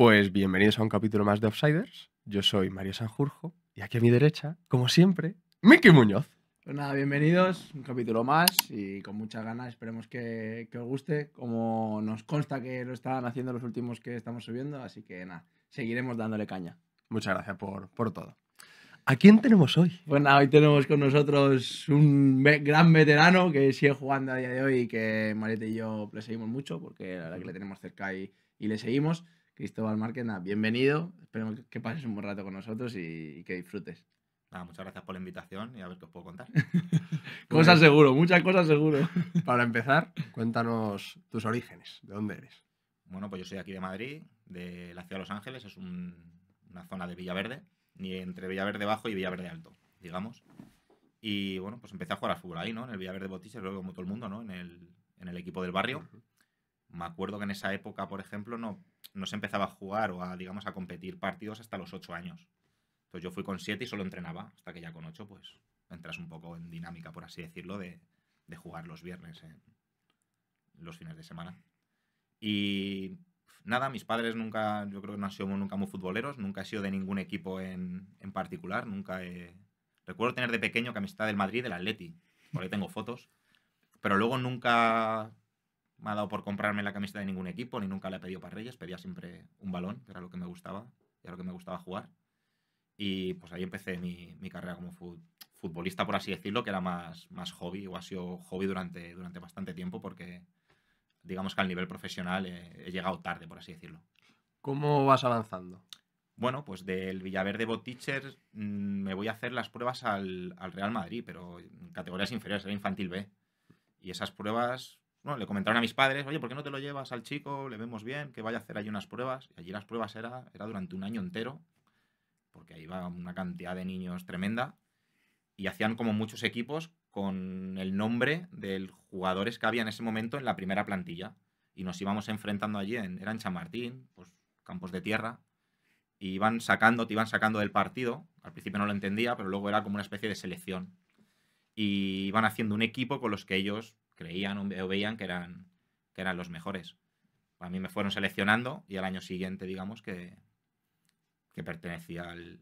Pues bienvenidos a un capítulo más de Offsiders. Yo soy Mario Sanjurjo y aquí a mi derecha, como siempre, Miki Muñoz. Pues nada, bienvenidos, un capítulo más y con muchas ganas, esperemos que, os guste, como nos consta que lo están haciendo los últimos que estamos subiendo, así que nada, seguiremos dándole caña. Muchas gracias por, todo. ¿A quién tenemos hoy? Bueno, pues hoy tenemos con nosotros un gran veterano que sigue jugando a día de hoy y que Marieta y yo le seguimos mucho porque la verdad que le tenemos cerca y le seguimos. Cristóbal Márquez, bienvenido. Esperemos que pases un buen rato con nosotros y, que disfrutes. Nada, muchas gracias por la invitación y a ver qué os puedo contar. Pues cosas seguro, muchas cosas seguro. Para empezar, cuéntanos tus orígenes, ¿de dónde eres? Bueno, pues yo soy aquí de Madrid, de la ciudad de Los Ángeles, es una zona de Villaverde, ni entre Villaverde Bajo y Villaverde Alto, digamos. Y bueno, pues empecé a jugar al fútbol ahí, ¿no? En el Villaverde Botiches, luego como todo el mundo, ¿no? En el, equipo del barrio. Me acuerdo que en esa época, por ejemplo, no no se empezaba a jugar o a, digamos, a competir partidos hasta los ocho años. Entonces yo fui con siete y solo entrenaba, hasta que ya con ocho, pues entras un poco en dinámica, por así decirlo, de, jugar los viernes, eh, los fines de semana. Y nada, mis padres nunca, yo creo que no han sido nunca muy futboleros, nunca he sido de ningún equipo en, en particular, nunca he... Recuerdo tener de pequeño camiseta del Madrid del Atleti, por ahí tengo fotos, pero luego nunca me ha dado por comprarme la camiseta de ningún equipo, ni nunca le he pedido para Reyes, pedía siempre un balón, que era lo que me gustaba, era lo que me gustaba jugar. Y pues ahí empecé mi, mi carrera como futbolista, por así decirlo, que era más, más hobby, o ha sido hobby durante, durante bastante tiempo, porque digamos que al nivel profesional eh, he, llegado tarde, por así decirlo. ¿Cómo vas avanzando? Bueno, pues del Villaverde Boticher mm, me voy a hacer las pruebas al, al Real Madrid, pero en categorías inferiores, era infantil B. Y esas pruebas le comentaron a mis padres, oye, ¿por qué no te lo llevas al chico? Le vemos bien, que vaya a hacer allí unas pruebas. Y allí las pruebas era, era durante un año entero, porque ahí va una cantidad de niños tremenda. Y hacían como muchos equipos con el nombre de jugadores que había en ese momento en la primera plantilla. Y nos íbamos enfrentando allí, en, era en Chamartín, pues campos de tierra. Y iban sacando, te iban sacando del partido. Al principio no lo entendía, pero luego era como una especie de selección. Y iban haciendo un equipo con los que ellos creían o veían que eran, que eran los mejores. A mí me fueron seleccionando y al año siguiente, digamos, que, que pertenecía al,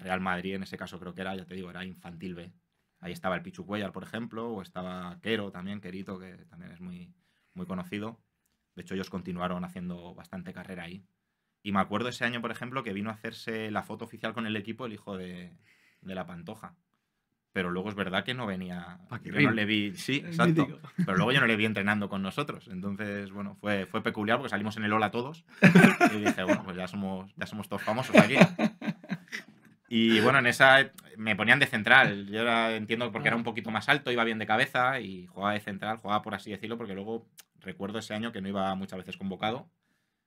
Real Madrid, en ese caso creo que era, ya te digo, era infantil B. Ahí estaba el Pichu Cuellar, por ejemplo, o estaba Quero también, Querito, que también es muy, muy conocido. De hecho, ellos continuaron haciendo bastante carrera ahí. Y me acuerdo ese año, por ejemplo, que vino a hacerse la foto oficial con el equipo el hijo de la Pantoja pero luego es verdad que no venía. no Pero luego yo no le vi entrenando con nosotros. Entonces, bueno, fue, fue peculiar porque salimos en el hola todos. Y dije, bueno, pues ya somos, ya somos todos famosos aquí. Y bueno, en esa e, me ponían de central. Yo entiendo porque era un ah. poquito más alto, iba bien de cabeza y jugaba de central, jugaba por así decirlo, porque luego recuerdo ese año que no iba muchas veces convocado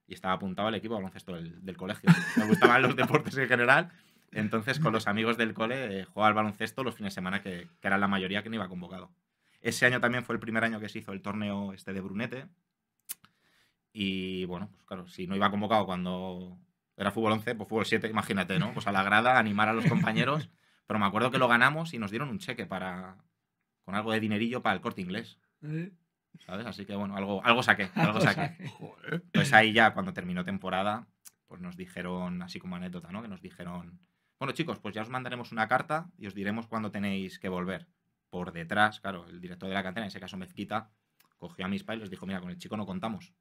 y estaba apuntado al equipo de baloncesto del, del colegio. Me gustaban los deportes en general entonces, con los amigos del cole, eh, jugaba al baloncesto los fines de semana, que, que era la mayoría que no iba convocado. Ese año también fue el primer año que se hizo el torneo este de Brunete. Y bueno, pues claro, si no iba convocado cuando era fútbol 11, pues fútbol 7, imagínate, ¿no? Pues a la grada, animar a los compañeros. Pero me acuerdo que lo ganamos y nos dieron un cheque para con algo de dinerillo para el corte inglés. ¿Eh? ¿Sabes? Así que bueno, algo, algo saqué, algo saqué. Pues ahí ya, cuando terminó temporada, pues nos dijeron, así como anécdota, ¿no? Que nos dijeron, bueno chicos, pues ya os mandaremos una carta y os diremos cuándo tenéis que volver. Por detrás, claro, el director de la cantera, en ese caso Mezquita, cogió a mis padres y les dijo, mira, con el chico no contamos.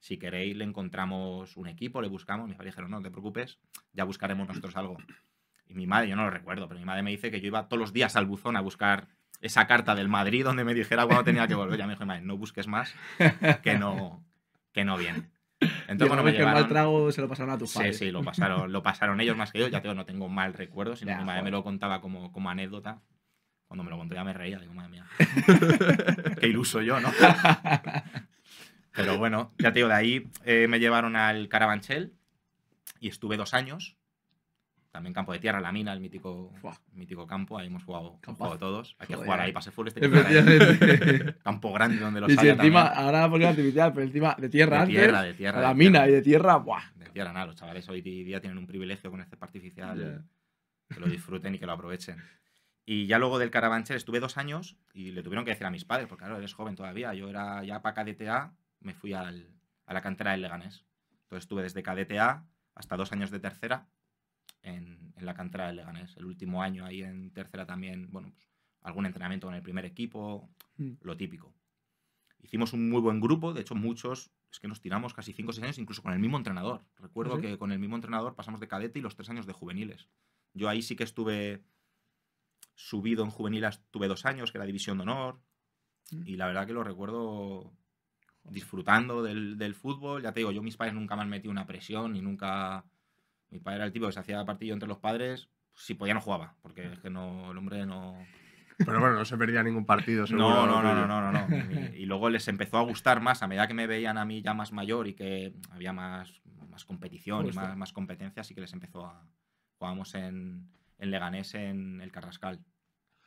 Si queréis, le encontramos un equipo, le buscamos. Mis padres dijeron, no, te preocupes, ya buscaremos nosotros algo. Y mi madre, yo no lo recuerdo, pero mi madre me dice que yo iba todos los días al buzón a buscar esa carta del Madrid donde me dijera cuándo tenía que volver. Ya me dijo, madre, no busques más, que no, que no viene. Entonces, bueno, me mal trago se lo pasaron a tu padre Sí, sí, lo pasaron, lo pasaron ellos más que yo. Ya digo, no tengo mal recuerdo, si mi madre me lo contaba como, como anécdota. Cuando me lo contó ya me reía, digo, madre mía. Qué iluso yo, ¿no? Pero bueno, ya te digo, de ahí eh, me llevaron al Carabanchel y estuve dos años también campo de tierra, la mina, el mítico, mítico campo. Ahí hemos jugado, todos. Hay que jugar ahí, pase full este Campo grande donde los y encima, ahora por artificial pero encima de tierra de Tierra, de tierra. La mina y de tierra, ¡buah! De tierra, nada. Los chavales hoy día tienen un privilegio con este artificial. Que lo disfruten y que lo aprovechen. Y ya luego del Carabanchel estuve dos años y le tuvieron que decir a mis padres, porque claro, eres joven todavía. Yo era ya para KDTA, me fui al, a la cantera del Leganés. Entonces estuve desde KDTA hasta dos años de tercera en, la cantera del Leganés. El último año ahí en tercera también, bueno, pues algún entrenamiento con el primer equipo, hmm. lo típico. Hicimos un muy buen grupo, de hecho muchos, es que nos tiramos casi 5 o 6 años incluso con el mismo entrenador. Recuerdo que con el mismo entrenador pasamos de cadete y los 3 años de juveniles. Yo ahí sí que estuve subido en juveniles tuve 2 años, que era división de honor, hmm. y la verdad que lo recuerdo disfrutando del, del, fútbol. Ya te digo, yo mis padres nunca me han metido una presión y nunca mi padre era el tipo que se hacía partido entre los padres. Si podía, no jugaba, porque mm. es que no, el hombre no. Pero bueno, no se perdía ningún partido. no, no, no, no, no, Y luego les empezó a gustar más a medida que me veían a mí ya más mayor y que había más, más competición y más, más competencia, así que les empezó a... Jugábamos en, Leganés, en el Carrascal.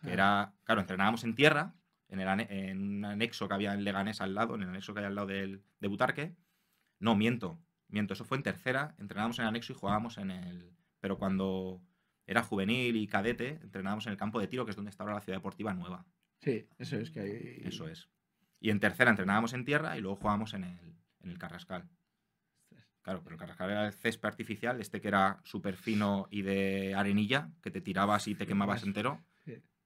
Ah. era, claro, entrenábamos en tierra, en, el en un anexo que había en Leganés al lado, en el anexo que había al lado del, de Butarque. No, miento mientras eso fue en tercera, entrenábamos en anexo y jugábamos en el... Pero cuando era juvenil y cadete, entrenábamos en el campo de tiro, que es donde está ahora la ciudad deportiva nueva. Sí, eso es que hay... Eso es. Y en tercera entrenábamos en tierra y luego jugábamos en el, en el Carrascal. Claro, pero el Carrascal era el césped artificial, este que era súper fino y de arenilla, que te tirabas y te quemabas entero.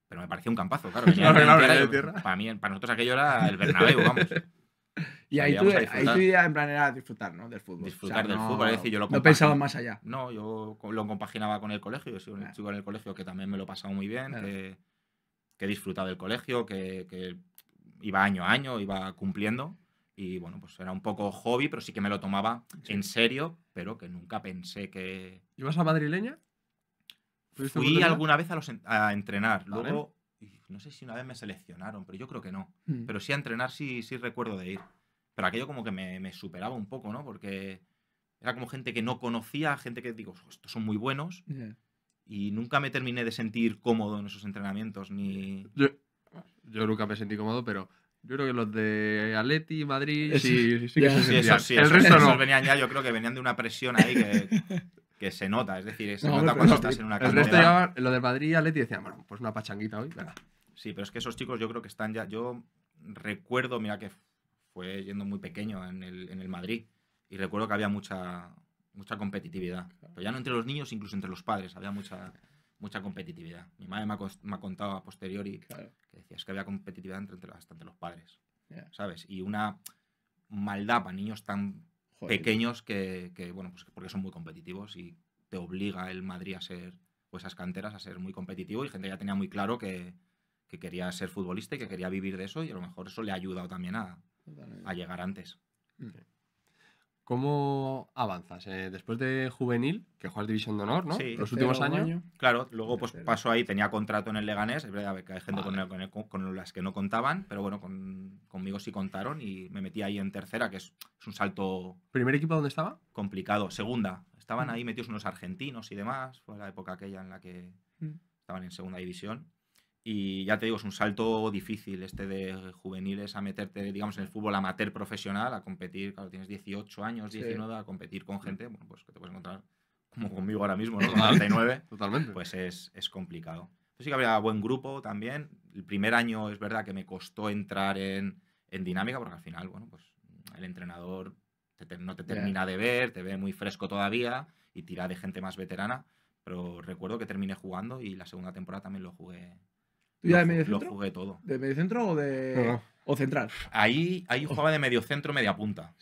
Pero me parecía un campazo, claro. para, para nosotros aquello era el Bernabéu, vamos. Y ahí tu, ahí idea en plan era disfrutar, ¿no? Del fútbol. Disfrutar del fútbol, es decir, yo lo No pensaba más allá. No, yo lo compaginaba con el colegio. Yo soy un en el colegio que también me lo he pasado muy bien, que, he disfrutado del colegio, que, iba año a año, iba cumpliendo. Y bueno, pues era un poco hobby, pero sí que me lo tomaba en serio, pero que nunca pensé que. ¿Ibas a madrileña? Fui alguna vez a, los, a entrenar. Luego, no sé si una vez me seleccionaron, pero yo creo que no. Mm. Pero sí a entrenar sí, sí recuerdo de ir. Pero aquello como que me, superaba un poco, ¿no? Porque era como gente que no conocía, gente que digo, estos son muy buenos. Y nunca me terminé de sentir cómodo en esos entrenamientos, ni... Yo, nunca me sentí cómodo, pero yo creo que los de Atleti, Madrid, sí, sí, sí, El resto no. venían ya, yo creo que venían de una presión ahí que, se nota. Es decir, se nota cuando estás en una El resto lo de Madrid y Atleti decían, bueno, pues una pachanguita hoy, Sí, pero es que esos chicos yo creo que están ya... Yo recuerdo, mira que fue yendo muy pequeño en el, Madrid. Y recuerdo que había mucha, mucha competitividad. Pero ya no entre los niños, incluso entre los padres, había mucha, mucha competitividad. Mi madre me ha, contado a posteriori que que decía que había competitividad entre, entre, los padres. ¿Sabes? Y una maldad para niños tan pequeños que, bueno, pues porque son muy competitivos y te obliga el Madrid a ser, pues esas canteras a ser muy competitivo y gente ya tenía muy claro que, que quería ser futbolista y que quería vivir de eso y a lo mejor eso le ha ayudado también a, a llegar antes. Mm. ¿Cómo avanzas? Eh, después de juvenil, que juegas División de Honor, ¿no? Los últimos años. Claro, luego pues paso ahí, tenía contrato en el Leganés, es verdad que hay gente con, las que no contaban, pero bueno, conmigo sí contaron y me metí ahí en tercera, que es, es un salto... ¿Primer equipo dónde estaba? Complicado, segunda. Estaban mm. ahí metidos unos argentinos y demás, fue la época aquella en la que mm. estaban en segunda división y ya te digo, es un salto difícil este de juveniles a meterte, digamos, en el fútbol amateur profesional, a competir, claro, tienes 18 años, 19, a competir con gente, bueno, pues que te puedes encontrar como conmigo ahora mismo, ¿no? Totalmente. Pues es, es complicado. Pues sí que había buen grupo también. El primer año es verdad que me costó entrar en, en dinámica, porque al final, bueno, pues el entrenador no te termina de ver, te ve muy fresco todavía y tira de gente más veterana. Pero recuerdo que terminé jugando y la segunda temporada también lo jugué ya lo, de Lo jugué todo. ¿De mediocentro o de.? ¿O central? Ahí, jugaba de mediocentro, media punta.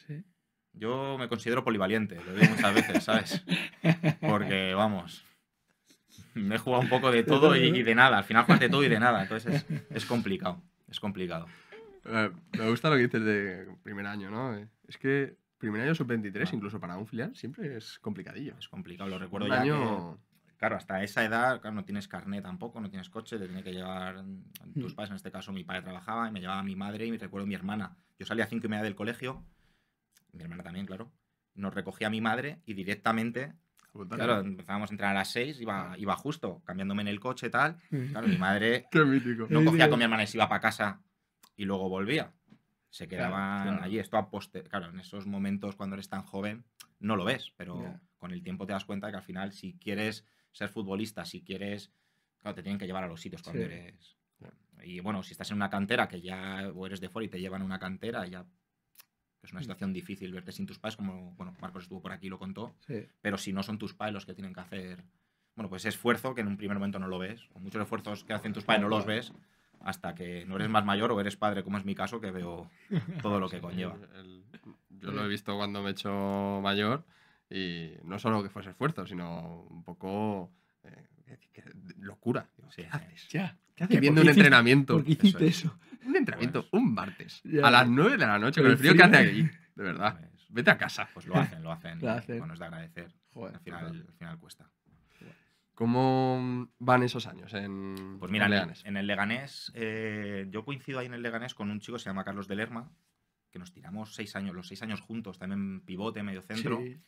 Yo me considero polivaliente, lo digo muchas veces, ¿sabes? Porque, vamos, me he jugado un poco de todo y, de nada. Al final juegas de todo y de nada. Entonces es, complicado, es complicado. Eh, me gusta lo que dices de primer año, ¿no? Es que primer año sub-23, ah. incluso para un filial, siempre es complicadillo. Es complicado, lo recuerdo yo. Año claro, hasta esa edad, claro, no tienes carnet tampoco, no tienes coche, te tiene que llevar tus hmm. padres. En este caso, mi padre trabajaba y me llevaba mi madre y me recuerdo mi hermana. Yo salía a cinco y media del colegio, mi hermana también, claro. Nos recogía mi madre y directamente pues Claro, empezábamos a entrar a las seis, iba, iba justo, cambiándome en el coche y tal. Hmm. Claro, mi madre no cogía con mi hermana y se iba para casa y luego volvía. Se quedaban allí, esto a poste. Claro, en esos momentos cuando eres tan joven no lo ves, pero con el tiempo te das cuenta que al final si quieres ser futbolista, si quieres, te tienen que llevar a los sitios cuando eres. Y bueno, si estás en una cantera que ya o eres de fuera y te llevan a una cantera, ya es una mm. situación difícil verte sin tus padres, como bueno, Marcos estuvo por aquí y lo contó. Pero si no son tus padres los que tienen que hacer, bueno, pues esfuerzo que en un primer momento no lo ves, o muchos esfuerzos que hacen tus padres no los ves, hasta que no eres más mayor o eres padre, como es mi caso, que veo todo lo que conlleva. yo lo he visto cuando me he hecho mayor y no solo que fuese esfuerzo, sino un poco locura. ¿Qué haces? viendo un entrenamiento? ¿Por eso? Un entrenamiento pues un martes a las 9 de la noche con el frío, que hace aquí. De verdad. Pues Vete a casa. Pues lo hacen, lo hacen. lo hacen. Bueno, es de agradecer. al, final, cuesta. ¿Cómo van esos años en, pues mira, en Leganés? el Leganés, eh, yo coincido ahí en el Leganés con un chico que se llama Carlos de Lerma, que nos tiramos seis años, los seis años juntos, también pivote, medio centro. Sí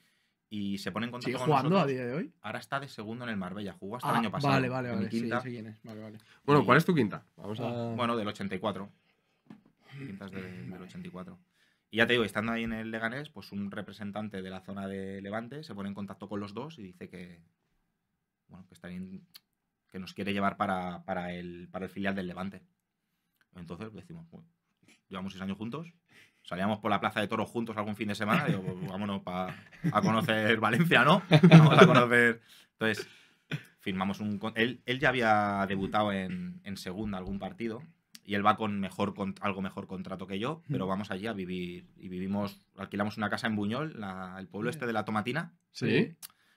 y se pone en contacto con jugando a día de hoy? Ahora está de segundo en el Marbella, jugó hasta el ah, año pasado. Vale, vale, vale, Sí, Bueno, ¿cuál es tu quinta? Ah. Bueno, del 84. Quintas del 84. Y ya te digo, estando ahí en el Leganés, pues un representante de la zona de Levante se pone en contacto con los dos y dice que, bueno, que, que nos quiere llevar para, el, para el filial del Levante. Entonces decimos, bueno, llevamos seis años juntos, Salíamos por la plaza de toros juntos algún fin de semana, digo, pues, pues, vámonos a conocer Valencia, ¿no? Vamos a conocer. Entonces, firmamos un. Él, él ya había debutado en, en segunda algún partido y él va con mejor algo mejor contrato que yo, pero vamos allí a vivir y vivimos, alquilamos una casa en Buñol, el pueblo este de la Tomatina. Sí.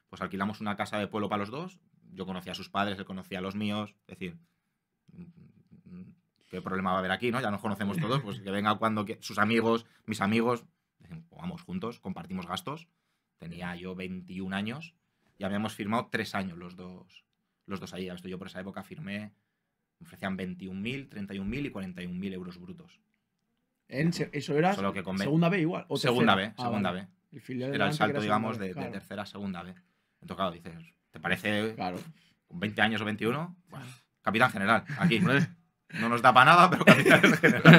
Pues alquilamos una casa de pueblo para los dos. Yo conocía a sus padres, él conocía a los míos, es decir, ¿qué problema va a haber aquí, no? Ya nos conocemos todos, pues que venga cuando sus amigos, mis amigos, vamos juntos, compartimos gastos. Tenía yo 21 años y habíamos firmado tres años los dos, los dos ahí. Yo por esa época firmé, me ofrecían 21.000, 31.000 y 41.000 euros brutos. eso era segunda B igual. segunda B, ah, segunda B. era el salto, digamos, de, tercera a segunda B. Entonces, claro, dices, ¿te parece claro. con 20 años o 21? capitán general, aquí. No nos da para nada, pero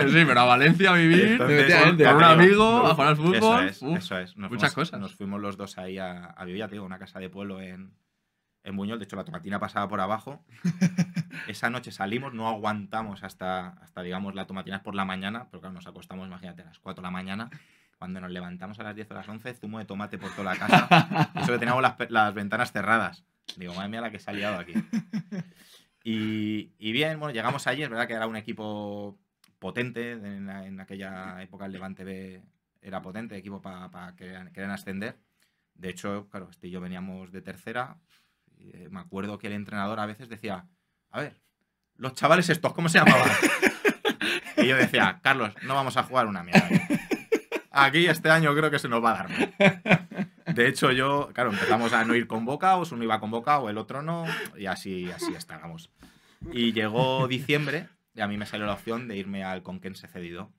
sí, pero a Valencia a vivir, con, un amigo, a jugar al fútbol. Eso es, eso es. muchas cosas. Nos fuimos los dos ahí a, a vivir, a una casa de pueblo en, en Buñol. De hecho, la tomatina pasaba por abajo. Esa noche salimos, no aguantamos hasta, hasta digamos, la tomatina es por la mañana, pero claro, nos acostamos, imagínate, a las 4 de la mañana. Cuando nos levantamos a las 10 o las 11, zumo de tomate por toda la casa. Eso que teníamos las, las ventanas cerradas. Digo, madre mía, la que se ha liado aquí. Y, bien, bueno, llegamos allí, es verdad que era un equipo potente, en, aquella época el Levante B era potente, equipo para que querer ascender. De hecho, claro, este y yo veníamos de tercera, eh, me acuerdo que el entrenador a veces decía, a ver, los chavales estos, ¿cómo se llamaban? y yo decía, Carlos, no vamos a jugar una mierda. Aquí este año creo que se nos va a dar. De hecho, yo, claro, empezamos a no ir con convocados, uno iba con o el otro no, y así, así estábamos. Y llegó diciembre y a mí me salió la opción de irme al Conquense cedido.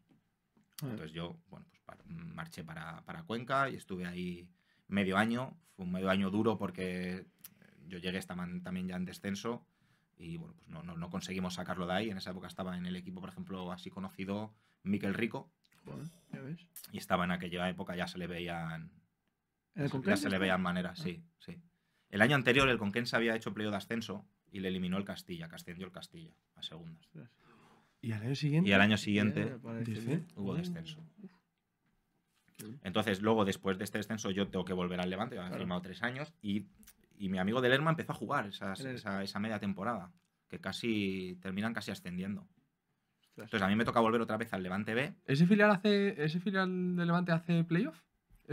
Entonces yo, bueno, pues marché para, Cuenca y estuve ahí medio año. Fue un medio año duro porque yo llegué esta también ya en descenso y bueno, pues no, conseguimos sacarlo de ahí. En esa época estaba en el equipo, por ejemplo, así conocido, Miquel Rico. Y estaba en aquella época, ya se le veían ya se le veían maneras, ah. sí, sí. El año anterior el Conquense había hecho playo de ascenso y le eliminó el Castilla, que ascendió el Castilla a segundas. ¿Y al año siguiente? Y al año siguiente hubo descenso. Entonces, luego, después de este descenso, yo tengo que volver al Levante, ya había firmado tres años, y, mi amigo de Lerma empezó a jugar esa, media temporada, que casi terminan casi ascendiendo. Entonces, a mí me toca volver otra vez al Levante B. ¿Ese filial, hace, ese filial de Levante hace playoff?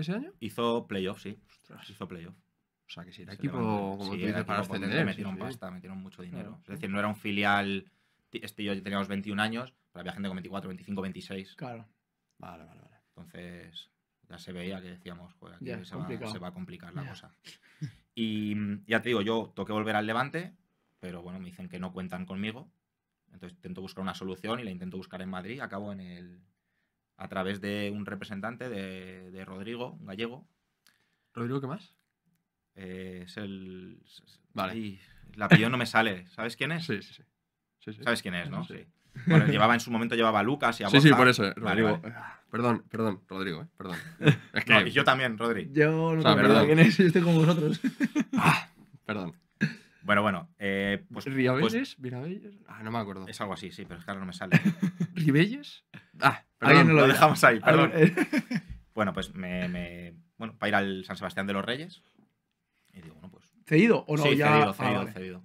ese año? Hizo playoff, sí. Ostras. Hizo playoff. O sea, que si era equipo, como sí, para metieron pasta, metieron mucho dinero. Es decir, no era un filial. Este yo ya teníamos 21 años, pero había gente con 24, 25, 26. Claro. Vale, vale, vale. Entonces, ya se veía que decíamos, joder, aquí se, va, a complicar la cosa. Y ya te digo, yo toqué volver al Levante, pero bueno, me dicen que no cuentan conmigo. Entonces intento buscar una solución y la intento buscar en Madrid. Acabo en el a través de un representante de, de Rodrigo, un gallego. ¿Rodrigo qué más? Eh, es el. vale. el apellido no me sale. ¿Sabes quién es? Sí, sí, sí. ¿Sabes quién es, no? Sí. Bueno, llevaba en su momento llevaba a Lucas y a Borja. Sí, sí, por eso, eh, Rodrigo. Perdón, perdón, Rodrigo, eh, perdón. Es que... y yo también, Rodrigo. Yo no sé quién es, yo estoy con vosotros. Ah, perdón. Bueno, bueno. Eh, pues, pues Ah, no me acuerdo. Es algo así, sí, pero es que ahora no me sale. ¿Ribelles? Ah, lo, dejamos ahí, perdón. bueno, pues me, Bueno, para ir al San Sebastián de los Reyes. Y digo, bueno, pues. ¿Cedido o no? cedido, ah, cedido,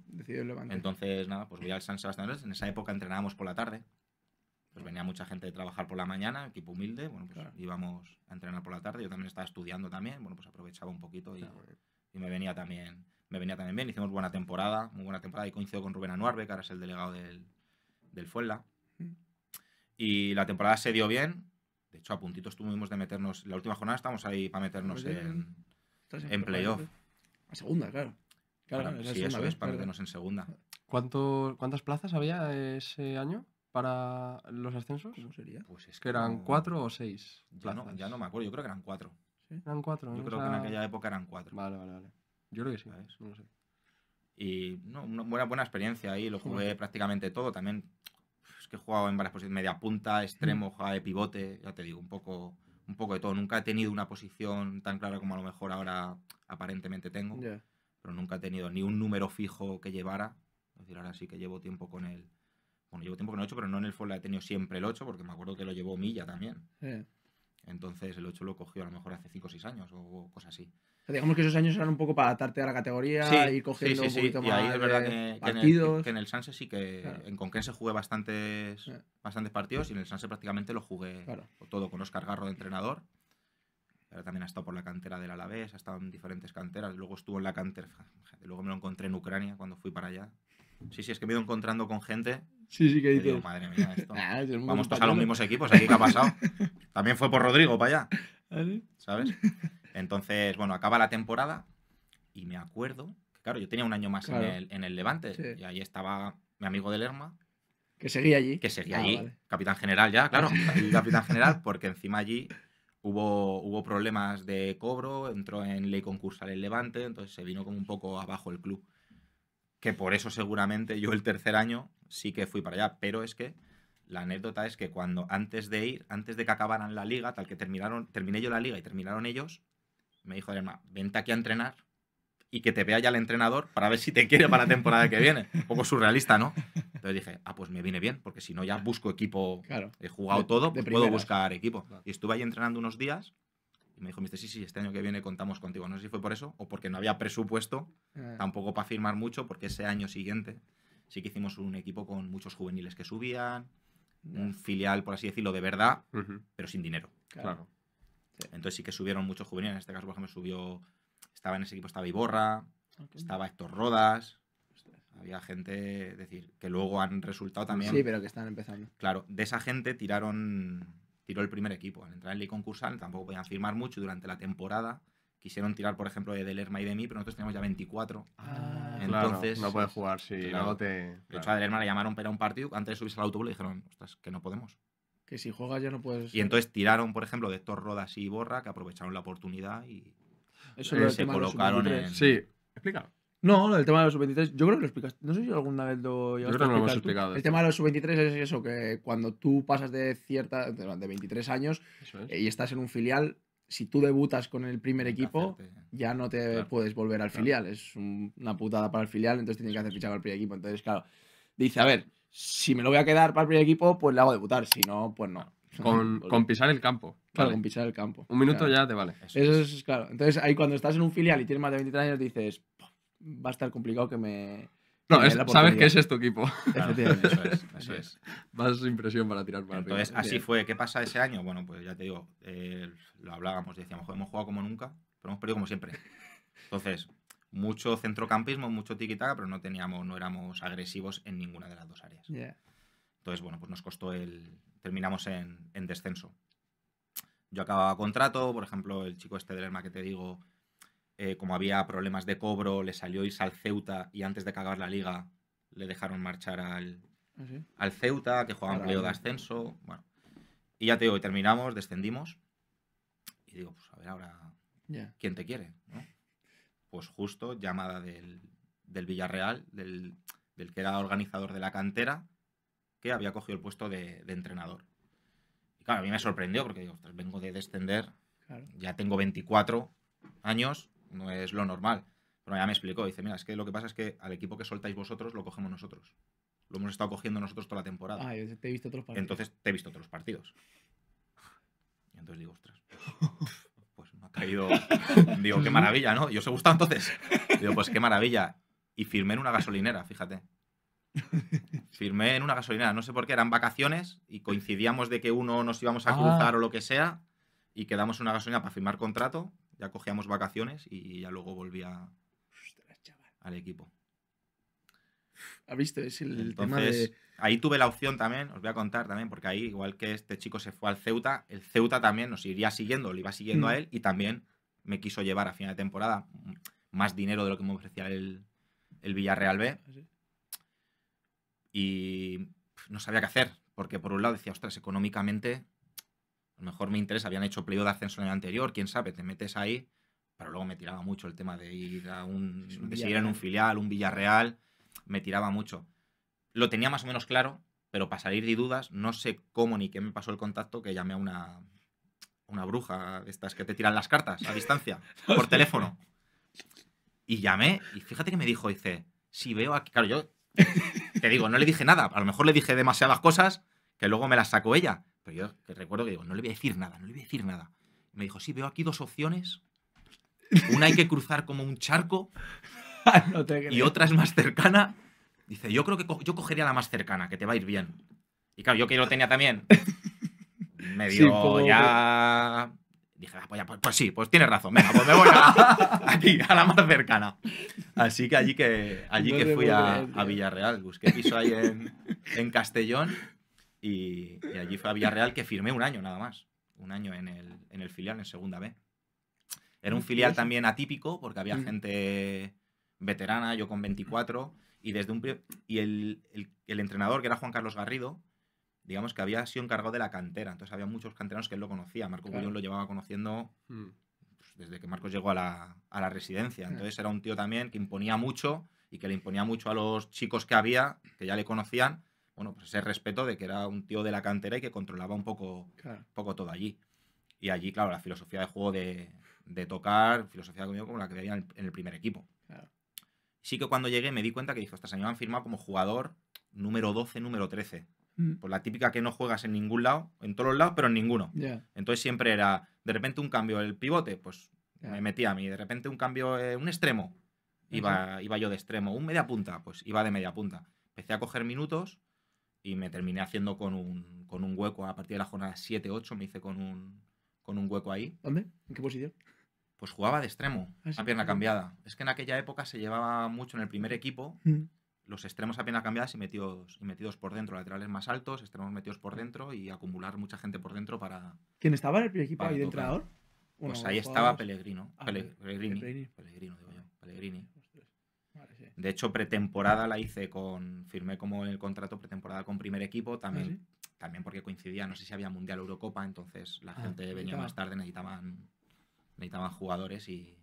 Entonces, nada, pues voy al San Sebastián de los Reyes. En esa época entrenábamos por la tarde. Pues venía mucha gente de trabajar por la mañana, equipo humilde. Bueno, pues íbamos a entrenar por la tarde. Yo también estaba estudiando también. Bueno, pues aprovechaba un poquito y, me venía también. Me venía también bien, hicimos buena temporada, muy buena temporada y coincido con Rubén Anuarbe, que ahora es el delegado del, del Fuenla. Mm. Y la temporada se dio bien. De hecho, a puntitos tuvimos de meternos. La última jornada estábamos ahí para meternos pues en, en, en playoff. A segunda, claro. Claro, sí, eso es para meternos en segunda. ¿Cuánto, ¿Cuántas plazas había ese año para los ascensos? ¿Cómo sería? Pues es que eran cuatro o seis. Ya no, ya no, me acuerdo, yo creo que eran cuatro. ¿Sí? Eran cuatro. Yo creo que en aquella época eran cuatro. Vale, vale, vale. Yo creo que sí. Y una buena, buena experiencia ahí, lo jugué prácticamente todo. También que he jugado en varias posiciones, media punta, extremo, jugaba mm. de pivote, ya te digo, un poco, un poco de todo. Nunca he tenido una posición tan clara como a lo mejor ahora aparentemente tengo, pero nunca he tenido ni un número fijo que llevara. Es decir, ahora sí que llevo tiempo con el... Bueno, llevo tiempo con el 8, pero no en el folla he tenido siempre el 8, porque me acuerdo que lo llevó Milla también. Entonces el 8 lo cogió a lo mejor hace 5 o 6 años o cosas así digamos que esos años eran un poco para atarte a la categoría y cogiendo un poquito más. Y ahí es verdad que, en, el, Sanse sí que en Conquense jugué bastantes, bastantes partidos y en el Sanse prácticamente lo jugué todo con Oscar Garro de entrenador. pero también ha estado por la cantera del Alavés, ha estado en diferentes canteras. Luego estuvo en la cantera. Luego me lo encontré en Ucrania cuando fui para allá. Sí, sí, es que me he ido encontrando con gente. Sí, sí, que digo, madre mía, esto. Ah, vamos todos a los mismos equipos, aquí qué ha pasado. también fue por Rodrigo para allá. ¿Ah, ¿Sabes? Entonces, bueno, acaba la temporada y me acuerdo, claro, yo tenía un año más en, el, en, el, Levante y ahí estaba mi amigo de Lerma. Que seguía allí. Que seguía ah, allí, capitán general ya, claro, capitán general, porque encima allí hubo, hubo problemas de cobro, entró en ley concursal el Levante, entonces se vino como un poco abajo el club. Que por eso seguramente yo el tercer año sí que fui para allá, pero es que la anécdota es que cuando antes de ir, antes de que acabaran la liga, tal que terminaron, terminé yo la liga y terminaron ellos, me dijo hermano, vente aquí a entrenar y que te vea ya el entrenador para ver si te quiere para la temporada que viene. Un poco surrealista, ¿no? Entonces dije, ah, pues me viene bien, porque si no ya busco equipo, he jugado todo, pues puedo buscar equipo. Y estuve ahí entrenando unos días y me dijo, sí, sí, este año que viene contamos contigo. No sé si fue por eso o porque no había presupuesto eh. tampoco para firmar mucho, porque ese año siguiente sí que hicimos un equipo con muchos juveniles que subían, un filial, por así decirlo, de verdad, pero sin dinero. claro. Entonces sí que subieron muchos juveniles. En este caso, por ejemplo, subió. Estaba en ese equipo, estaba Iborra, estaba Héctor Rodas. Había gente, decir, que luego han resultado también. Sí, pero que están empezando. Claro, de esa gente tiraron. Tiró el primer equipo. Al entrar en el concursal tampoco podían firmar mucho durante la temporada quisieron tirar, por ejemplo, de Delerma y de mí, pero nosotros teníamos ya 24. Ah, entonces. no puedes jugar, si Claro. De hecho, a Delerma le llamaron para un partido. Antes de subirse al autobús le dijeron, ostras, que no podemos. Que si juegas ya no puedes. Y entonces tiraron, por ejemplo, de estos Rodas y Borra, que aprovecharon la oportunidad y se colocaron en. Sí, explícalo. No, el tema de los sub-23, yo creo que lo explicaste. No sé si alguna vez lo Yo creo que lo hemos explicado. El tema de los sub-23 es eso, que cuando tú pasas de cierta, de 23 años eh, y estás en un filial, si tú debutas con el primer equipo, ya no te puedes volver al filial. Es una putada para el filial, entonces tienes que hacer fichar al primer equipo. Entonces, claro, dice, a ver, si me lo voy a quedar para el primer equipo, pues le hago debutar. Si no, pues no. Ah, con, pisar el campo. Claro, con pisar el campo. Un minuto ya te vale. Eso, es, claro. Entonces, ahí cuando estás en un filial y tienes más de 23 años, dices, va a estar complicado que me. No, sabes que es tu este equipo. Claro, eso es, eso es. Más impresión para tirar para Entonces, así fue. ¿Qué pasa ese año? Bueno, pues ya te digo, eh, lo hablábamos, decíamos, hemos jugado como nunca, pero hemos perdido como siempre. Entonces, mucho centrocampismo, mucho tiquitaca, pero no teníamos, no éramos agresivos en ninguna de las dos áreas. Entonces, bueno, pues nos costó el. terminamos en, descenso. Yo acababa contrato, por ejemplo, el chico este del Herma que te digo, eh, como había problemas de cobro, le salió irse al Ceuta y antes de cagar la liga le dejaron marchar al, ¿Ah, Ceuta, que jugaba un de ascenso. Bueno, y ya te digo, terminamos, descendimos. Y digo, pues a ver ahora, ¿quién te quiere? ¿no? pues justo llamada del, Villarreal, del, que era organizador de la cantera, que había cogido el puesto de, entrenador. Y claro, a mí me sorprendió porque digo, ostras, vengo de descender, ya tengo 24 años, no es lo normal. Pero ya me explicó, dice, mira, es que lo que pasa es que al equipo que soltáis vosotros lo cogemos nosotros. Lo hemos estado cogiendo nosotros toda la temporada. Ah, te he visto otros partidos. Entonces te he visto otros partidos. Y entonces digo, ostras. caído. Digo, qué maravilla, ¿no? Yo os he gustado entonces. Digo, pues qué maravilla. Y firmé en una gasolinera, fíjate. Firmé en una gasolinera, no sé por qué, eran vacaciones y coincidíamos de que uno nos íbamos a ah. cruzar o lo que sea y quedamos en una gasolinera para firmar contrato, ya cogíamos vacaciones y ya luego volvía al equipo. ¿Viste? Ahí tuve la opción también, os voy a contar también, porque ahí, igual que este chico se fue al Ceuta, el Ceuta también nos iría siguiendo, le iba siguiendo mm. a él y también me quiso llevar a final de temporada más dinero de lo que me ofrecía el, Villarreal B. ¿Ah, y no sabía qué hacer, porque por un lado decía, ostras, económicamente a lo mejor me interesa, habían hecho playo de ascenso en el anterior, quién sabe, te metes ahí, pero luego me tiraba mucho el tema de ir a un, un de seguir en un filial, un Villarreal me tiraba mucho. Lo tenía más o menos claro, pero para salir de dudas, no sé cómo ni qué me pasó el contacto que llamé a una, una bruja, estas que te tiran las cartas a distancia, por teléfono. Y llamé, y fíjate que me dijo, dice, si veo aquí, claro, yo te digo, no le dije nada, a lo mejor le dije demasiadas cosas que luego me las sacó ella, pero yo que recuerdo que digo, no le voy a decir nada, no le voy a decir nada. me dijo, si veo aquí dos opciones, una hay que cruzar como un charco y otra es más cercana. Dice, yo creo que yo cogería la más cercana, que te va a ir bien. Y claro, yo que lo tenía también. Me dio ya. Dije, ah, pues, ya, pues, pues sí, pues tienes razón. Venga, pues me voy a, a la más cercana. Así que allí que, allí que fui a, Villarreal. Busqué piso ahí en, Castellón. Y, allí fue a Villarreal que firmé un año nada más. Un año en el, en el filial, en segunda B. Era un filial también atípico porque había mm. gente veterana, yo con 24, y desde un y el, entrenador, que era Juan Carlos Garrido, digamos que había sido encargado de la cantera, entonces había muchos canteranos que él lo conocía, Marco claro. lo llevaba conociendo mm. pues, desde que Marcos llegó a la, a la residencia, entonces era un tío también que imponía mucho y que le imponía mucho a los chicos que había, que ya le conocían, bueno, pues ese respeto de que era un tío de la cantera y que controlaba un poco, poco todo allí. Y allí, claro, la filosofía de juego de, de tocar, filosofía como la que veía en el primer equipo. Sí que cuando llegué me di cuenta que dijo hasta señoras han firmado como jugador número 12, número 13. Mm. Pues la típica que no juegas en ningún lado, en todos los lados, pero en ninguno. Entonces siempre era, de repente un cambio, el pivote, pues me metía a mí, de repente un cambio, eh, un extremo, iba, iba yo de extremo, un media punta, pues iba de media punta. Empecé a coger minutos y me terminé haciendo con un, con un hueco a partir de la jornada 7-8, me hice con un, con un hueco ahí. ¿Dónde? ¿En qué posición? Pues jugaba de extremo, ah, a pierna cambiada. Es que en aquella época se llevaba mucho en el primer equipo mm. los extremos a pierna cambiada y metidos, y metidos por dentro, laterales más altos, extremos metidos por dentro y acumular mucha gente por dentro para. ¿Quién estaba en el primer equipo ahí de entrenador? Pues ahí estaba Pellegrino. Ah, Pellegrini. Pellegrini. digo yo. Pellegrini. De hecho, pretemporada la hice con. Firmé como el contrato pretemporada con primer equipo también. Ah, también porque coincidía, no sé si había Mundial Eurocopa, entonces la gente venía más tarde, necesitaban necesitaban jugadores y,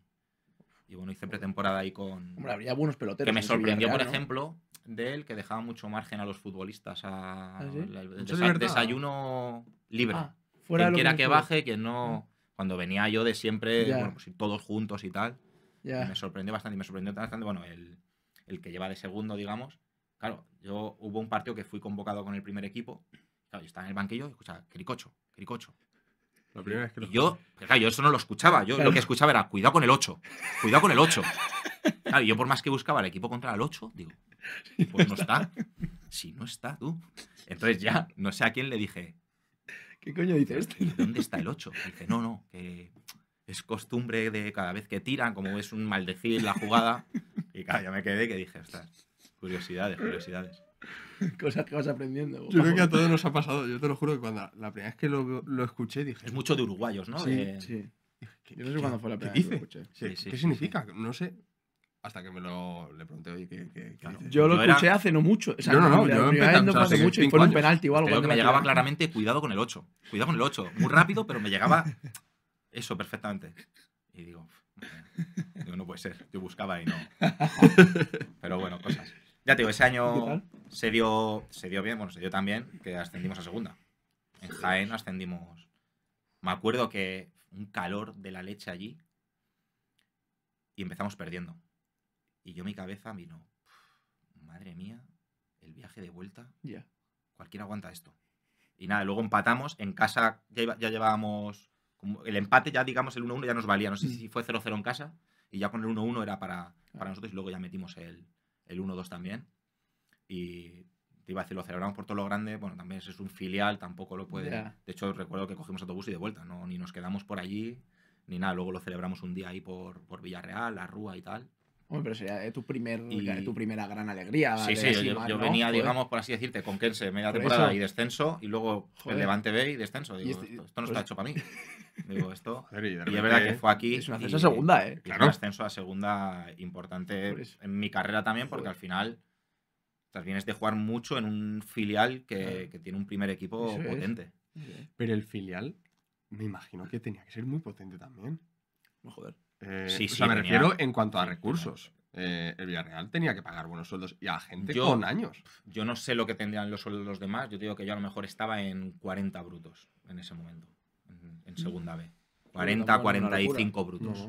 bueno, hice pretemporada ahí con... Hombre, buenos peloteros. Que me sorprendió, por ejemplo, de él que dejaba mucho margen a los futbolistas, a ¿Ah, el desayuno libre. Ah, quien quiera que baje, que no... Ah. Cuando venía yo de siempre, pues, todos juntos y tal. me sorprendió bastante me sorprendió bastante, bueno, el, que lleva de segundo, digamos. Claro, yo hubo un partido que fui convocado con el primer equipo. Claro, yo estaba en el banquillo y escuchaba, Cricocho, Cricocho yo, yo eso no lo escuchaba. Yo lo que escuchaba era, cuidado con el 8, cuidado con el 8. yo por más que buscaba el equipo contra el 8, digo, pues no está. Si no está, tú. Entonces ya, no sé a quién le dije. ¿Qué coño dice este? ¿Dónde está el 8? Dice, no, no, que es costumbre de cada vez que tiran, como es un maldecir la jugada. Y claro, ya me quedé que dije, ostras, curiosidades, curiosidades. cosas que vas aprendiendo. Yo creo que a todos nos ha pasado. Yo te lo juro que cuando la primera vez que lo, escuché dije. Es mucho de uruguayos, ¿no? Sí, sí. Yo no sé cuándo fue la primera vez que lo escuché. ¿Qué significa? No sé. Hasta que me lo le pregunté, hoy Yo lo escuché hace no mucho. O no, no, no. yo no hace mucho y fue un penalti o algo. Creo que me llegaba claramente, cuidado con el 8. Cuidado con el 8. Muy rápido, pero me llegaba eso perfectamente. Y digo, digo no puede ser. Yo buscaba y no. Pero bueno, cosas. Ya ese año se dio, se dio bien, bueno, se dio que ascendimos a segunda. En Jaén ascendimos. Me acuerdo que un calor de la leche allí y empezamos perdiendo. Y yo mi cabeza vino, madre mía, el viaje de vuelta. Ya. Cualquiera aguanta esto. Y nada, luego empatamos. En casa ya, llevábamos. el empate, ya digamos, el 1-1 ya nos valía. No sé mm. si fue 0-0 en casa. Y ya con el 1-1 era para, para nosotros. Y luego ya metimos el, el 1-2 también. Y te iba a decir, lo celebramos por todo lo grande, bueno, también es un filial, tampoco lo puede... De hecho, recuerdo que cogimos autobús y de vuelta, no, ni nos quedamos por allí, ni nada, luego lo celebramos un día ahí por, por Villarreal, la Rúa y tal. Hombre, pero sería eh, tu, primer, tu primera gran alegría. Sí, sí, yo, venía, digamos, por así decirte, con Kense media temporada y descenso, y luego el Levante B y descenso. Este, esto, no pues está hecho para mí. Digo, esto. y, es verdad que fue aquí. Es un ascenso segunda, ¿eh? Claro. Un ascenso a segunda importante en mi carrera también, porque al final estás vienes de jugar mucho en un filial que, tiene un primer equipo potente. Pero el filial, me imagino que tenía que ser muy potente también. Joder. Eh, me refiero en cuanto a recursos. Eh, el Villarreal tenía que pagar buenos sueldos y a gente con años. Yo no sé lo que tendrían los sueldos los demás. Yo digo que yo a lo mejor estaba en 40 brutos en ese momento, en, segunda B. 40, 45 brutos.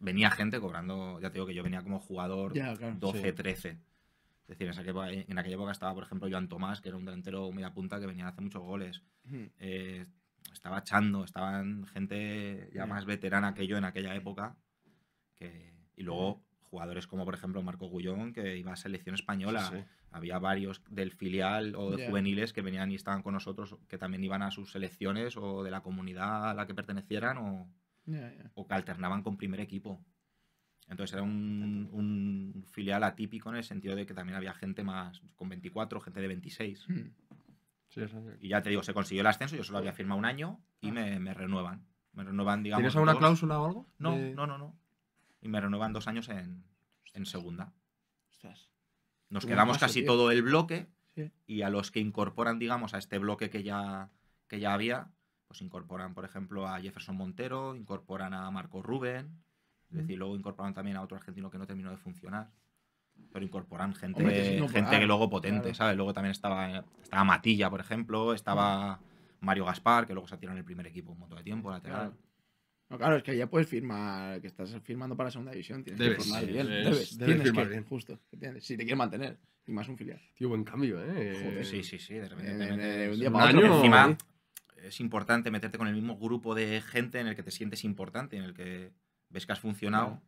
Venía gente cobrando, ya te digo que yo venía como jugador 12, 13. Es decir, en aquella, época, estaba, por ejemplo, Joan Tomás, que era un delantero media punta que venía a hacer muchos goles. Hmm. Eh, estaba echando, estaban gente ya más veterana que yo en aquella época y luego jugadores como por ejemplo Marco Gullón, que iba a selección española. Había varios del filial o de juveniles que venían y estaban con nosotros, que también iban a sus selecciones o de la comunidad a la que pertenecieran o, que alternaban con primer equipo. Entonces era un, filial atípico en el sentido de que también había gente más con 24, gente de 26. Hmm. y ya te digo, se consiguió el ascenso, yo solo había firmado un año y ah. me, renuevan. Me renuevan, digamos. ¿Tienes alguna cláusula o algo? No, no, no, no y me renuevan dos años en, segunda. Nos quedamos casi todo el bloque y a los que incorporan, digamos, a este bloque que ya, que ya había, pues incorporan, por ejemplo, a Jefferson Montero, incorporan a Marco Rubén, es decir, luego incorporan también a otro argentino que no terminó de funcionar. Pero incorporan gente, que gente que luego potente, ¿sabes? Luego también estaba, estaba Matilla, por ejemplo, estaba Mario Gaspar, que luego se tiró en el primer equipo un montón de tiempo, lateral. No, claro, es que ya puedes firmar, que estás firmando para segunda división. Tienes debes, que firmar bien. Debes, debes, firmar bien. Justo, Si te quieres mantener. Y más un filial. Tío, buen cambio, ¿eh? Joder. Sí, sí, sí. De repente. un día para otro. encima, es importante meterte con el mismo grupo de gente en el que te sientes importante, en el que ves que has funcionado.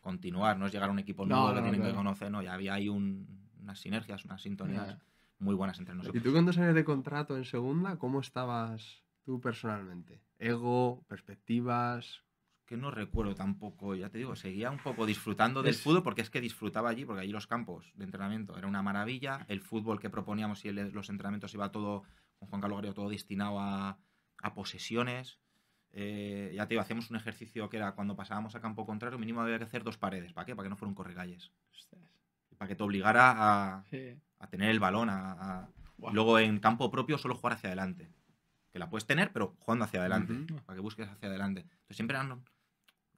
Continuar, no es llegar a un equipo nuevo que tienen que conocer, no. Ya había ahí un, unas sinergias, unas sintonías. muy buenas entre nosotros. ¿Y tú cuando sales de contrato en segunda, cómo estabas Tú personalmente. Ego, perspectivas. Que no recuerdo tampoco, ya te digo, seguía un poco disfrutando del fútbol porque es que disfrutaba allí, porque allí los campos de entrenamiento era una maravilla. El fútbol que proponíamos y los entrenamientos iba todo, con Juan Carlos todo destinado a, posesiones. Eh, ya te digo, hacíamos un ejercicio que era cuando pasábamos a campo contrario, mínimo había que hacer dos paredes. ¿Para qué? Para que no fueran corregalles. Para que te obligara a, tener el balón. A, Luego en campo propio solo jugar hacia adelante que la puedes tener, pero jugando hacia adelante, para que busques hacia adelante. siempre eran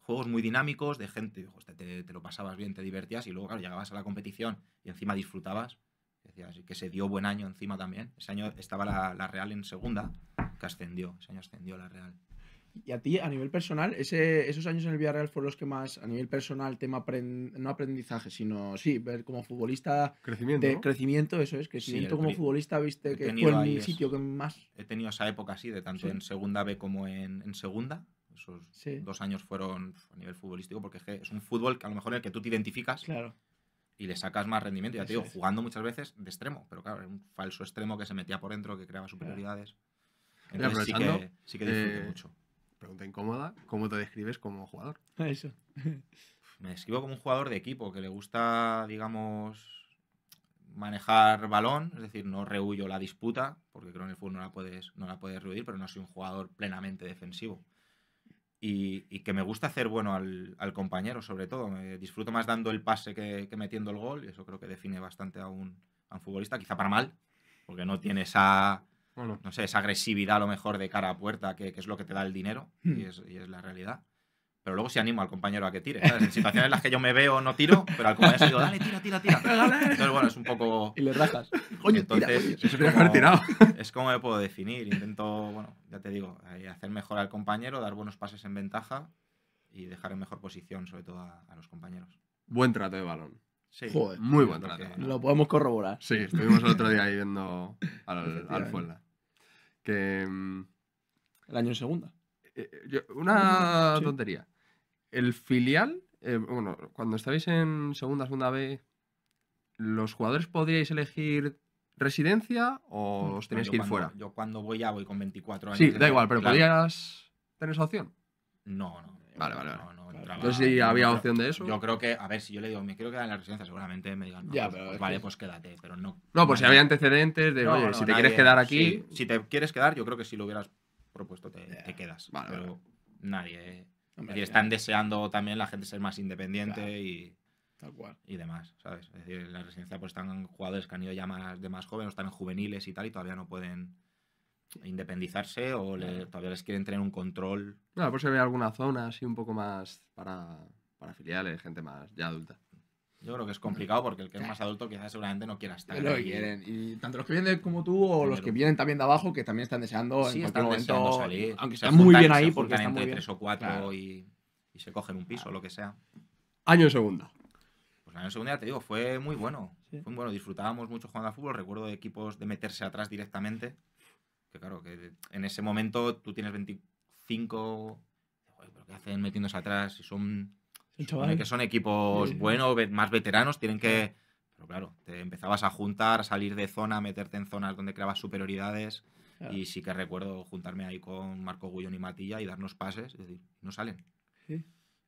juegos muy dinámicos de gente, te, lo pasabas bien, te divertías y luego, claro, llegabas a la competición y encima disfrutabas. Decías, que se dio buen año encima también. Ese año estaba la Real en segunda, que ascendió, ese año ascendió la Real. Y a ti, a nivel personal, esos años en el Villarreal fueron los que más, a nivel personal, tema no aprendizaje, sino sí, ver como futbolista. Crecimiento. Crecimiento, eso es, crecimiento sí, como futbolista, viste que fue mi sitio que más. He tenido esa época así, de tanto en segunda B como en, segunda. Esos dos años fueron a nivel futbolístico, porque es un fútbol que a lo mejor en el que tú te identificas. y le sacas más rendimiento. Ya te digo, jugando muchas veces de extremo, pero claro, era un falso extremo que se metía por dentro, que creaba superioridades. Entonces, sí que, sí que eh, mucho pregunta incómoda, ¿cómo te describes como jugador? Eso. Me describo como un jugador de equipo que le gusta, digamos, manejar balón, es decir, no rehuyo la disputa, porque creo que en el fútbol no la puedes, no la puedes rehuir, pero no soy un jugador plenamente defensivo. Y, que me gusta hacer bueno al, compañero, sobre todo. Me disfruto más dando el pase que, metiendo el gol, y eso creo que define bastante a un futbolista, quizá para mal, porque no tiene esa no sé, esa agresividad a lo mejor de cara a puerta, que, que es lo que te da el dinero y, hmm. es, y es la realidad pero luego sí animo al compañero a que tire. En situaciones en las que yo me veo no tiro, pero al compañero digo, dale, tira, tira, tira. Entonces, bueno, es un poco. Y le rajas. Coño, Entonces, Es, como, me puedo definir. Intento, bueno, ya te digo, eh, hacer mejor al compañero, dar buenos pases en ventaja y dejar en mejor posición, sobre todo a los compañeros. Buen trato de balón. Sí, muy buen Lo podemos corroborar. Sí, estuvimos el otro día ahí viendo al, al mm, El año en segunda. Eh, eh, una tontería. El filial, eh, bueno, cuando estabais en segunda, segunda B, ¿los jugadores podríais elegir residencia o mm, os tenéis que ir fuera? Yo cuando voy ya voy con 24 años. Sí, da igual, pero ¿podrías tener esa opción? No, no. Vale, vale, no sé ah, si había opción de eso. Yo creo que, a ver, si yo le digo, me quiero quedar en la residencia, seguramente me digan, pues, pues vale, pues quédate, pero no. No, pues si había antecedentes de, oye, si te quieres quedar aquí. si te quieres quedar, yo creo que si lo hubieras propuesto te, quedas. pero nadie. Eh. es decir, están deseando también la gente ser más independiente y. Tal Y demás, ¿sabes? Es decir, en la residencia pues están jugadores que han ido ya más, de más jóvenes, están en juveniles y tal, y todavía no pueden independizarse o todavía les quieren tener un control. Claro, por si había alguna zona así un poco más para, para filiales, gente más ya adulta. Yo creo que es complicado porque el que es más adulto quizás seguramente no quiera estar. ahí. quieren. Y tanto los que vienen como tú o los que vienen también de abajo que también están deseando sí, en están salir. Aunque están muy bien ahí porque están entre tres o cuatro y, se cogen un piso, o lo que sea. Año en segunda. Pues año en segunda, ya te digo, fue muy bueno. Fue bueno. Disfrutábamos mucho jugando a fútbol. Recuerdo equipos de meterse atrás directamente. Que claro, que en ese momento tú tienes 25. qué hacen metiéndose atrás? y son. Que son equipos buenos, más veteranos, tienen que. Pero claro, te empezabas a juntar, a salir de zona, a meterte en zonas donde creabas superioridades. Y sí que recuerdo juntarme ahí con Marco Gullón y Matilla y darnos pases. Es decir, no salen. Sí.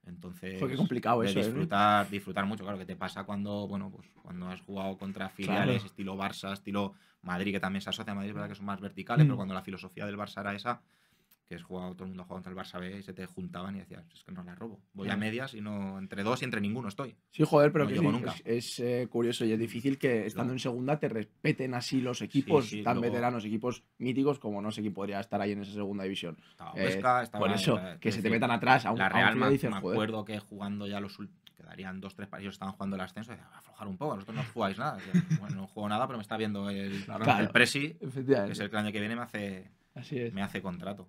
Entonces, Fue complicado eso, ¿eh? disfrutar, disfrutar mucho, claro, que te pasa cuando, bueno, pues cuando has jugado contra filiales estilo Barça, estilo Madrid, que también se asocia a Madrid, es verdad que son más verticales, mm. pero cuando la filosofía del Barça era esa, que es jugado, todo el mundo jugado contra el Barça B y se te juntaban y decías, es que no la robo. Voy a medias y no, entre dos y entre ninguno estoy. Sí, joder, pero es, eh, curioso y es difícil que estando en segunda te respeten así los equipos tan veteranos, equipos míticos, como no sé quién podría estar ahí en esa segunda división. Eh, por eso, que se te metan atrás a un La Real me, acuerdo que jugando ya los quedarían dos, tres partidos, estaban jugando el ascenso, y decían, aflojar un poco, vosotros no jugáis nada. no juego nada, pero me está viendo el, Presi, que es el que año que viene me hace, Me hace contrato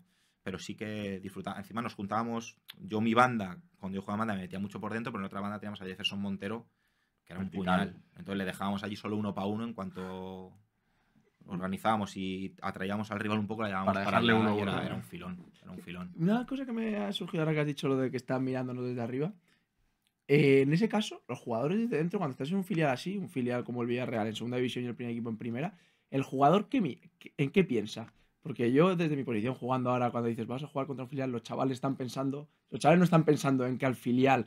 pero sí que disfrutaba Encima nos juntábamos, yo mi banda, cuando yo jugaba banda me metía mucho por dentro, pero en otra banda teníamos a Jefferson Montero, que era un puñal. Entonces le dejábamos allí solo uno para uno en cuanto organizábamos y atraíamos al rival un poco, le llamábamos para, dejarle uno. era, un filón, era un filón. Una cosa que me ha surgido ahora que has dicho lo de que están mirándonos desde arriba. Eh, en ese caso, los jugadores desde dentro, cuando estás en un filial así, un filial como el Villarreal en segunda división y el primer equipo en primera, el jugador que, en qué piensa. Porque yo desde mi posición jugando ahora, cuando dices vas a jugar contra un filial, los chavales están pensando, los chavales no están pensando en que al filial,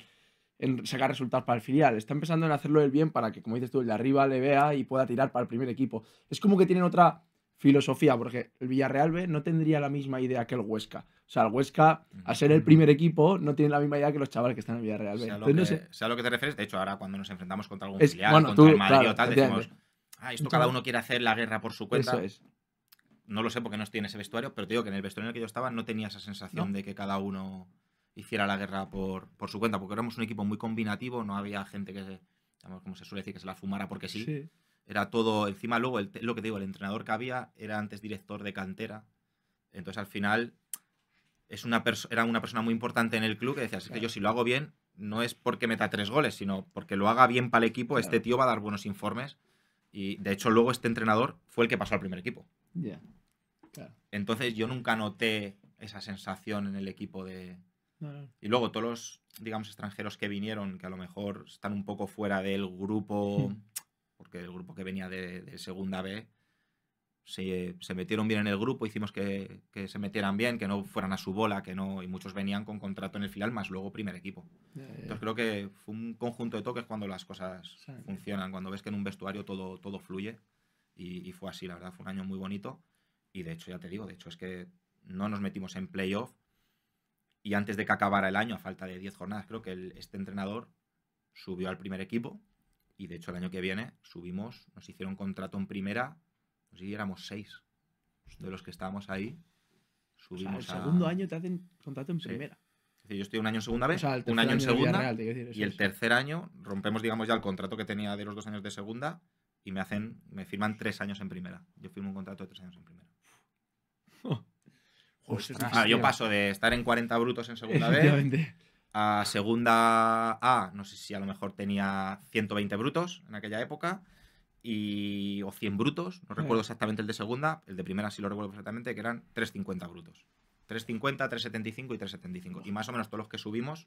en sacar resultados para el filial, están pensando en hacerlo el bien para que, como dices tú, el de arriba le vea y pueda tirar para el primer equipo. Es como que tienen otra filosofía, porque el Villarreal B no tendría la misma idea que el Huesca. O sea, el Huesca, a ser el primer equipo, no tiene la misma idea que los chavales que están en el Villarreal B. Sea, lo que, te refieres, de hecho, ahora cuando nos enfrentamos contra algún filial, contra el Madrid o tal, decimos, ah, esto cada uno quiere hacer la guerra por su cuenta. es no lo sé porque no estoy en ese vestuario, pero te digo que en el vestuario en el que yo estaba no tenía esa sensación de que cada uno hiciera la guerra por, su cuenta, porque éramos un equipo muy combinativo, no había gente que, digamos, como se suele decir, que se la fumara porque sí. Era todo, encima luego, lo que te digo, el entrenador que había era antes director de cantera, entonces al final es una era una persona muy importante en el club que decía, así que yo si lo hago bien, no es porque meta tres goles, sino porque lo haga bien para el equipo, este tío va a dar buenos informes. Y de hecho luego este entrenador fue el que pasó al primer equipo. Entonces yo nunca noté esa sensación en el equipo de... Y luego todos los, digamos, extranjeros que vinieron, que a lo mejor están un poco fuera del grupo, hmm. porque el grupo que venía de, segunda B, se, se, metieron bien en el grupo, hicimos que, se metieran bien, que no fueran a su bola, que no, y muchos venían con contrato en el final, más luego primer equipo. Entonces creo que fue un conjunto de toques cuando las cosas funcionan, cuando ves que en un vestuario todo, todo fluye, y, fue así, la verdad, fue un año muy bonito. Y de hecho, ya te digo, de hecho es que no nos metimos en playoff y antes de que acabara el año, a falta de 10 jornadas, creo que este entrenador subió al primer equipo y de hecho el año que viene subimos, nos hicieron contrato en primera, nos éramos seis de los que estábamos ahí. Subimos o el segundo año te hacen contrato en primera. yo estoy un año en segunda vez, un año, en segunda y el tercer año rompemos, digamos, ya el contrato que tenía de los dos años de segunda y me hacen, me firman tres años en primera. Yo firmo un contrato de tres años en primera. Ah, yo paso de estar en 40 brutos en segunda B a segunda A, no sé si a lo mejor tenía 120 brutos en aquella época y o 100 brutos, no recuerdo exactamente el de segunda, el de primera sí lo recuerdo exactamente que eran 350 brutos. 350, 375 y 375. Y más o menos todos los que subimos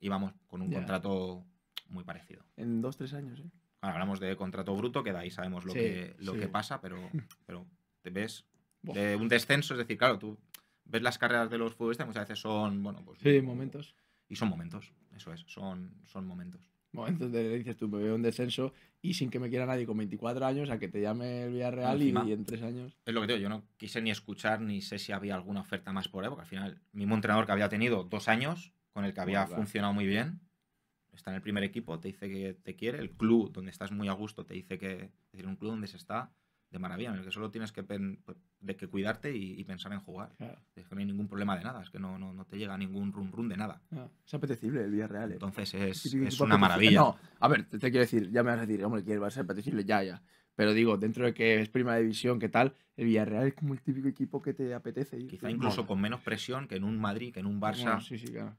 íbamos con un contrato muy parecido. En dos, tres años, ¿eh? hablamos de contrato bruto, que de ahí sabemos lo, que, pasa, pero, pero te ves de un descenso. Es decir, claro, tú ves las carreras de los futbolistas, muchas pues veces son, bueno, pues... Sí, momentos. Y son momentos, eso es, son, son momentos. Momentos de, dices tú, me pues veo un descenso y sin que me quiera nadie con 24 años a que te llame el Villarreal y, en tres años... Es lo que digo, yo no quise ni escuchar ni sé si había alguna oferta más por ahí, porque al final, mismo entrenador que había tenido dos años, con el que había funcionado muy bien, está en el primer equipo, te dice que te quiere, el club donde estás muy a gusto te dice que... Es decir, un club donde se está de maravilla, en el que solo tienes que, pues, que cuidarte y, pensar en jugar. no hay ningún problema de nada, es que no, te llega ningún run run de nada. es apetecible el Villarreal. ¿eh? Entonces es, una maravilla. No, a ver, te, quiero decir, ya me vas a decir, hombre, que ser apetecible, ya, ya. Pero digo, dentro de que es primera división, ¿qué tal? El Villarreal es como el típico equipo que te apetece Quizá incluso con menos presión que en un Madrid, que en un Barça. sí, sí, claro.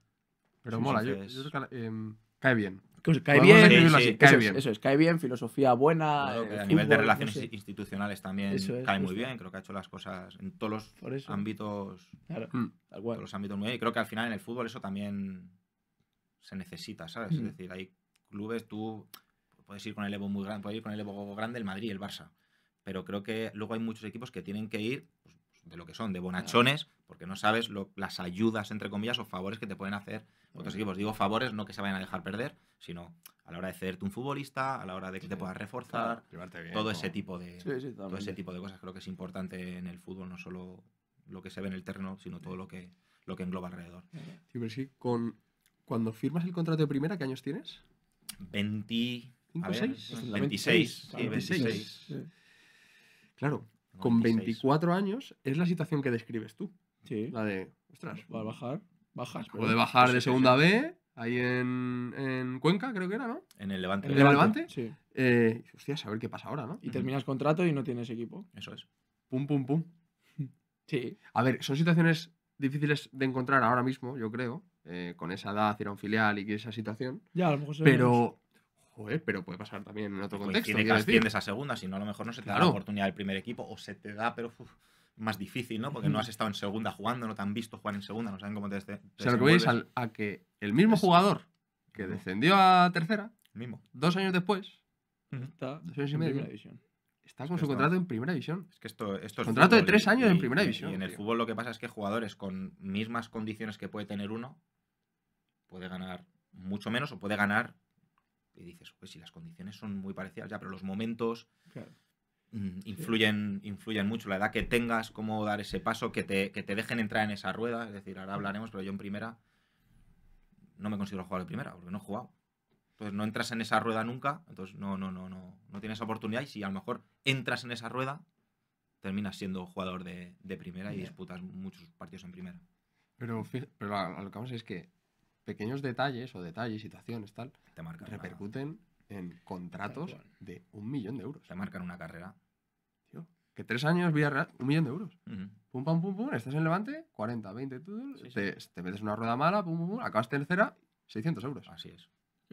Pero mola, yo, Cae bien. Pues cae bien, bien. cae bien, filosofía buena. Eh, a nivel de relaciones institucionales también cae muy bien. Creo que ha hecho las cosas en todos los ámbitos. Mm. los ámbitos muy Y creo que al final en el fútbol eso también se necesita, ¿sabes? Es mm. decir, hay clubes, tú puedes ir con el Evo muy grande, puedes ir con el Evo grande, el Madrid, el Barça. Pero creo que luego hay muchos equipos que tienen que ir pues, de lo que son, de bonachones, porque no sabes las ayudas, entre comillas, o favores que te pueden hacer otros equipos. Digo favores, no que se vayan a dejar perder, sino a la hora de cederte un futbolista, a la hora de que te puedas reforzar, todo, ese tipo de, todo ese tipo de cosas. Creo que es importante en el fútbol, no solo lo que se ve en el terreno, sino todo lo que, lo que engloba alrededor. Sí, pero sí, con, cuando firmas el contrato de primera, ¿qué años tienes? 26, 26. Claro, con 24 años, es la situación que describes tú. Sí. La de, ostras. Va a bajar, bajas. o de bajar de segunda B, ahí en, Cuenca, creo que era, ¿no? En el Levante. En el Levante. Sí. Eh, hostia, a ver qué pasa ahora, ¿no? Y terminas contrato y no tienes equipo. Eso es. Pum, pum, pum. sí. A ver, son situaciones difíciles de encontrar ahora mismo, yo creo. Eh, con esa edad, ir a un filial y esa situación. Ya, a lo mejor se Pero Joder, pero puede pasar también en otro pues que asciendes a segunda, si no, a lo mejor no se te da la oportunidad del primer equipo, o se te da, pero más difícil, ¿no? Porque no has estado en segunda jugando, no te han visto jugar en segunda, no saben cómo te. te ¿Se lo que veis a que el mismo jugador que descendió a tercera, mismo. dos años después, está división. Está con su contrato en primera división. Es que esto, esto es Contrato de tres años en primera división. Y en el fútbol lo que pasa es que jugadores con mismas condiciones que puede tener uno puede ganar mucho menos o puede ganar y dices, pues si las condiciones son muy parecidas ya, pero los momentos mm, influyen, influyen mucho. La edad que tengas, cómo dar ese paso, que te, dejen entrar en esa rueda. Es decir, ahora hablaremos, pero yo en primera no me considero jugador de primera, porque no he jugado. Entonces no entras en esa rueda nunca, entonces no, no, no, no, no tienes oportunidad. Y si a lo mejor entras en esa rueda, terminas siendo jugador de, primera y disputas muchos partidos en primera. Pero, pero lo que vamos es que pequeños detalles o detalles, situaciones, tal, te repercuten en contratos de un millón de euros. Te marcan una carrera. Tío, que tres años real. un millón de euros. Pum, Pum, pum, pum, estás en Levante, 40, 20, tú, te, metes una rueda mala, pum, pum, pum, acabas tercera, 600 euros. Así es.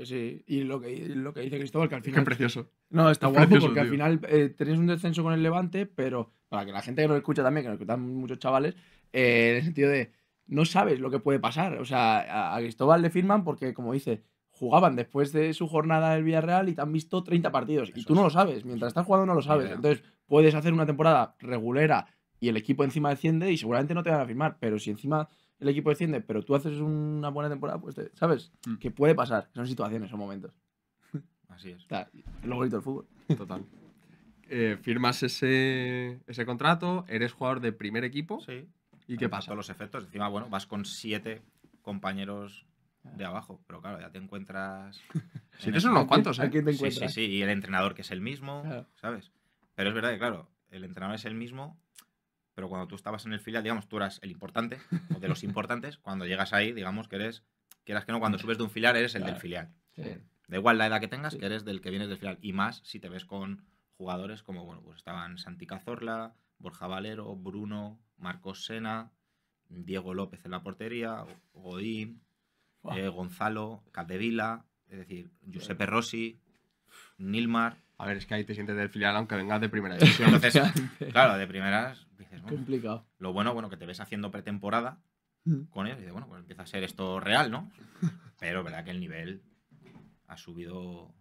Sí, y lo que, lo que dice Cristóbal, que al final. Qué precioso. No, está guapo porque al final eh, tenéis tenés un descenso con el Levante, pero para que la gente que nos escucha también, que nos escuchan muchos chavales, eh, en el sentido de no sabes lo que puede pasar. O sea, a Cristóbal le firman porque, como dice, jugaban después de su jornada del Villarreal y te han visto 30 partidos. y tú no lo sabes. Mientras estás jugando no lo sabes. Entonces, puedes hacer una temporada regulera y el equipo encima desciende y seguramente no te van a firmar. Pero si encima el equipo desciende, pero tú haces una buena temporada, pues sabes mm. que puede pasar. Son situaciones, son momentos. Así es. es lo bonito del fútbol. Total. Eh, firmas ese, ese contrato, eres jugador de primer equipo. Sí. ¿Y que pasa? Todos los efectos. Encima, bueno, vas con siete compañeros de abajo, pero claro, ya te encuentras. sí, son unos cuantos, ¿eh? Te sí, sí, sí, y el entrenador que es el mismo, ¿sabes? Pero es verdad que, claro, el entrenador es el mismo, pero cuando tú estabas en el filial, digamos, tú eras el importante, o de los importantes, cuando llegas ahí, digamos que eres, Que eras que no, cuando subes de un filial, eres el del filial. Sí. Da igual la edad que tengas, que eres del que vienes del filial. Y más si te ves con jugadores como, bueno, pues estaban Santi Cazorla, Borja Valero, Bruno, Marcos Sena, Diego López en la portería, Godín, eh, Gonzalo, caldevila es decir, Giuseppe Rossi, Nilmar. A ver, es que ahí te sientes del filial aunque vengas de primera división. claro, de primeras dices, complicado. Lo bueno, bueno, que te ves haciendo pretemporada mm. con ellos y dices, bueno, pues empieza a ser esto real, ¿no? Pero verdad que el nivel ha subido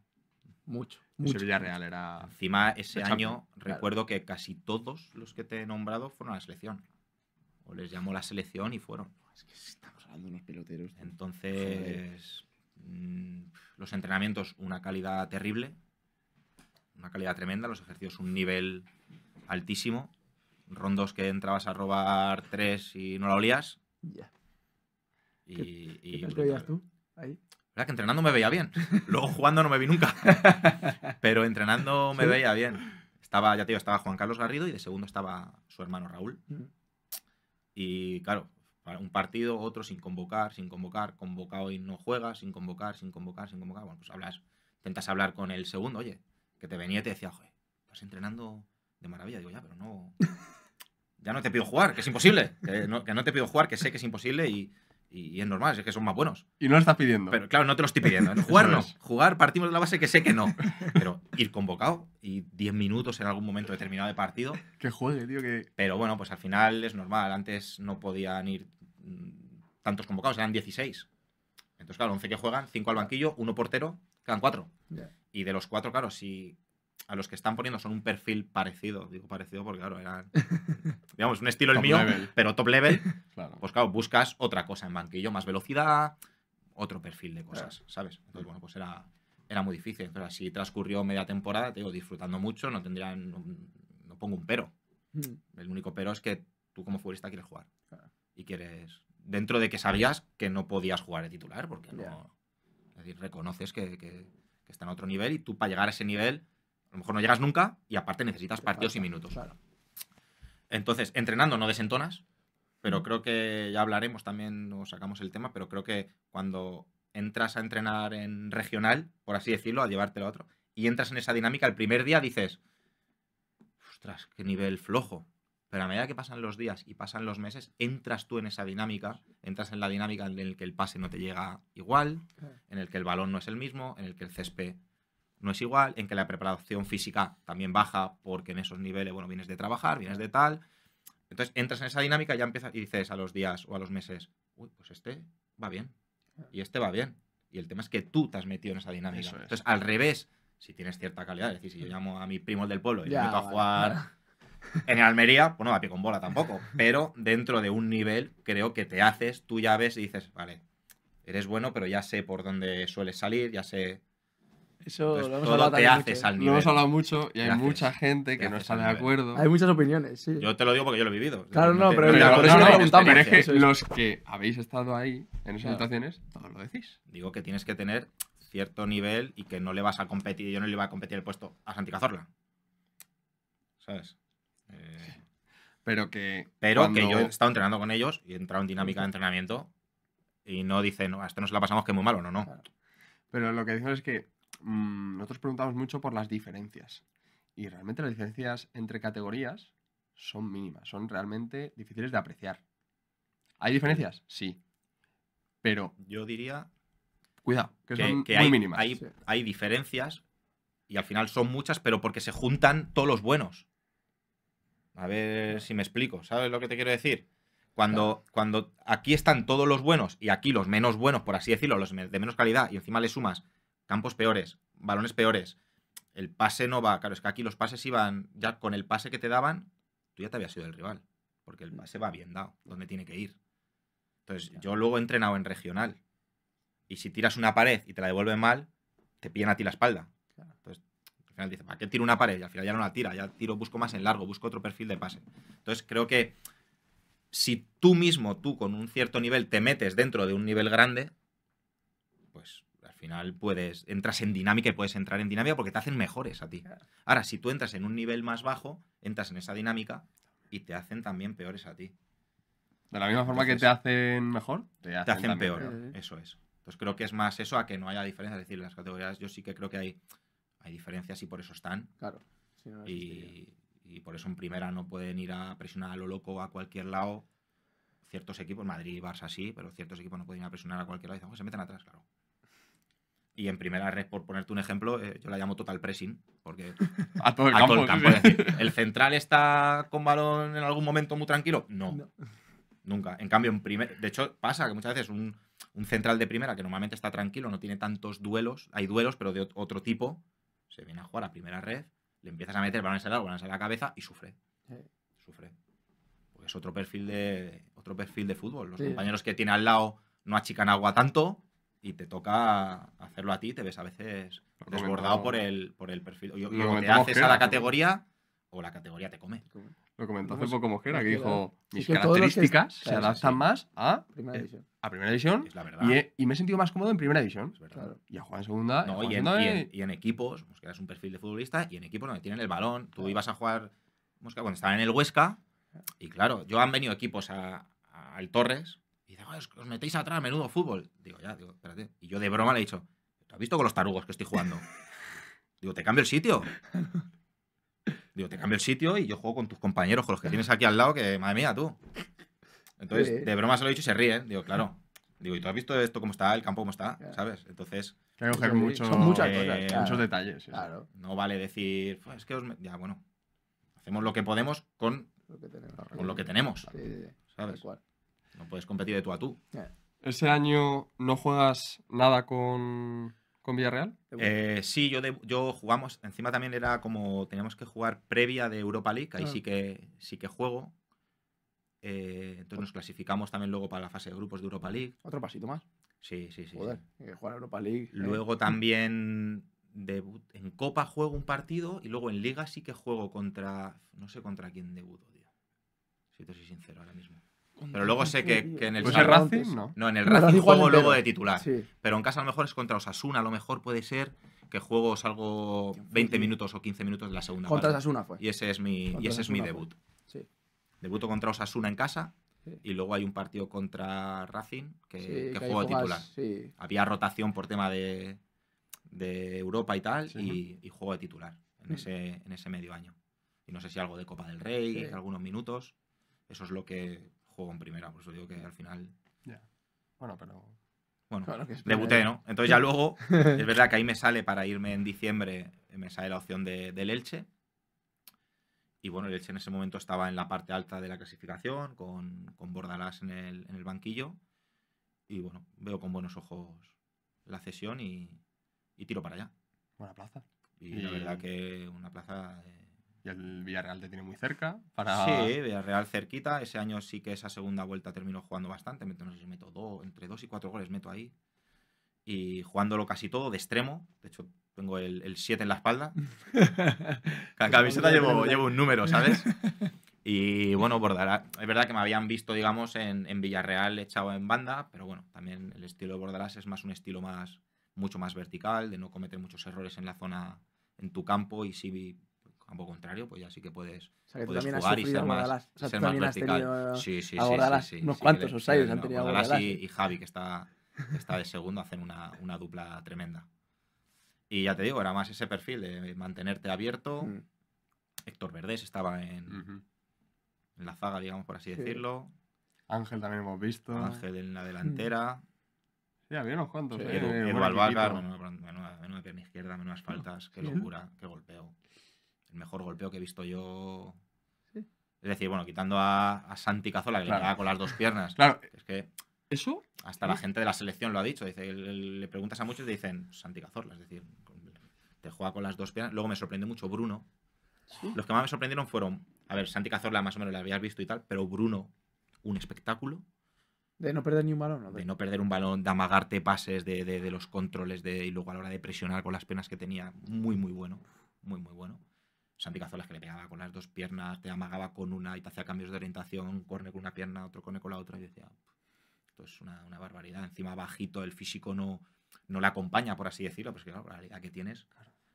mucho. Mucho. Villarreal era. Encima, ese año, recuerdo que casi todos los que te he nombrado fueron a la selección. O les llamó la selección y fueron. Es que estamos hablando de unos peloteros. Entonces, mm, los entrenamientos, una calidad terrible, una calidad tremenda, los ejercicios, un nivel altísimo. Rondos que entrabas a robar tres y no la olías. Ya. Y, ¿Qué, tú ahí? que entrenando me veía bien. Luego jugando no me vi nunca. Pero entrenando me veía bien. Estaba, ya tío estaba Juan Carlos Garrido y de segundo estaba su hermano Raúl. Y claro, un partido, otro sin convocar, sin convocar, convocado y no juega, sin convocar, sin convocar, sin convocar. Bueno, pues hablas, intentas hablar con el segundo, oye, que te venía y te decía, joder, estás entrenando de maravilla. Digo, ya, pero no. Ya no te pido jugar, que es imposible. Que que no te pido jugar, que sé que es imposible y y, es normal, es que son más buenos. Y no lo estás pidiendo. Pero claro, no te lo estoy pidiendo. Jugar no. Jugar partimos de la base que sé que no. Pero ir convocado y 10 minutos en algún momento determinado de partido. Que juegue, tío. Que... Pero bueno, pues al final es normal. Antes no podían ir mm, tantos convocados, eran 16. Entonces, claro, 11 que juegan, 5 al banquillo, 1 portero, quedan 4. Y de los 4, claro, si a los que están poniendo son un perfil parecido. Digo parecido porque, claro, eran. digamos, un estilo el mío, pero top level. Pues, claro, buscas otra cosa en banquillo, más velocidad, otro perfil de cosas, ¿sabes? Entonces, bueno, pues era, era muy difícil. Pero así transcurrió media temporada, te digo, disfrutando mucho, no tendría. No, pongo un pero. Mm. El único pero es que tú, como futbolista, quieres jugar. Y quieres. Dentro de que sabías que no podías jugar de titular, porque no. Es decir, reconoces que, que, que está en otro nivel y tú, para llegar a ese nivel a lo mejor no llegas nunca y aparte necesitas partidos y minutos. Entonces, entrenando no desentonas, pero mm. creo que ya hablaremos también, nos sacamos el tema, pero creo que cuando entras a entrenar en regional, por así decirlo, a llevártelo a otro, y entras en esa dinámica, el primer día dices, ostras, qué nivel flojo. Pero a medida que pasan los días y pasan los meses, entras tú en esa dinámica, entras en la dinámica en la que el pase no te llega igual, en el que el balón no es el mismo, en el que el césped no es igual, en que la preparación física también baja porque en esos niveles, bueno, vienes de trabajar, vienes de tal. Entonces entras en esa dinámica y ya empiezas y dices a los días o a los meses, uy, pues este va bien y este va bien. Y el tema es que tú te has metido en esa dinámica. Entonces, al revés, si tienes cierta calidad, es decir, si yo llamo a mi primo del pueblo y meto a jugar en Almería, pues no va pie con bola tampoco, pero dentro de un nivel creo que te haces, tú ya ves y dices, vale, eres bueno, pero ya sé por dónde sueles salir, ya sé eso lo hemos te haces mucho. ¿eh? hemos hablado mucho y hay mucha gente que no está de acuerdo. Hay muchas opiniones, sí. Yo te lo digo porque yo lo he vivido. Claro, no, pero, los que habéis estado ahí en esas situaciones, todos lo decís. Digo que tienes que tener cierto nivel y que no le vas a competir, yo no le iba a competir el puesto a Santi Cazorla. ¿Sabes? Eh, pero que. Pero que yo he estado entrenando con ellos y he entrado en dinámica de entrenamiento y no dicen, no, a esto nos la pasamos que es muy malo, no, no. Pero lo que dicen es que Mm, nosotros preguntamos mucho por las diferencias. Y realmente las diferencias entre categorías son mínimas, son realmente difíciles de apreciar. ¿Hay diferencias? Sí. Pero. Yo diría. Cuidado, que, son muy hay, mínimas. Hay, diferencias y al final son muchas, pero porque se juntan todos los buenos. A ver si me explico, ¿sabes lo que te quiero decir? Cuando, cuando aquí están todos los buenos y aquí los menos buenos, por así decirlo, los de menos calidad, y encima le sumas campos peores, balones peores. El pase no va, claro, es que aquí los pases iban, ya con el pase que te daban, tú ya te habías sido el rival, porque el pase va bien dado, donde tiene que ir. Entonces, yo luego he entrenado en regional. Y si tiras una pared y te la devuelven mal, te pillan a ti la espalda. Entonces, al final dices, ¿para qué tiro una pared? Y al final ya no la tira, ya tiro, busco más en largo, busco otro perfil de pase. Entonces, creo que si tú mismo, tú con un cierto nivel, te metes dentro de un nivel grande, pues final puedes, entras en dinámica y puedes entrar en dinámica porque te hacen mejores a ti. Ahora, si tú entras en un nivel más bajo, entras en esa dinámica y te hacen también peores a ti. De la misma forma que te hacen mejor, te hacen, peor, Eso es. Entonces creo que es más eso a que no haya diferencia. Es decir, las categorías yo sí que creo que hay, hay diferencias y por eso están. Claro. y, por eso en primera no pueden ir a presionar a lo loco a cualquier lado. Ciertos equipos, Madrid, Barça sí, pero ciertos equipos no pueden ir a presionar a cualquier lado. Y se meten atrás, claro. Y en primera red, por ponerte un ejemplo, eh, yo la llamo total pressing, porque ah, pues, a el campo. central está con balón en algún momento muy tranquilo? No, nunca. En cambio, en primer, de hecho pasa que muchas veces un, central de primera que normalmente está tranquilo, no tiene tantos duelos, hay duelos, pero de otro tipo, se viene a jugar a primera red, le empiezas a meter balones al lado, a la cabeza y sufre. Sufre. Porque es otro perfil de, otro perfil de fútbol. Los compañeros que tiene al lado no achican agua tanto y te toca hacerlo a ti, te ves a veces desbordado por el, por el perfil. Yo, te haces a la categoría o la categoría te come. Lo comentó hace poco Mosquera, que dijo, mis características se adaptan más a primera edición. Eh, a primera edición la verdad. Eh, y, me he sentido más cómodo en primera edición. Y a jugar en segunda. y, en, equipos, Mosquera es un perfil de futbolista, y en equipos donde tienen el balón. Tú ibas a jugar, Mosquera, cuando estaba en el Huesca, y claro, yo han venido equipos a, al Torres, os metéis atrás, menudo fútbol. Digo, ya, digo, espérate. Y yo de broma le he dicho, has visto con los tarugos que estoy jugando? digo, te cambio el sitio. Digo, te cambio el sitio y yo juego con tus compañeros, con los que tienes aquí al lado, que madre mía, tú. Entonces, de broma se lo he dicho y se ríe. ¿eh? Digo, claro. Digo, ¿y tú has visto esto cómo está, el campo cómo está? ¿Sabes? Entonces. son muchas cosas. Eh, muchos detalles. No vale decir, pues es que os ya, bueno. Hacemos lo que podemos con lo que tenemos. Con ¿Sabes? No puedes competir de tú a tú. ¿Ese año no juegas nada con, Villarreal? Eh, sí, yo, yo jugamos. Encima también era como teníamos que jugar previa de Europa League. Ahí sí, que, sí que juego. Eh, entonces nos clasificamos también luego para la fase de grupos de Europa League. Otro pasito más. Sí, sí, sí. Joder, jugar Europa League. Eh. Luego también debut, en Copa juego un partido y luego en Liga sí que juego contra. No sé contra quién debuto, tío. Si te soy sincero ahora mismo. Pero luego sé que, en el. Pues en el Racing? No. en el Racing juego luego de titular. Pero en casa a lo mejor es contra Osasuna, a lo mejor puede ser que juego algo 20 minutos o 15 minutos de la segunda Contra Osasuna fue. Y ese es mi, y ese es mi debut. Sí. Debuto contra Osasuna en casa y luego hay un partido contra Racing que, juego de titular. Había rotación por tema de, Europa y tal y, juego de titular en, mm. ese, en ese medio año. Y no sé si algo de Copa del Rey, algunos minutos. Eso es lo que con primera, por eso digo que al final. Bueno, pero. Bueno, debuté, ¿no? Entonces ya luego, es verdad que ahí me sale para irme en diciembre, me sale la opción de, del Elche. Y bueno, el Elche en ese momento estaba en la parte alta de la clasificación, con, con Bordalás en el, en el banquillo. Y bueno, veo con buenos ojos la cesión y, y tiro para allá. Buena plaza. Y, la verdad que una plaza. Eh, el Villarreal te tiene muy cerca. Para... Sí, Villarreal cerquita. Ese año sí que esa segunda vuelta terminó jugando bastante. Me meto entre dos y cuatro goles meto ahí. Y jugándolo casi todo de extremo. De hecho, tengo el 7 en la espalda. Cada pues camiseta llevo, llevo un número, ¿sabes? Y bueno, Bordalás, es verdad que me habían visto, digamos, en, Villarreal echado en banda, pero bueno, también el estilo de Bordalás es más un estilo más mucho más vertical, de no cometer muchos errores en la zona, en tu campo, y sí poco contrario, pues ya sí que puedes, jugar y ser más, ser más Sí, sí, sí, sí, Unos cuantos han tenido Guadalás y, y, Javi, que está, está de segundo, hacen una, una, dupla tremenda. Y ya te digo, era más ese perfil de mantenerte abierto. Mm. Héctor Verdés estaba en, la zaga, digamos, por así decirlo. Ángel también hemos visto. Ángel en la mm. delantera. Sí, había unos cuantos. Sí, eh, menos Edu pierna izquierda, menos faltas. Qué locura, qué golpeo el mejor golpeo que he visto yo. Es decir, bueno, quitando a, Santi Cazola, que le con las dos piernas. Claro. Es que. Eso. Hasta la ¿Eh? gente de la selección lo ha dicho. Dice, le preguntas a muchos y te dicen Santi Cazorla. Es decir, te juega con las dos piernas. Luego me sorprende mucho Bruno. Los que más me sorprendieron fueron. A ver, Santi Cazorla más o menos le habías visto y tal, pero Bruno, un espectáculo. De no perder ni un balón. ¿no? De no perder un balón, de amagarte pases, de, los controles de, y luego a la hora de presionar con las penas que tenía. Muy, muy bueno. Muy, muy bueno. Santi Cazorla que le pegaba con las dos piernas, te amagaba con una y te hacía cambios de orientación, corne con una pierna, otro corne con la otra, y decía, esto es una, barbaridad. Encima bajito, el físico no, no acompaña, por así decirlo, porque pues claro, la realidad que tienes,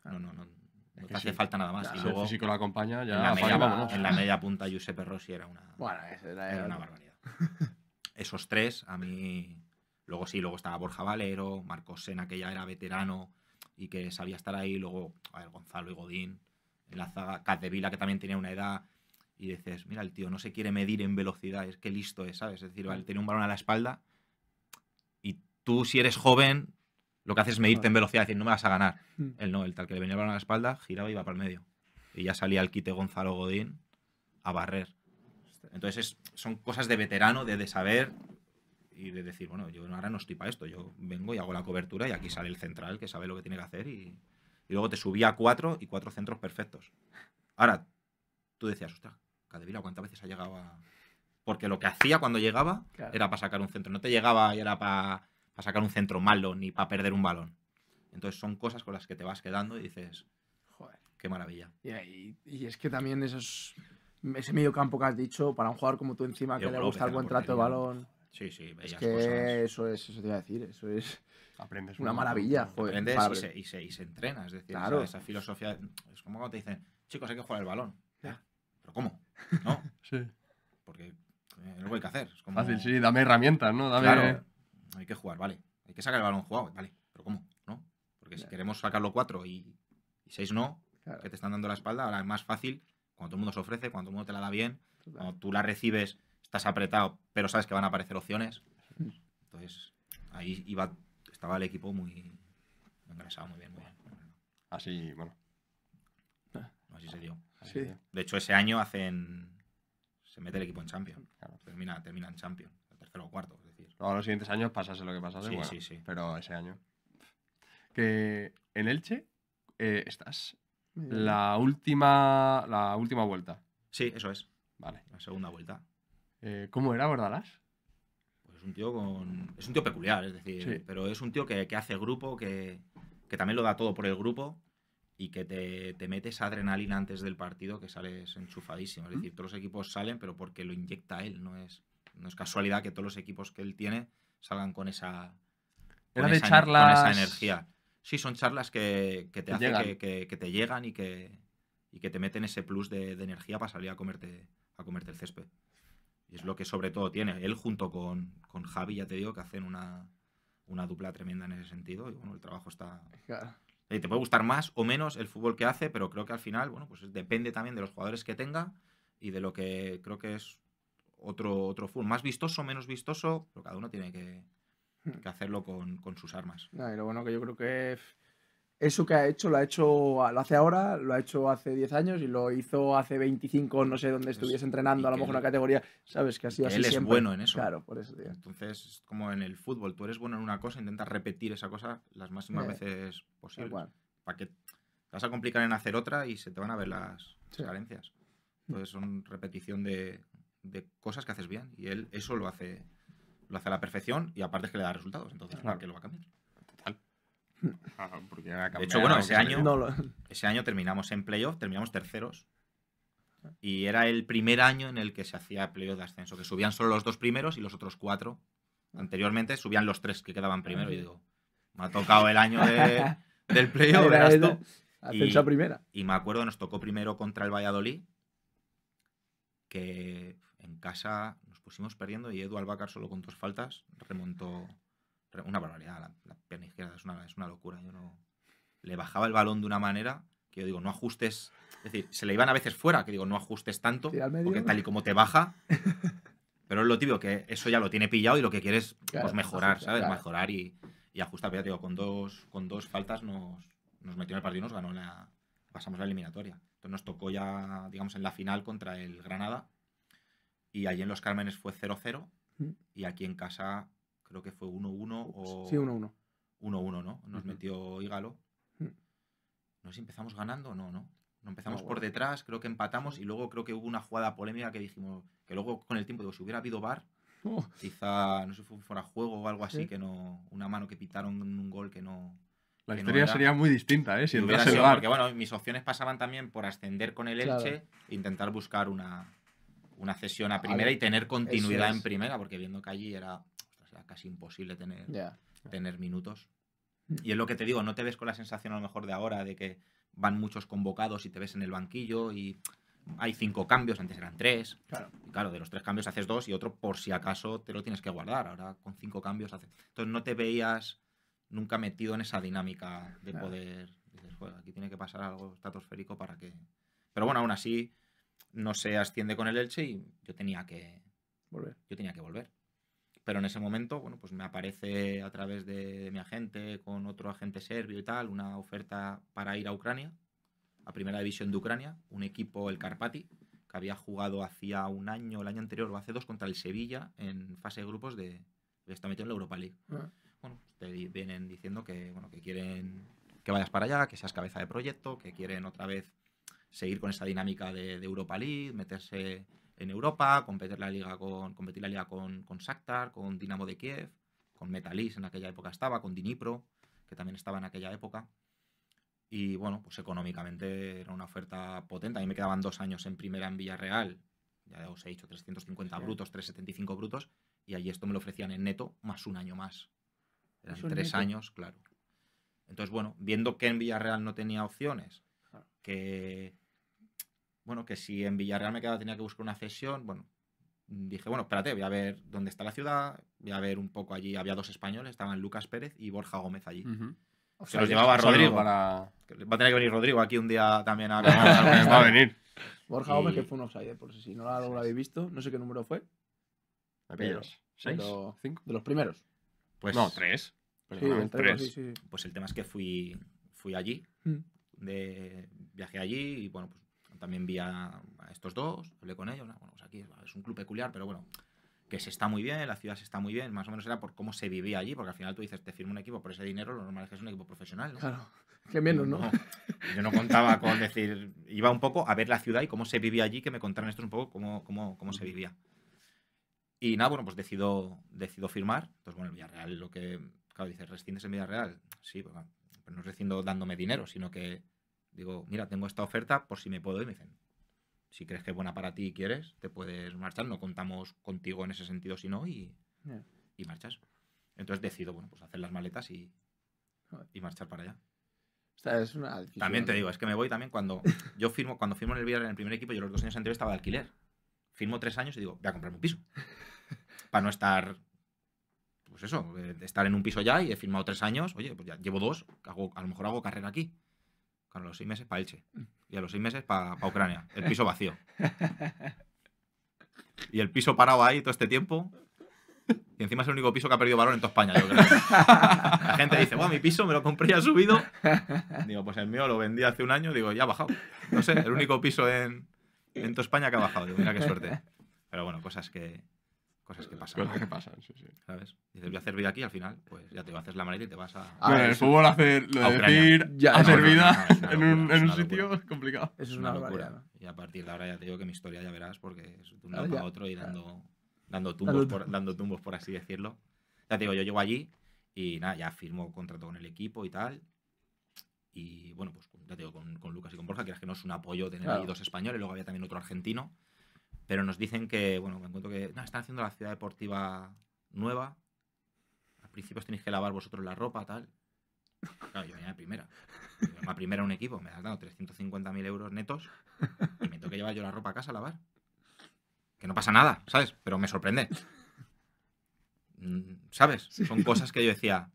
no, no, no, no te hace falta nada más. el físico la acompaña, ya en la, media, punta Giuseppe Rossi era una, era, una barbaridad. Esos tres, a mí... Luego sí, luego estaba Borja Valero, Marcos Sena, que ya era veterano y que sabía estar ahí. Luego, a Gonzalo y Godín, la zaga Vila que también tiene una edad, y dices, mira, el tío no se quiere medir en velocidad, es que listo es, ¿sabes? Es decir, vale, mm. tiene un balón a la espalda y tú, si eres joven, lo que haces es medirte en velocidad, es decir, no me vas a ganar. Mm. Él no, el tal que le venía el balón a la espalda, giraba y iba para el medio. Y ya salía el quite Gonzalo Godín a barrer. Entonces son cosas de veterano, de, de saber y de decir, bueno, yo ahora no estoy para esto, yo vengo y hago la cobertura y aquí sale el central que sabe lo que tiene que hacer y, y luego te subía a cuatro y cuatro centros perfectos. Ahora, tú decías, ostras, Cadevila, ¿cuántas veces ha llegado a...? Porque lo que hacía cuando llegaba era para sacar un centro. No te llegaba y era para sacar un centro malo ni para perder un balón. Entonces son cosas con las que te vas quedando y dices, joder, qué maravilla. y, es que también esos, ese medio campo que has dicho, para un jugador como tú encima, que le gusta el buen trato de balón. Sí, sí, es que Eso es, eso te iba a decir, eso es aprendes una, maravilla. aprendes y se, y, se, entrena, es decir, esa filosofía es como cuando te dicen, chicos, hay que jugar el balón. Ya. ¿Pero cómo? ¿No? sí. Porque eh, hay que hacer. Es Fácil, sí, dame herramientas, ¿no? hay que jugar, vale. Hay que sacar el balón jugado, vale. ¿Pero cómo? ¿No? Porque si queremos sacarlo cuatro y, seis no, que te están dando la espalda, ahora es más fácil cuando todo el mundo se ofrece, cuando todo el mundo te la da bien, cuando tú la recibes, estás apretado, pero sabes que van a aparecer opciones. Entonces, ahí iba estaba el equipo muy engrasado, muy bien, muy bien. Así, bueno. Ah, así se dio. De hecho, ese año hacen. Se mete el equipo en Champions. Termina, en Champions, tercero o cuarto. Es decir. Luego, los siguientes años pasase lo que pasase. Sí, sí, sí. Pero ese año. Que en Elche eh, estás. La última, la última vuelta. Sí, eso es. Vale. La segunda vuelta. Eh, ¿Cómo era Bordalás? tío con. Es un tío peculiar, es decir, pero es un tío que, hace grupo, que, también lo da todo por el grupo y que te, te esa adrenalina antes del partido que sales enchufadísimo. Es decir, todos los equipos salen, pero porque lo inyecta él, no es, no es casualidad que todos los equipos que él tiene salgan con esa. Con energía. Sí, son charlas que, te, que, te llegan y que, y que te meten ese plus de, de energía para salir a comerte, a comerte el césped es lo que sobre todo tiene. Él junto con, Javi, ya te digo, que hacen una, dupla tremenda en ese sentido. Y bueno, el trabajo está... Eh, te puede gustar más o menos el fútbol que hace, pero creo que al final, bueno, pues depende también de los jugadores que tenga y de lo que creo que es otro, otro fútbol. Más vistoso, menos vistoso, pero cada uno tiene que, hmm. hacerlo con, sus armas. y lo bueno que yo creo que eso que ha hecho lo ha hecho ah, lo hace ahora, lo ha hecho hace 10 años y lo hizo hace 25, no sé dónde pues, estuviese entrenando, a lo mejor una categoría, sabes que ha sido así él es bueno en eso. Claro, por eso. Entonces, como en el fútbol, tú eres bueno en una cosa, intentas repetir esa cosa las máximas eh, veces posibles. Para que te vas a complicar en hacer otra y se te van a ver las carencias. Mm. Entonces, son repetición de, cosas que haces bien y él eso lo hace lo hace a la perfección y aparte es que le da resultados, entonces ¿para lo va a cambiar? de hecho, bueno, ese año, ese año terminamos en playoff, terminamos terceros. Y era el primer año en el que se hacía playoff de ascenso, que subían solo los dos primeros y los otros cuatro. Anteriormente subían los tres que quedaban primero. Y digo, me ha tocado el año del playoff, primera. Y me acuerdo, nos tocó primero contra el Valladolid, que en casa nos pusimos perdiendo y Edu Albacar solo con dos faltas remontó una barbaridad. La, pierna izquierda es una, locura. Yo no. Le bajaba el balón de una manera que yo digo, no ajustes. Es decir, se le iban a veces fuera, que digo, no ajustes tanto, porque tal y como te baja. pero es lo típico, que eso ya lo tiene pillado y lo que quieres es pues, mejorar, ¿sabes? Mejorar y, ajustar. Pero ya digo, con dos, con dos faltas nos, metió en el partido y nos ganó la. Pasamos la eliminatoria. Entonces nos tocó ya, digamos, en la final contra el Granada. Y allí en Los Cármenes fue 0-0. Mm. Y aquí en casa creo que fue 1-1 o... Sí, 1-1. 1-1, ¿no? Nos metió Hígalo. No sé si empezamos ganando o no, ¿no? No empezamos ah, por detrás, creo que empatamos y luego creo que hubo una jugada polémica que dijimos que luego con el tiempo, digo, si hubiera habido bar, oh. quizá, no sé, si fuera juego o algo así, que no, una mano que pitaron un gol que no... La historia sería muy distinta, ¿eh? Si Porque bueno, mis opciones pasaban también por ascender con el Elche, intentar buscar una, una cesión a primera y tener continuidad en primera, porque viendo que allí era casi imposible tener, tener minutos. Mm. Y es lo que te digo, no te ves con la sensación a lo mejor de ahora de que van muchos convocados y te ves en el banquillo y hay cinco cambios, antes eran tres. Claro. claro, de los tres cambios haces dos y otro por si acaso te lo tienes que guardar. Ahora con cinco cambios Entonces no te veías nunca metido en esa dinámica de poder. aquí tiene que pasar algo estratosférico para que. Pero bueno, aún así no se asciende con el Elche y yo tenía que. Volver. Yo tenía que volver. Pero en ese momento, bueno, pues me aparece a través de mi agente, con otro agente serbio y tal, una oferta para ir a Ucrania, a Primera División de Ucrania, un equipo, el Carpati que había jugado hacía un año, el año anterior o hace dos, contra el Sevilla en fase de grupos de... esta metido en la Europa League. Ah. Bueno, pues te vienen diciendo que, bueno, que quieren que vayas para allá, que seas cabeza de proyecto, que quieren otra vez seguir con esa dinámica de, de Europa League, meterse en Europa, competir la liga con, competir la liga con, con Shakhtar, con Dinamo de Kiev, con Metalis en aquella época estaba, con Dinipro, que también estaba en aquella época. Y bueno, pues económicamente era una oferta potente. A mí me quedaban dos años en primera en Villarreal, ya os he dicho, 350 brutos, 375 brutos, y allí esto me lo ofrecían en neto más un año más. Eran tres años, claro. Entonces, bueno, viendo que en Villarreal no tenía opciones, que bueno, que si en Villarreal me quedaba tenía que buscar una cesión, bueno, dije, bueno, espérate, voy a ver dónde está la ciudad, voy a ver un poco allí, había dos españoles, estaban Lucas Pérez y Borja Gómez allí. Se los llevaba Rodrigo. Va a tener que venir Rodrigo aquí un día también a... va a venir. Borja Gómez, que fue un offside, por si no lo, habéis visto, no sé qué número fue. ¿Seis? ¿Cinco? De los primeros. Pues... No, tres. Pues, pues el tema es que fui, fui allí, mm. viajé allí y bueno, pues también vi a, estos dos, hablé con ellos, ah, bueno, pues aquí es un club peculiar, pero bueno, que se está muy bien, la ciudad se está muy bien, más o menos era por cómo se vivía allí, porque al final tú dices, te firmo un equipo por ese dinero, lo normal es que es un equipo profesional, ¿no? Claro, que menos, ¿no? yo no contaba con decir, iba un poco a ver la ciudad y cómo se vivía allí, que me contaran esto un poco cómo, cómo, cómo se vivía. Y nada, bueno, pues decido, decido firmar. Entonces, bueno, el Villarreal, lo que, claro, dices, rescindes en Villarreal. Sí, pues, pero no rescindo dándome dinero, sino que Digo, mira, tengo esta oferta por si me puedo. Y me dicen, si crees que es buena para ti y quieres, te puedes marchar. No contamos contigo en ese sentido, si no, y, marchas. Entonces decido, bueno, pues hacer las maletas y, marchar para allá. También te digo, es que me voy también cuando yo firmo, cuando firmo en el Villarreal en el primer equipo, yo los dos años anteriores estaba de alquiler. Firmo tres años y digo, voy a comprarme un piso. para no estar, pues eso, eh, estar en un piso ya y he firmado tres años, oye, pues ya llevo dos, hago, a lo mejor hago carrera aquí. A los seis meses para Elche. Y a los seis meses para Ucrania. El piso vacío. Y el piso parado ahí todo este tiempo. Y encima es el único piso que ha perdido valor en toda España, yo creo. La gente dice, guau, mi piso me lo compré y ha subido. Digo, pues el mío lo vendí hace un año, digo, ya ha bajado. No sé, el único piso en, en toda España que ha bajado. Digo, mira qué suerte. Pero bueno, cosas que, cosas que pasan. Cosas que pasan, sí, sí. ¿Sabes? Dices, voy a hacer vida aquí al final, pues ya te vas a hacer la maleta y te vas a. bueno, el fútbol hacer, lo de decir, hacer vida en un, sitio es complicado. Eso es una, locura. y a partir de ahora ya te digo que mi historia ya verás, porque es de un ah, lado para otro y dando, dando, tumbos por, dando tumbos, por así decirlo. Ya te digo, yo llego allí y nada, ya firmo contrato con el equipo y tal. Y bueno, pues ya te digo, con, Lucas y con Borja, que que no es un apoyo tener ahí dos españoles, luego había también otro argentino. Pero nos dicen que, bueno, me encuentro que están haciendo la ciudad deportiva nueva. Al principio os tenéis que lavar vosotros la ropa, tal. Claro, yo venía de primera. Yo venía primera un equipo, me has dado 350.000 euros netos y me tengo que llevar yo la ropa a casa a lavar. Que no pasa nada, ¿sabes? Pero me sorprende. Mm, ¿Sabes? Son cosas que yo decía,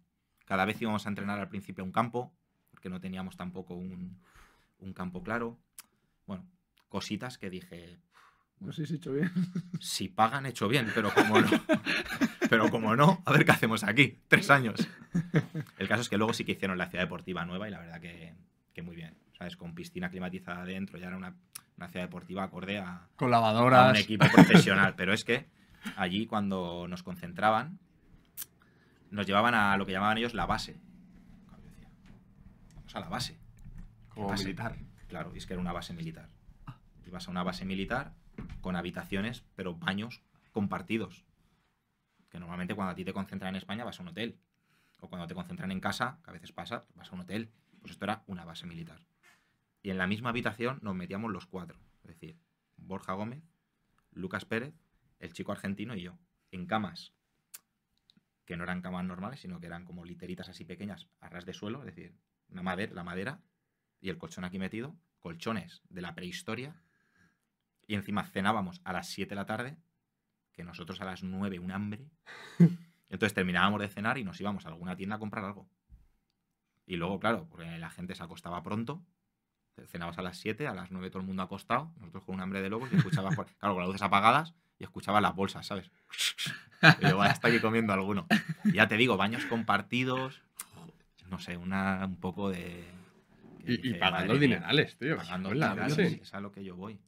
cada vez íbamos a entrenar al principio a un campo, porque no teníamos tampoco un, un campo claro. Bueno, cositas que dije, no sé si he hecho bien. Si pagan, hecho bien, pero como no. pero como no, a ver qué hacemos aquí. Tres años. El caso es que luego sí que hicieron la ciudad deportiva nueva y la verdad que, que muy bien. ¿Sabes? Con piscina climatizada adentro, ya era una, ciudad deportiva acorde a, Con lavadoras. un equipo profesional. Pero es que allí cuando nos concentraban, nos llevaban a lo que llamaban ellos la base. Vamos a la base. Como militar. Claro, y es que era una base militar. Ah. Ibas a una base militar con habitaciones, pero baños compartidos. Que normalmente cuando a ti te concentran en España vas a un hotel. O cuando te concentran en casa, que a veces pasa, vas a un hotel. Pues esto era una base militar. Y en la misma habitación nos metíamos los cuatro. Es decir, Borja Gómez, Lucas Pérez, el chico argentino y yo. En camas. Que no eran camas normales, sino que eran como literitas así pequeñas a ras de suelo. Es decir, la madera y el colchón aquí metido. Colchones de la prehistoria y encima cenábamos a las 7 de la tarde, que nosotros a las 9 un hambre. Entonces terminábamos de cenar y nos íbamos a alguna tienda a comprar algo. Y luego, claro, porque la gente se acostaba pronto, cenabas a las 7, a las 9 todo el mundo acostado, nosotros con un hambre de lobos y escuchabas, claro, con las luces apagadas y escuchabas las bolsas, ¿sabes? Y yo, hasta aquí comiendo alguno. ya te digo, baños compartidos, no sé, una, un poco de... Y, pagando dinerales, tío. Pagando Es a lo que yo voy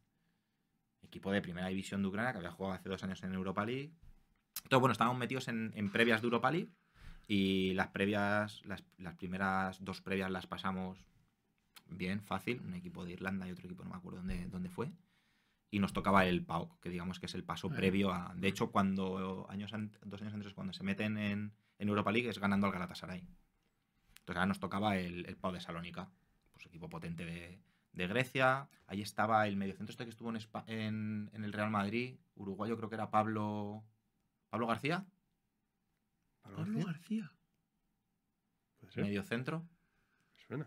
equipo de primera división de Ucrania que había jugado hace dos años en Europa League. Entonces, bueno, estábamos metidos en, previas de Europa League y las previas, las, primeras dos previas las pasamos bien, fácil. Un equipo de Irlanda y otro equipo, no me acuerdo dónde, dónde fue. Y nos tocaba el Pau, que digamos que es el paso previo a. De hecho, cuando años dos años antes, cuando se meten en, Europa League, es ganando al Galatasaray. Entonces ahora nos tocaba el, Pau de Salónica, pues equipo potente de, de Grecia. Ahí estaba el mediocentro este que estuvo en, el Real Madrid, uruguayo creo que era Pablo. ¿Pablo García? ¿Pablo, García? Mediocentro. Suena.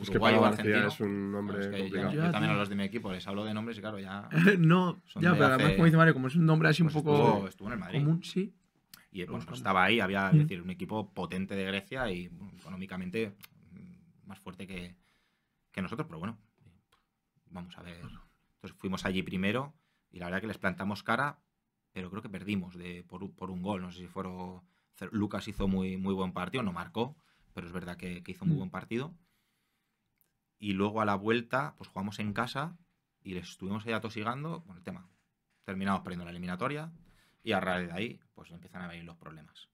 Es que Pablo García es un nombre Yo, también a los de mi equipo les hablo de nombres y claro, ya. no, ya, pero además, como dice Mario, como es un nombre así un pues poco. Estuvo, en el Madrid. Común, sí. Y bueno estaba ahí, había ¿Mm? decir, un equipo potente de Grecia y económicamente más fuerte que, que nosotros, pero bueno, vamos a ver. Entonces fuimos allí primero y la verdad que les plantamos cara, pero creo que perdimos de, por, un gol. No sé si fueron. Lucas hizo muy, muy buen partido, no marcó, pero es verdad que, hizo muy mm. buen partido. Y luego a la vuelta, pues jugamos en casa y les estuvimos ahí atosigando. con el tema. Terminamos perdiendo la eliminatoria y a raíz de ahí, pues empiezan a venir los problemas.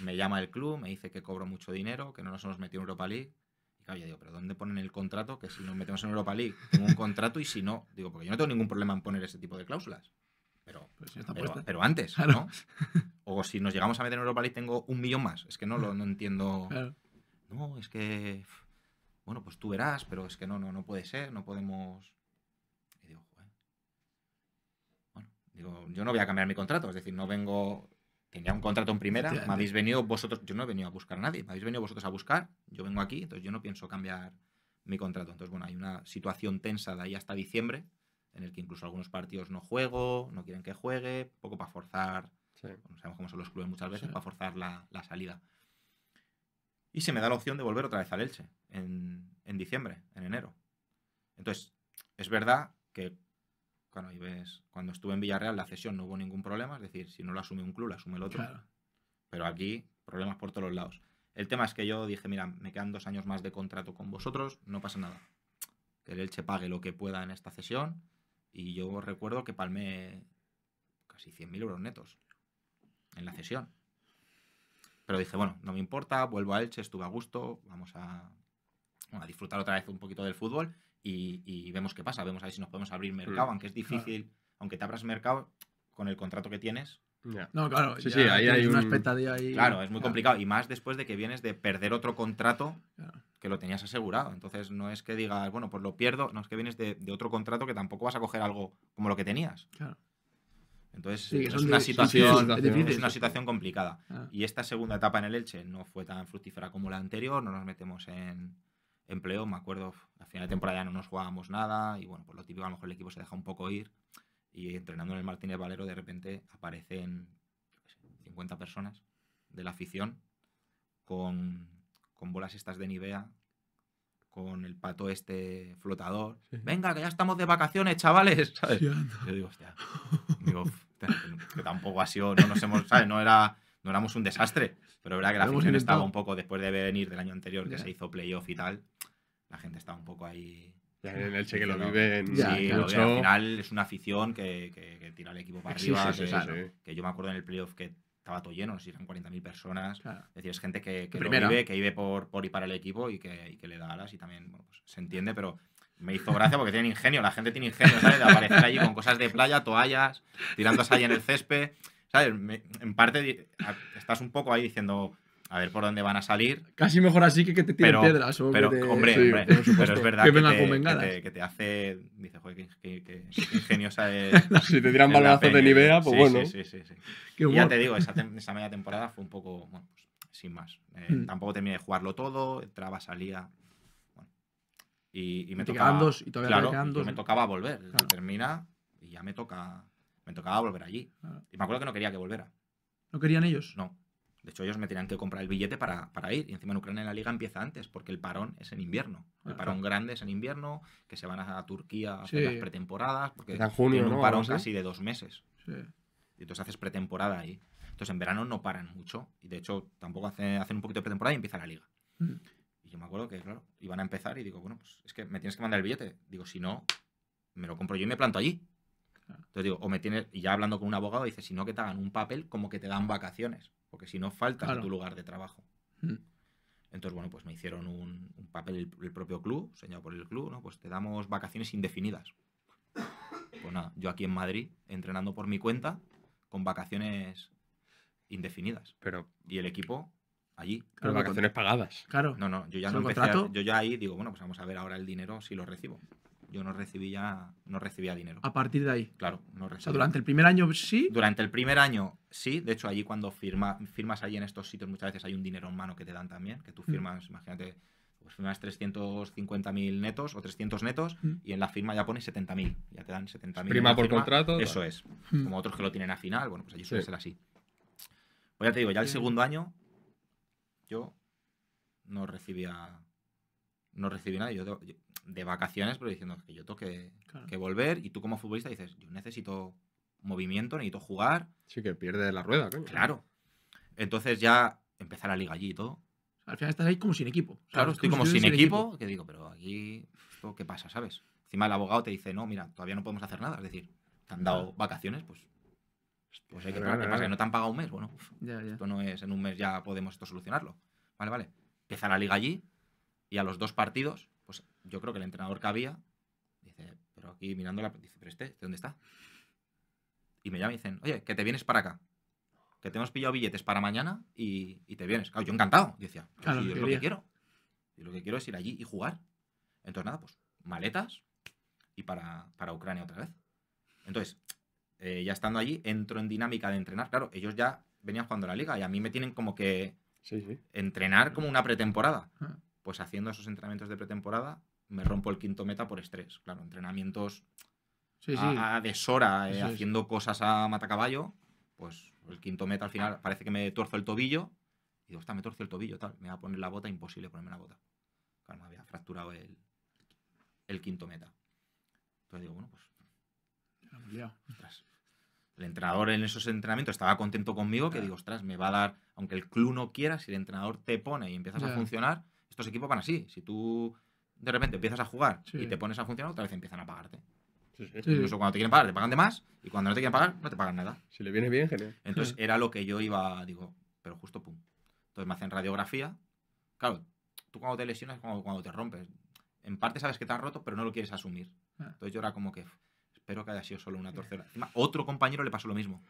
Me llama el club, me dice que cobro mucho dinero, que no nos hemos metido en Europa League y yo digo, pero ¿dónde ponen el contrato? Que si nos metemos en Europa League, tengo un contrato y si no, digo, porque yo no tengo ningún problema en poner ese tipo de cláusulas. Pero, pues pero, antes, ¿no? O si nos llegamos a meter en Europa League, tengo un millón más. Es que no lo entiendo. No, es que. Bueno, pues tú verás, pero es que no, no, no puede ser, no podemos. Y digo, joder. Bueno, digo, yo no voy a cambiar mi contrato, es decir, no vengo tenía un contrato en primera, me habéis venido vosotros, yo no he venido a buscar a nadie, me habéis venido vosotros a buscar, yo vengo aquí, entonces yo no pienso cambiar mi contrato. Entonces, bueno, hay una situación tensa de ahí hasta diciembre, en el que incluso algunos partidos no juego, no quieren que juegue, poco para forzar, no sabemos cómo son los clubes muchas veces, para forzar la, salida. Y se me da la opción de volver otra vez al Elche en, en diciembre, en enero. Entonces, es verdad que Claro, ves. Cuando estuve en Villarreal, la cesión no hubo ningún problema. Es decir, si no lo asume un club, lo asume el otro. Pero aquí, problemas por todos los lados. El tema es que yo dije, mira, me quedan dos años más de contrato con vosotros, no pasa nada. Que el Elche pague lo que pueda en esta cesión. Y yo recuerdo que palmé casi 100.000 euros netos en la cesión. Pero dije, bueno, no me importa, vuelvo a Elche, estuve a gusto, vamos a disfrutar otra vez un poquito del fútbol y, vemos qué pasa, vemos a ver si nos podemos abrir mercado, mm. aunque es difícil, aunque te abras mercado con el contrato que tienes. No, claro, sí, sí, ahí hay una expectativa ahí. Claro, es muy complicado. Y más después de que vienes de perder otro contrato que lo tenías asegurado. Entonces no es que digas, bueno, pues lo pierdo, no es que vienes de, otro contrato que tampoco vas a coger algo como lo que tenías. Claro. Entonces es, una situación, una situación, complicada. Ah. Y esta segunda etapa en el Elche no fue tan fructífera como la anterior, no nos metemos en, empleo, me acuerdo, al final de temporada ya no nos jugábamos nada y bueno, por pues lo típico a lo mejor el equipo se deja un poco ir y entrenando en el Martínez Valero de repente aparecen 50 personas de la afición con, bolas estas de Nivea, con el pato este flotador. Venga, que ya estamos de vacaciones, chavales. yo digo, hostia, digo, que tampoco ha sido, no nos hemos, ¿sabes? No era no éramos un desastre, pero verdad que la afición estaba un poco después de venir del año anterior, que se hizo playoff y tal, la gente está un poco ahí en el que lo viven. Sí, al final es una afición que, tira al equipo para arriba. que, yo me acuerdo en el playoff que estaba todo lleno, no si eran 40.000 personas. Es decir, es gente que, lo vive, que vive por, por y para el equipo y que, le da alas y también pues, se entiende, pero me hizo gracia porque tienen ingenio. La gente tiene ingenio, ¿sabes? De aparecer allí con cosas de playa, toallas, tirándose ahí en el césped. ¿Sabes? en parte estás un poco ahí diciendo a ver por dónde van a salir. Casi mejor así que que te tiren piedras. pero, hombre, hombre pero es verdad que, te, hace. Dice, joder, qué, ingeniosa es. si te tiran balazos de Nivea, pues bueno. Sí, sí, sí. Y ya te digo, esa, esa, media temporada fue un poco. Bueno, pues, sin más. Eh, mm. Tampoco terminé de jugarlo todo, entraba, salía. Bueno. Y, me tocaba. me tocaba volver. Termina y ya me toca. Me tocaba volver allí. Y me acuerdo que no quería que volviera. ¿No querían ellos? No. De hecho, ellos me tenían que comprar el billete para, para ir. Y encima en Ucrania la liga empieza antes, porque el parón es en invierno. El parón grande es en invierno, que se van a Turquía a hacer las pretemporadas, porque en junio, tienen un parón casi de dos meses. Sí. Y entonces haces pretemporada ahí. Entonces en verano no paran mucho. Y de hecho, tampoco hace, hacen un poquito de pretemporada y empieza la liga. Mm. Y yo me acuerdo que, claro, iban a empezar y digo, bueno, pues es que me tienes que mandar el billete. Digo, si no, me lo compro yo y me planto allí. Entonces digo, o me tienes, y ya hablando con un abogado, dice, si no que te hagan un papel como que te dan vacaciones, porque si no falta tu lugar de trabajo. Mm. Entonces, bueno, pues me hicieron un, papel el, propio club, señalado por el club, ¿no? Pues te damos vacaciones indefinidas. Pues nada, yo aquí en Madrid, entrenando por mi cuenta, con vacaciones indefinidas. Pero. Y el equipo allí. Pero vacaciones pagadas. Claro. No, no, yo ya no empecé yo ya ahí digo, bueno, pues vamos a ver ahora el dinero si lo recibo yo no recibía, no recibía dinero. A partir de ahí. Claro, no recibía. durante el primer año sí. Durante el primer año sí. De hecho, allí cuando firmas allí en estos sitios muchas veces hay un dinero en mano que te dan también, que tú mm. firmas, imagínate, pues firmas 350.000 netos o 300 netos mm. y en la firma ya pones 70.000. Ya te dan 70.000. Prima por contrato. Eso es. Mm. Como otros que lo tienen a final, bueno, pues allí suele ser así. Pues ya te digo, ya el segundo año yo no recibía no recibí nada. Yo de, vacaciones, pero diciendo que yo tengo que, volver. Y tú como futbolista dices, yo necesito movimiento, necesito jugar. Sí, que pierde la rueda, Claro. Entonces ya empezar la liga allí y todo. Al final estás ahí como sin equipo. Claro, estoy como, sin, equipo, que digo, pero aquí, ¿qué pasa, sabes? Encima el abogado te dice, no, mira, todavía no podemos hacer nada. Es decir, te han dado vacaciones, pues pues hay que ¿Qué pasa? Que no te han pagado un mes. Bueno, esto no es en un mes ya podemos esto solucionarlo. Vale, vale. Empieza la liga allí. Y a los dos partidos, pues yo creo que el entrenador que había dice, pero aquí mirando la. Dice, pero este, este, ¿dónde está? Y me llama y dicen, oye, que te vienes para acá. Que te hemos pillado billetes para mañana y, te vienes. Claro, yo encantado. decía, yo lo que quiero. Y lo que quiero es ir allí y jugar. Entonces, nada, pues maletas y para, para Ucrania otra vez. Entonces, eh, ya estando allí, entro en dinámica de entrenar. Claro, ellos ya venían jugando la liga y a mí me tienen como que entrenar como una pretemporada. Ah pues haciendo esos entrenamientos de pretemporada me rompo el quinto meta por estrés. Claro, entrenamientos A, deshora, eh, haciendo cosas a matacaballo, pues el quinto meta al final parece que me torzo el tobillo. Y digo, está, me torce el tobillo, tal. Me va a poner la bota, imposible ponerme la bota. Claro, me había fracturado el, quinto meta. Entonces digo, bueno, pues. El entrenador en esos entrenamientos estaba contento conmigo, que digo, ostras, me va a dar, aunque el club no quiera, si el entrenador te pone y empiezas a funcionar, estos equipos van así. Si tú de repente empiezas a jugar y te pones a funcionar, otra vez empiezan a pagarte. Incluso cuando te quieren pagar, te pagan de más. Y cuando no te quieren pagar, no te pagan nada. Si le viene bien, genial. Entonces era lo que yo iba, digo, pero justo pum. Entonces me hacen radiografía. Claro, tú cuando te lesionas, cuando, cuando te rompes. En parte sabes que te has roto, pero no lo quieres asumir. Ah. Entonces yo era como que espero que haya sido solo una torcedura. otro compañero le pasó lo mismo.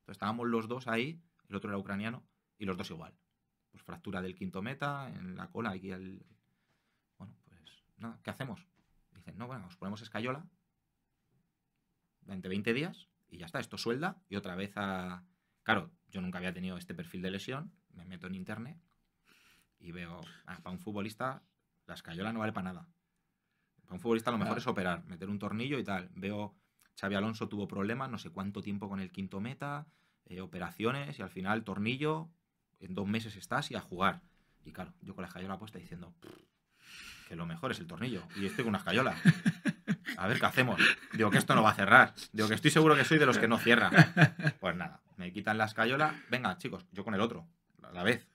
Entonces estábamos los dos ahí, el otro era ucraniano, y los dos igual. Pues, fractura del quinto meta, en la cola aquí el... Bueno, pues nada, ¿qué hacemos? Dicen, no, bueno, os ponemos escayola durante 20 días y ya está, esto suelda y otra vez a... Claro, yo nunca había tenido este perfil de lesión, me meto en internet y veo, ah, para un futbolista la escayola no vale para nada. Para un futbolista lo mejor es operar, meter un tornillo y tal. Veo, Xavi Alonso tuvo problemas, no sé cuánto tiempo con el quinto meta, eh, operaciones y al final tornillo, en dos meses estás y a jugar. Y claro, yo con la escayola puesta diciendo que lo mejor es el tornillo. Y estoy con una escayola. A ver qué hacemos. Digo que esto no va a cerrar. Digo que estoy seguro que soy de los que no cierran. Pues nada, me quitan la escayola. Venga, chicos, yo con el otro. A la vez.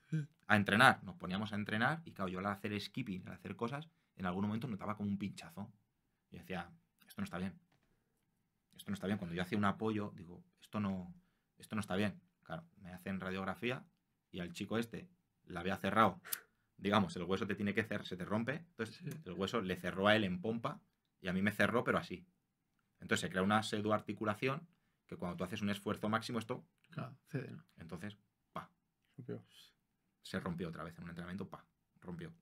A entrenar. Nos poníamos a entrenar y claro, yo al hacer skipping, al hacer cosas, en algún momento notaba como un pinchazo. Y decía, esto no está bien. Esto no está bien. Cuando yo hacía un apoyo, digo, esto no, esto no está bien. Claro, me hacen radiografía y al chico este la había cerrado, digamos, el hueso te tiene que cerrar, se te rompe, entonces el hueso le cerró a él en pompa y a mí me cerró, pero así. Entonces se crea una pseudoarticulación que cuando tú haces un esfuerzo máximo, esto. cede, Entonces, pa. Se rompió otra vez en un entrenamiento, pa. Rompió.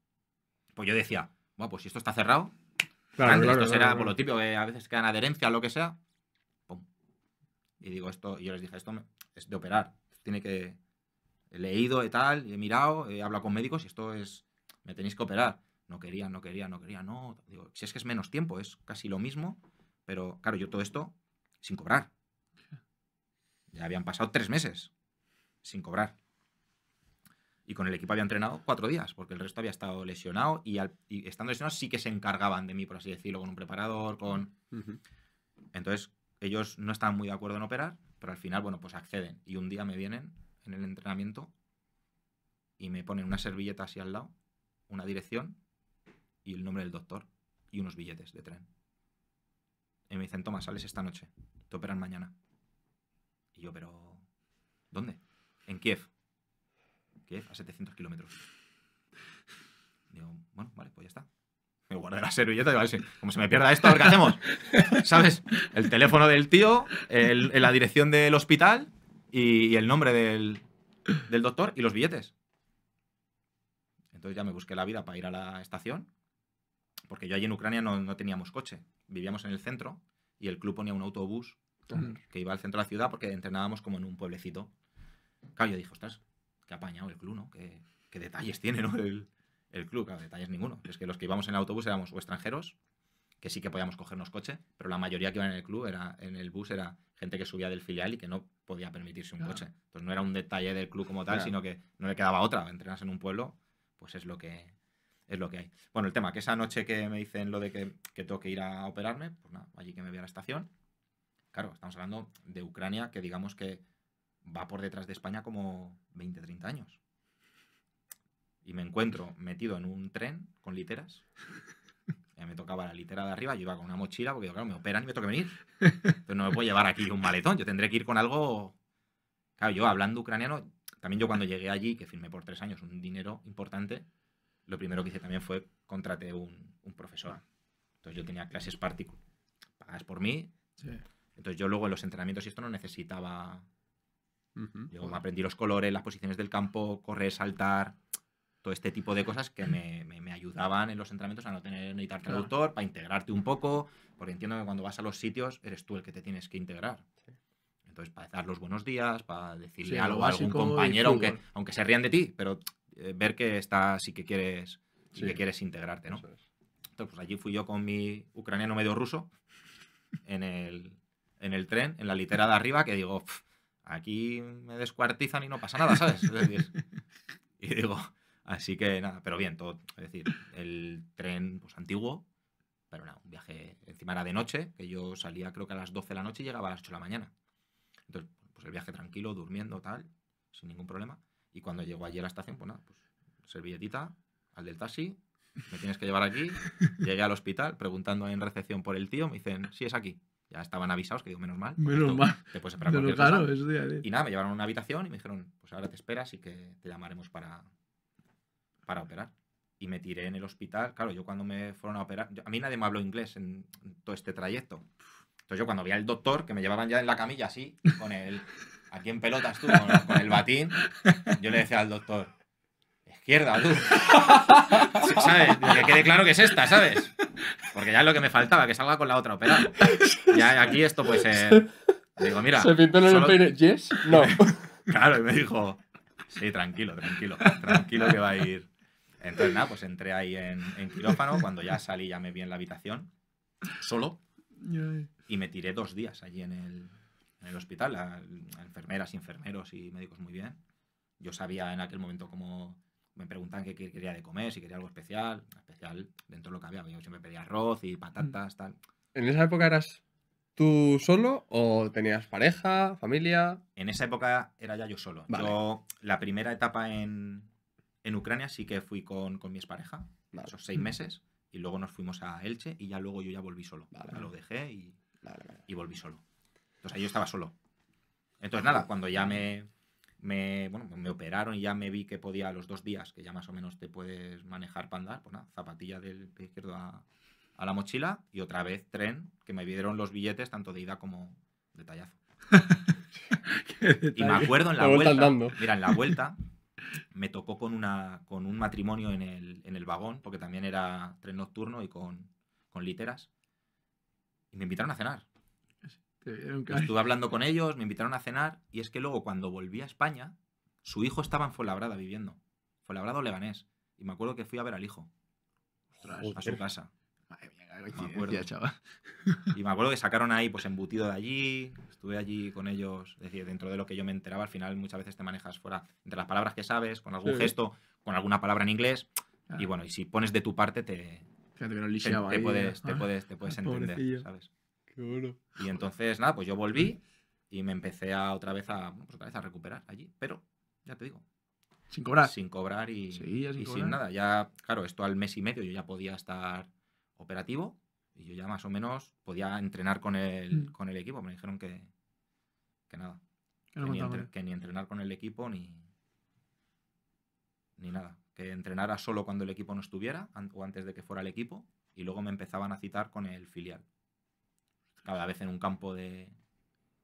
Pues yo decía, bueno, pues si esto está cerrado, claro, esto será por lo típico que eh, a veces quedan adherencia o lo que sea. Pum. Y digo esto, y yo les dije, esto es de operar. Tiene que he leído y tal, he mirado, he hablado con médicos y esto es, me tenéis que operar. No quería, no quería, no quería, no. si es que es menos tiempo, es casi lo mismo, pero claro, yo todo esto sin cobrar. Ya habían pasado tres meses sin cobrar. Y con el equipo había entrenado cuatro días, porque el resto había estado lesionado y, estando lesionado sí que se encargaban de mí, por así decirlo, con un preparador, con... Entonces, ellos no estaban muy de acuerdo en operar, pero al final, bueno, pues acceden. Y un día me vienen en el entrenamiento y me ponen una servilleta así al lado, una dirección y el nombre del doctor y unos billetes de tren. Y me dicen, toma, sales esta noche, te operan mañana. Y yo, pero... ¿Dónde? En Kiev. Kiev, a 700 kilómetros. Digo, bueno, vale, pues ya está. Me guardé la servilleta y ver si como se me pierda esto, a ver qué hacemos. ¿Sabes? El teléfono del tío, la dirección del hospital y, el nombre del, doctor y los billetes. Entonces ya me busqué la vida para ir a la estación, porque yo allí en Ucrania no, teníamos coche, vivíamos en el centro y el club ponía un autobús que iba al centro de la ciudad porque entrenábamos como en un pueblecito. Claro, yo estás ostras, qué apañado el club, ¿no? Qué, detalles tiene, ¿no? El, club, claro, detalles ninguno. Es que los que íbamos en autobús éramos o extranjeros que sí que podíamos cogernos coche, pero la mayoría que iban en el club, era en el bus, era gente que subía del filial y que no podía permitirse un coche. Entonces no era un detalle del club como tal, sino que no le quedaba otra. Entrenarse en un pueblo, pues es lo que es lo que hay. Bueno, el tema, que esa noche que me dicen lo de que, que tengo que ir a operarme, pues nada, allí que me voy a la estación. Claro, estamos hablando de Ucrania, que digamos que va por detrás de España como 20, 30 años. Y me encuentro metido en un tren con literas me tocaba la litera de arriba, yo iba con una mochila, porque claro, me operan y me toca venir. Entonces no me puedo llevar aquí un maletón, yo tendré que ir con algo... Claro, yo hablando ucraniano, también yo cuando llegué allí, que firmé por tres años un dinero importante, lo primero que hice también fue contraté un, un profesor. Entonces yo tenía clases particulares, pagadas por mí. Entonces yo luego en los entrenamientos y esto no necesitaba... luego Yo aprendí los colores, las posiciones del campo, correr, saltar todo este tipo de cosas que me, ayudaban en los entrenamientos a no tener necesitar traductor, para integrarte un poco, porque entiendo que cuando vas a los sitios eres tú el que te tienes que integrar. Entonces, para dar los buenos días, para decirle algo a algún compañero, aunque, aunque se rían de ti, pero eh, ver que está, sí que quieres, que quieres integrarte, ¿no? Entonces, pues allí fui yo con mi ucraniano medio ruso en el, en el tren, en la litera de arriba, que digo, aquí me descuartizan y no pasa nada, ¿sabes? y digo, Así que nada, pero bien, todo, es decir, el tren pues antiguo, pero nada, un viaje, encima era de noche, que yo salía creo que a las 12 de la noche y llegaba a las 8 de la mañana. Entonces, pues el viaje tranquilo, durmiendo, tal, sin ningún problema. Y cuando llegó allí a la estación, pues nada, pues servilletita al del taxi, me tienes que llevar aquí. Llegué al hospital preguntando en recepción por el tío, me dicen, sí, es aquí. Ya estaban avisados, que digo, menos mal. Menos mal. Te puedes Eso y nada, me llevaron a una habitación y me dijeron, pues ahora te esperas y que te llamaremos para, para operar. Y me tiré en el hospital. Claro, yo cuando me fueron a operar, a mí nadie me habló inglés en todo este trayecto. Entonces yo cuando vi al doctor, que me llevaban ya en la camilla así, con el... Aquí en pelotas tú, con, el batín, yo le decía al doctor, izquierda, tú. ¿Sabes? Que quede claro que es esta, ¿sabes? Porque ya es lo que me faltaba, que salga con la otra operada. Ya aquí esto pues eh, Digo, mira. Se pintó en el ¿Yes? No. claro, y me dijo. Sí, tranquilo, tranquilo. Tranquilo que va a ir. Entonces, nada, pues entré ahí en, quirófano. Cuando ya salí, ya me vi en la habitación. Solo. Y me tiré dos días allí en el, hospital. A, enfermeras enfermeros y médicos muy bien. Yo sabía en aquel momento cómo. Me preguntaban qué quería de comer, si quería algo especial. Especial dentro de lo que había. Yo siempre pedía arroz y patatas, tal. ¿En esa época eras tú solo o tenías pareja, familia? En esa época era ya yo solo. la primera etapa en, en Ucrania sí que fui con, con mi expareja, esos seis meses, y luego nos fuimos a Elche y ya luego yo ya volví solo. lo dejé y, volví solo. Entonces ahí yo estaba solo. Entonces nada, cuando ya me, me, operaron y ya me vi que podía los dos días, que ya más o menos te puedes manejar para andar, pues nada, zapatilla del pie izquierdo a, la mochila y otra vez tren, que me dieron los billetes tanto de ida como de tallazo. y me acuerdo en la vuelta, mira, en la vuelta, me tocó con, una, con un matrimonio en el, vagón, porque también era tren nocturno y con, literas. Y me invitaron a cenar. Estuve hablando con ellos, me invitaron a cenar y es que luego cuando volví a España, su hijo estaba en Fuenlabrada viviendo. Fuenlabrada o Leganés. Y me acuerdo que fui a ver al hijo. a su casa. Y me acuerdo que sacaron ahí, pues embutido de allí, estuve allí con ellos, es decir, dentro de lo que yo me enteraba, al final muchas veces te manejas fuera, entre las palabras que sabes, con algún gesto, con alguna palabra en inglés, y bueno, y si pones de tu parte te... Ah, te, puedes, te, entender, ¿sabes? Qué Y entonces, nada, pues yo volví y me empecé a, otra, vez a, pues otra vez a recuperar allí, pero ya te digo, sin cobrar. Sin cobrar y, y sin nada. Ya, claro, esto al mes y medio yo ya podía estar operativo y yo ya más o menos podía entrenar con el, mm. con el equipo. Me dijeron que, que nada. Que, ni entrenar con el equipo ni, ni nada. Que entrenara solo cuando el equipo no estuviera o antes de que fuera el equipo y luego me empezaban a citar con el filial. Cada vez en un campo de,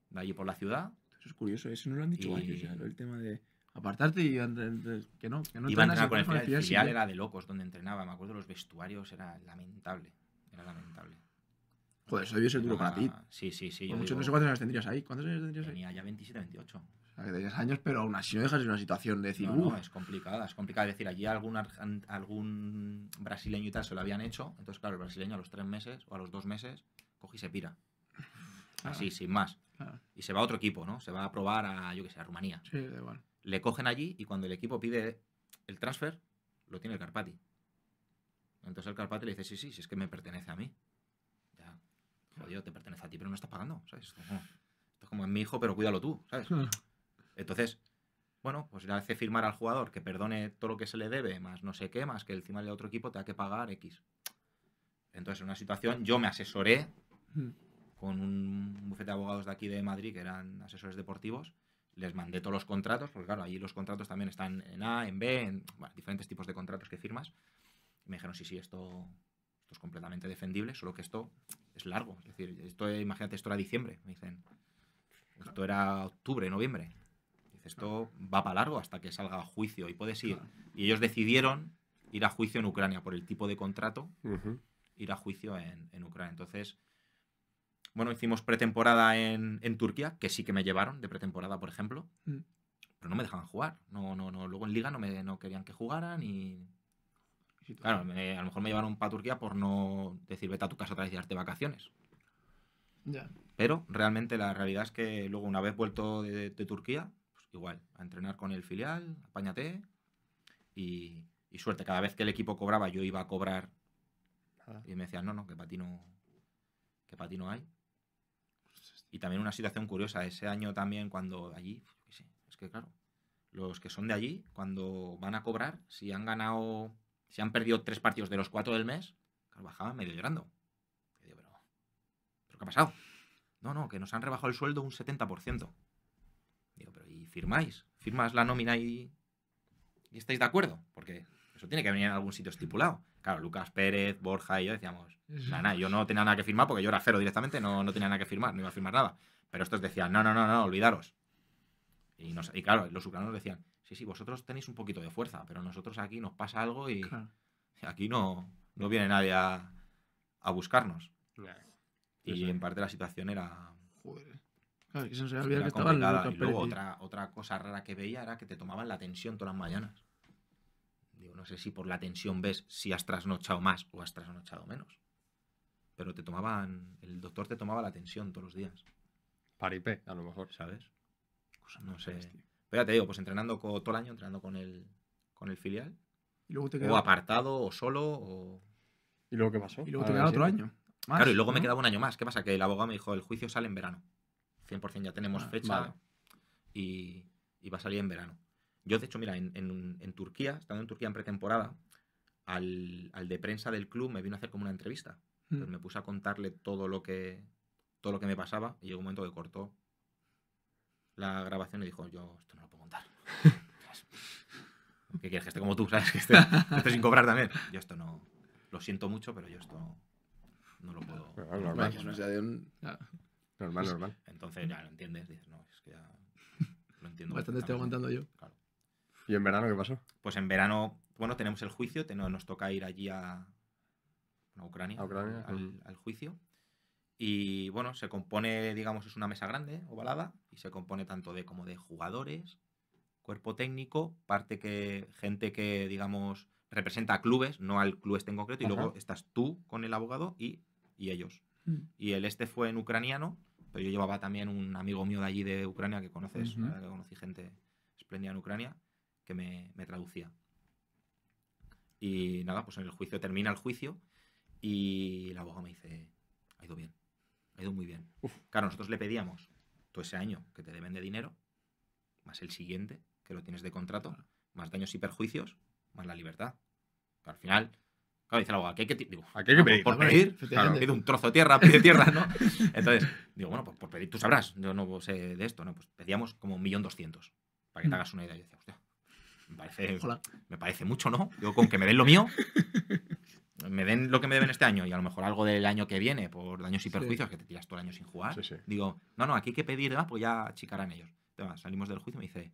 de allí por la ciudad. Eso es curioso, eso ¿eh? no lo han dicho ellos ya, el tema de apartarte y que no, que no Iba a entrenar con el, era de locos donde entrenaba, me acuerdo los vestuarios, era lamentable, era lamentable. Joder, eso debió ser duro para ti. Sí, sí, sí. mucho, no sé cuántos años tendrías ahí. ¿Cuántos años tendrías ahí? Tenía ya 27, 28. O sea, que tenías años, pero aún así no dejas en una situación de decir. No, no es complicada, es complicada. decir, allí algún, brasileño y tal se lo habían hecho. Entonces, claro, el brasileño a los tres meses o a los dos meses cogí y se pira. Ah. Así, sin más. Ah. Y se va a otro equipo, ¿no? Se va a probar a, yo qué sé, a Rumanía. Sí, da igual le cogen allí y cuando el equipo pide el transfer, lo tiene el Carpati. Entonces el Carpati le dice, sí, sí, si es que me pertenece a mí. Ya, te pertenece a ti, pero no estás pagando, ¿sabes? es como, es mi hijo, pero cuídalo tú, ¿sabes? Hmm. Entonces, bueno, pues le hace firmar al jugador que perdone todo lo que se le debe, más no sé qué, más que encima de otro equipo te ha que pagar X. Entonces, en una situación, yo me asesoré hmm. con un bufete de abogados de aquí de Madrid, que eran asesores deportivos, les mandé todos los contratos, porque claro, ahí los contratos también están en A, en B, en diferentes tipos de contratos que firmas. Y me dijeron, sí, sí, esto, es completamente defendible, solo que esto es largo. Es decir, esto, imagínate, esto era diciembre, me dicen. Esto era octubre, noviembre. esto va para largo hasta que salga a juicio y puedes ir. Y ellos decidieron ir a juicio en Ucrania por el tipo de contrato, ir a juicio en, en Ucrania. Entonces, bueno, hicimos pretemporada en, Turquía, que sí que me llevaron de pretemporada, por ejemplo, mm. pero no me dejaban jugar. No, no, no. Luego en liga no, me, no querían que jugaran y... Claro, a lo mejor me llevaron para Turquía por no decir vete a tu casa otra vez y vacaciones. Pero realmente la realidad es que luego una vez vuelto de, Turquía, pues igual, a entrenar con el filial, apáñate y, suerte. Cada vez que el equipo cobraba yo iba a cobrar y me decían, no, no, que para ti no, que para ti no hay. Y también una situación curiosa, ese año también cuando allí, es que claro, los que son de allí, cuando van a cobrar, si han ganado, si han perdido tres partidos de los cuatro del mes, bajaban medio llorando. digo, pero, ¿qué ha pasado? No, no, que nos han rebajado el sueldo un 70%. Y digo, pero ¿y firmáis? ¿Firmas la nómina y, y estáis de acuerdo? Porque eso tiene que venir en algún sitio estipulado. Claro, Lucas Pérez, Borja y yo decíamos, yo no tenía nada que firmar porque yo era cero directamente, no, no tenía nada que firmar, no iba a firmar nada. Pero estos decían, no, no, no, no, olvidaros. Y, claro, los ucranianos decían, sí, sí, vosotros tenéis un poquito de fuerza, pero nosotros aquí nos pasa algo y aquí no, no viene nadie a, buscarnos. Y en parte la situación era... Joder. Claro, complicada. Y luego otra, otra cosa rara que veía era que te tomaban la tensión todas las mañanas no sé si por la tensión ves si has trasnochado más o has trasnochado menos. Pero te tomaban, el doctor te tomaba la tensión todos los días. IP, a lo mejor. ¿Sabes? no sé. Pero ya te digo, pues entrenando todo el año, entrenando con el, con el filial. ¿Y luego O apartado, o solo, ¿Y luego qué pasó? Y luego te quedaba otro año. claro, y luego me quedaba un año más. ¿Qué pasa? Que el abogado me dijo, el juicio sale en verano. 100% ya tenemos ah, fecha y, y va a salir en verano. Yo, de hecho, mira, en, Turquía, estando en Turquía en pretemporada, al, al, de prensa del club me vino a hacer como una entrevista. Hmm. me puse a contarle todo lo que todo lo que me pasaba y llegó un momento que cortó la grabación y dijo, yo esto no lo puedo contar. ¿Qué quieres? Que esté como tú, ¿sabes? Que esté, sin cobrar también. Yo esto no... Lo siento mucho, pero yo esto no lo puedo... Ah, normal, normal, Entonces ya lo entiendes, dices, no, es que ya lo entiendo. Bastante estoy aguantando yo. Claro. ¿Y en verano qué pasó? Pues en verano, bueno, tenemos el juicio, nos toca ir allí a, Ucrania, Al, juicio. Y bueno, se compone, digamos, es una mesa grande, ovalada, y se compone tanto de como de jugadores, cuerpo técnico, parte que gente que, digamos, representa a clubes, no al club este en concreto, y luego estás tú con el abogado y, ellos. Mm. Y el este fue en ucraniano, pero yo llevaba también un amigo mío de allí de Ucrania que conoces, que eh, conocí gente espléndida en Ucrania que me, traducía. Y nada, pues en el juicio termina el juicio y el abogado me dice, ha ido bien, ha ido muy bien. Claro, nosotros le pedíamos todo ese año que te deben de dinero, más el siguiente, que lo tienes de contrato, más daños y perjuicios, más la libertad. al final, claro, dice el abogado, aquí hay que, digo, hay que ah, pues pedir, por pedir, claro, pide un trozo de tierra, pide tierra, ¿no? Entonces, digo, bueno, pues por pedir, tú sabrás, yo no sé de esto, ¿no? Pues pedíamos como un millón doscientos, para que te mm. hagas una idea. yo decía, hostia, me parece, mucho, ¿no? Digo, con que me den lo mío, me den lo que me deben este año y a lo mejor algo del año que viene por daños y perjuicios que te tiras todo el año sin jugar. Digo, no, no, aquí hay que pedir ah, pues ya achicarán ellos. salimos del juicio y me dice,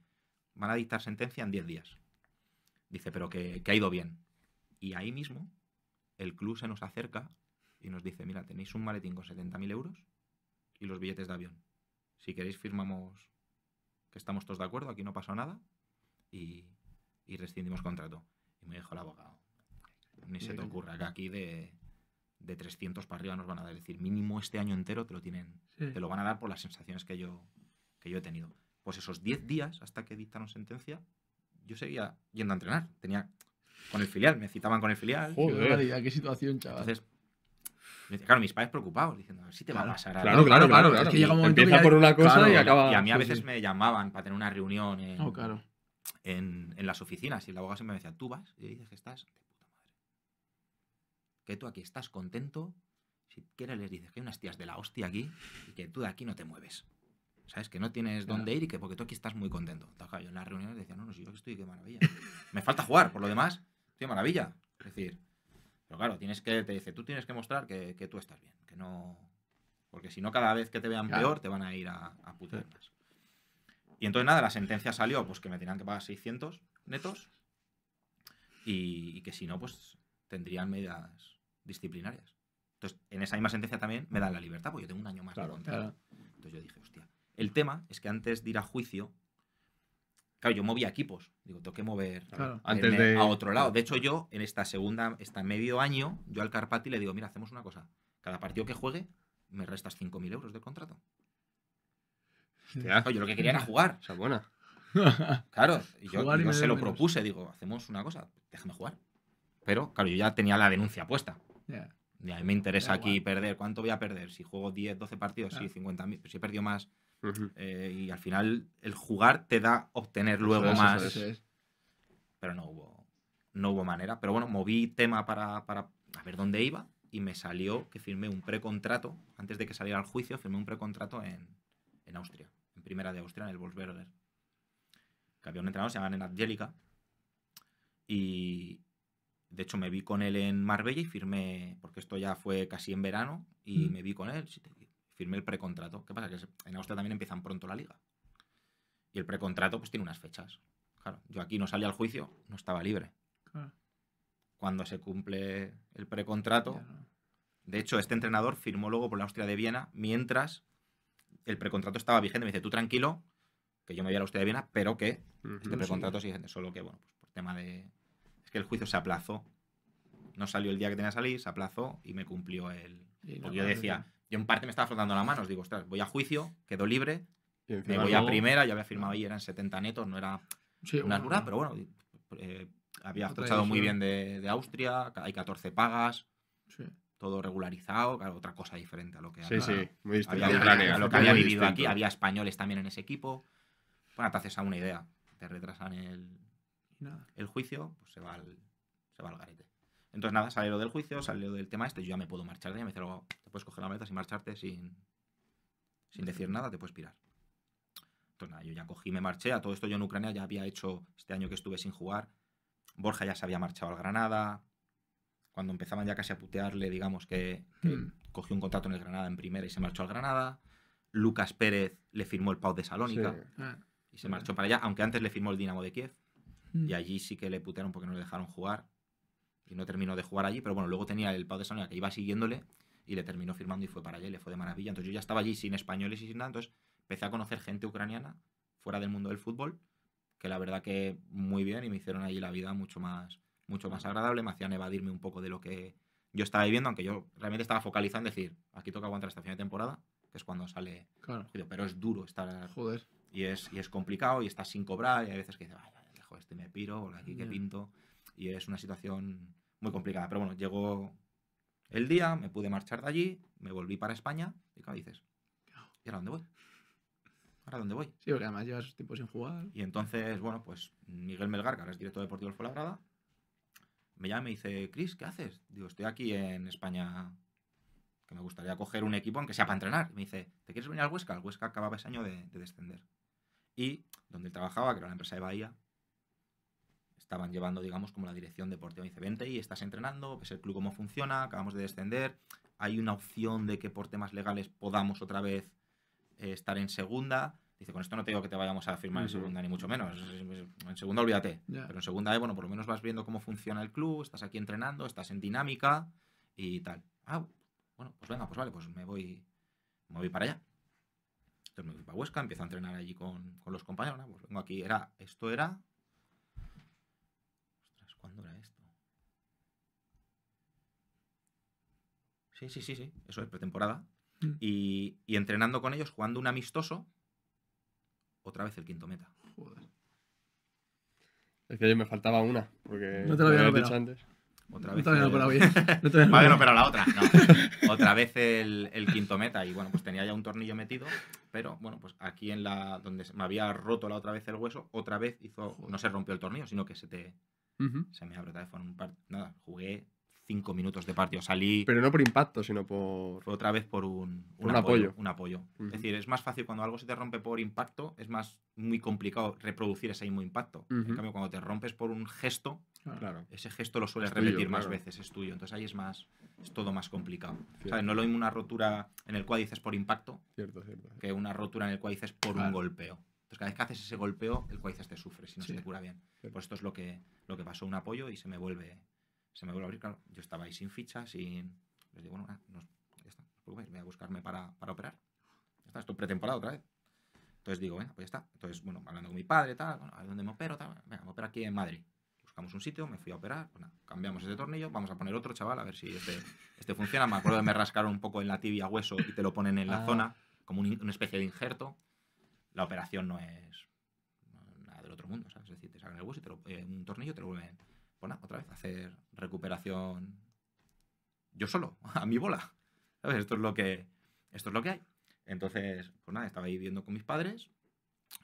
van a dictar sentencia en 10 días. Dice, pero que, ha ido bien. Y ahí mismo el club se nos acerca y nos dice, mira, tenéis un maletín con 70.000 euros y los billetes de avión. Si queréis firmamos que estamos todos de acuerdo, aquí no pasa nada y y rescindimos contrato. Y me dijo el abogado, ni se te ocurra que aquí de, 300 para arriba nos van a dar. Es decir, mínimo este año entero te lo tienen, te lo van a dar por las sensaciones que yo, que yo he tenido. Pues esos 10 días hasta que dictaron sentencia, yo seguía yendo a entrenar. Tenía con el filial, me citaban con el filial. Joder, qué situación, chaval. Entonces, claro, mis padres preocupados, diciendo, a si te va a pasar. Claro, claro, claro. claro, Empieza por una cosa y acaba. Y a mí a veces me llamaban para tener una reunión. En... Oh, claro en, las oficinas y el abogado siempre me decía, tú vas y dices que estás de puta madre. Que tú aquí estás contento, si quieres les dices que hay unas tías de la hostia aquí y que tú de aquí no te mueves. ¿Sabes? Que no tienes dónde ir y que porque tú aquí estás muy contento. en las reuniones decía, no, no, si yo aquí estoy, qué maravilla. me falta jugar, por lo demás, qué maravilla. Es decir, pero claro, tienes que, te dice, tú tienes que mostrar que, tú estás bien, que no... Porque si no, cada vez que te vean peor, te van a ir a, a putear y entonces, nada, la sentencia salió, pues que me tenían que pagar 600 netos y, que si no, pues tendrían medidas disciplinarias. Entonces, en esa misma sentencia también me dan la libertad, porque yo tengo un año más de contrato. Entonces yo dije, hostia. El tema es que antes de ir a juicio, claro, yo movía equipos. Digo, tengo que mover antes de... a otro lado. De hecho, yo en esta segunda, este medio año, yo al Carpati le digo, mira, hacemos una cosa. Cada partido que juegue, me restas 5.000 euros del contrato yo lo que quería era jugar. O buena. Claro, y yo, se lo propuse, digo, hacemos una cosa, déjame jugar. Pero, claro, yo ya tenía la denuncia puesta. Y a mí me interesa aquí perder. ¿Cuánto voy a perder? Si juego 10, 12 partidos, sí, 50 mil. si he perdido más. Eh, y al final, el jugar te da obtener luego más. Pero no hubo, no hubo manera. Pero bueno, moví tema para, a ver dónde iba. Y me salió que firmé un precontrato. Antes de que saliera al juicio, firmé un precontrato en, en Austria, en primera de Austria, en el Wolfsberger. Que había un entrenador, se llama Nenad Jelica. Y de hecho me vi con él en Marbella y firmé, porque esto ya fue casi en verano, y mm. me vi con él, firmé el precontrato. ¿Qué pasa? Que en Austria también empiezan pronto la liga. Y el precontrato pues tiene unas fechas. Claro, yo aquí no salí al juicio, no estaba libre. Cuando se cumple el precontrato... De hecho, este entrenador firmó luego por la Austria de Viena mientras el precontrato estaba vigente. Me dice, tú tranquilo, que yo me voy a la usted de Viena, pero que este precontrato sigue vigente. Solo que, bueno, pues por tema de. Es que el juicio se aplazó. No salió el día que tenía que salir, se aplazó y me cumplió el. Porque yo decía, yo en parte me estaba la mano, os Digo, ostras, voy a juicio, quedo libre, me voy a primera, ya había firmado ah. ahí, eran 70 netos, no era una dura, pero bueno. Eh, había escuchado muy bien de, de, Austria, hay 14 pagas. Sí todo regularizado, otra cosa diferente a lo que, había, vivido aquí. Había españoles también en ese equipo. Bueno, te haces a una idea. Te retrasan el, juicio, pues se va al, va garete. Entonces, nada, sale lo del juicio, sale lo del tema este, yo ya me puedo marchar de ahí. Me dice, luego, te puedes coger la maleta sin marcharte sin, sin decir nada, te puedes pirar. Entonces, nada, yo ya cogí, me marché. A todo esto yo en Ucrania ya había hecho, este año que estuve sin jugar, Borja ya se había marchado al Granada, cuando empezaban ya casi a putearle, digamos que, mm. cogió un contrato en el Granada en primera y se marchó al Granada. Lucas Pérez le firmó el Pau de Salónica ah. y se marchó para allá, aunque antes le firmó el Dinamo de Kiev. Mm. Y allí sí que le putearon porque no le dejaron jugar. Y no terminó de jugar allí, pero bueno, luego tenía el Pau de Salónica que iba siguiéndole y le terminó firmando y fue para allá y le fue de maravilla. Entonces yo ya estaba allí sin españoles y sin nada, entonces empecé a conocer gente ucraniana fuera del mundo del fútbol, que la verdad que muy bien y me hicieron allí la vida mucho más, mucho más agradable, me hacían evadirme un poco de lo que yo estaba viviendo, aunque yo realmente estaba focalizando en decir, aquí toca aguantar esta fin de temporada, que es cuando sale. Pero es duro estar. Joder. Y es, y es complicado y estás sin cobrar y hay veces que dices, vaya, este me piro, o aquí que pinto. Y es una situación muy complicada. Pero bueno, llegó el día, me pude marchar de allí, me volví para España y claro, dices, ¿y ahora dónde voy? ¿Ahora dónde voy? Sí, porque además llevas tiempo sin jugar. Y entonces, bueno, pues Miguel Melgar, que ahora es director deportivo del Fuenlabrada, me llama y me dice, Chris, ¿qué haces? Digo, estoy aquí en España, que me gustaría coger un equipo, aunque sea para entrenar. me dice, ¿te quieres venir al Huesca? El Huesca acababa ese año de, descender. Y donde él trabajaba, que era la empresa de Bahía, estaban llevando, digamos, como la dirección deportiva. Me dice, vente y estás entrenando, ves el club cómo funciona, acabamos de descender, hay una opción de que por temas legales podamos otra vez eh, estar en segunda con esto no te digo que te vayamos a firmar en segunda, ni mucho menos. En segunda olvídate. Pero en segunda, eh, bueno, por lo menos vas viendo cómo funciona el club, estás aquí entrenando, estás en dinámica y tal. Ah, bueno, pues venga, pues vale, pues me voy, me voy para allá. Entonces me voy para Huesca, empiezo a entrenar allí con, los compañeros. Ah, pues vengo aquí, era, esto era... Ostras, ¿cuándo era esto? Sí, sí, sí, sí, eso es pretemporada. Mm. y entrenando con ellos, jugando un amistoso otra vez el quinto meta. Joder. Es que yo me faltaba una, porque no te lo había, dicho antes. Otra vez. No te había No te había operado la otra. No. Otra vez el, quinto meta. Y bueno, pues tenía ya un tornillo metido. Pero bueno, pues aquí en la. donde me había roto la otra vez el hueso, otra vez hizo. No se rompió el tornillo, sino que se te. Se me ha otra vez un par. Nada, jugué cinco minutos de partido. Salí. Pero no por impacto, sino por. Otra vez por un, apoyo, Un apoyo. Es decir, es más fácil cuando algo se te rompe por impacto, es más muy complicado reproducir ese mismo impacto. En cambio, cuando te rompes por un gesto, ah, ese gesto lo sueles repetir más veces, es tuyo. Entonces ahí es más. Es todo más complicado. No lo mismo una rotura en el cual dices por impacto cierto, cierto, que una rotura en el cual dices por un golpeo. Entonces, cada vez que haces ese golpeo, el cuádriceps te sufre si no se te cura bien. Por esto es lo que, lo que pasó, un apoyo y se me vuelve, se me vuelve a abrir, claro, yo estaba ahí sin ficha, sin... Les digo, bueno, ah, ya está, voy a buscarme para, para operar. Ya está, esto pretemporada otra vez. Entonces digo, bueno, pues ya está. Entonces, bueno, hablando con mi padre, tal, a ver dónde me opero, tal, venga, me opero aquí en Madrid. Buscamos un sitio, me fui a operar, pues cambiamos ese tornillo, vamos a poner otro, chaval, a ver si este, este funciona. Me acuerdo que me rascaron un poco en la tibia hueso y te lo ponen en la ah. zona, como un, una especie de injerto. La operación no es nada del otro mundo, ¿sabes? Es decir, te sacan el hueso y te lo, eh, un tornillo te lo vuelven pues otra vez hacer recuperación yo solo, a mi bola. ¿Sabes? Esto es lo que, esto es lo que hay. Entonces, pues nada, estaba ahí viviendo con mis padres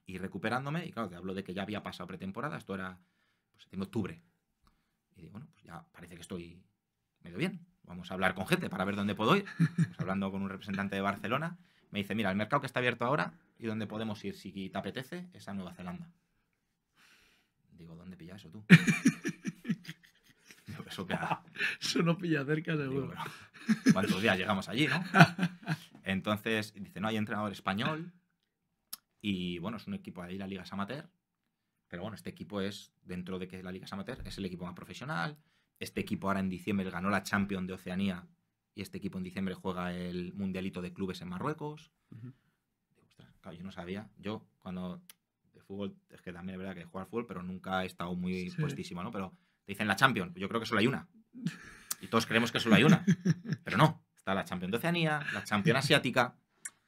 y recuperándome. Y claro, te hablo de que ya había pasado pretemporada, esto era pues, en octubre. Y bueno, pues ya parece que estoy medio bien. Vamos a hablar con gente para ver dónde puedo ir. Pues hablando con un representante de Barcelona, me dice, mira, el mercado que está abierto ahora y dónde podemos ir si te apetece es a Nueva Zelanda. Digo, ¿dónde pillas eso tú? eso, pilla, no pilla cerca, seguro. Bueno, ¿Cuántos días llegamos allí, no? Entonces, dice, no hay entrenador español. Y bueno, es un equipo de ahí, la Liga Amateur. Pero bueno, este equipo es, dentro de que la Liga Amateur, es el equipo más profesional. Este equipo ahora en diciembre ganó la Champions de Oceanía. Y este equipo en diciembre juega el Mundialito de Clubes en Marruecos. yo no sabía. Yo, cuando de fútbol, es que también es verdad que jugar al fútbol, pero nunca he estado muy puestísimo, ¿no? Pero dicen la Champions. Pues yo creo que solo hay una. Y todos creemos que solo hay una. Pero no. Está la Champion de Oceanía, la Champion Asiática.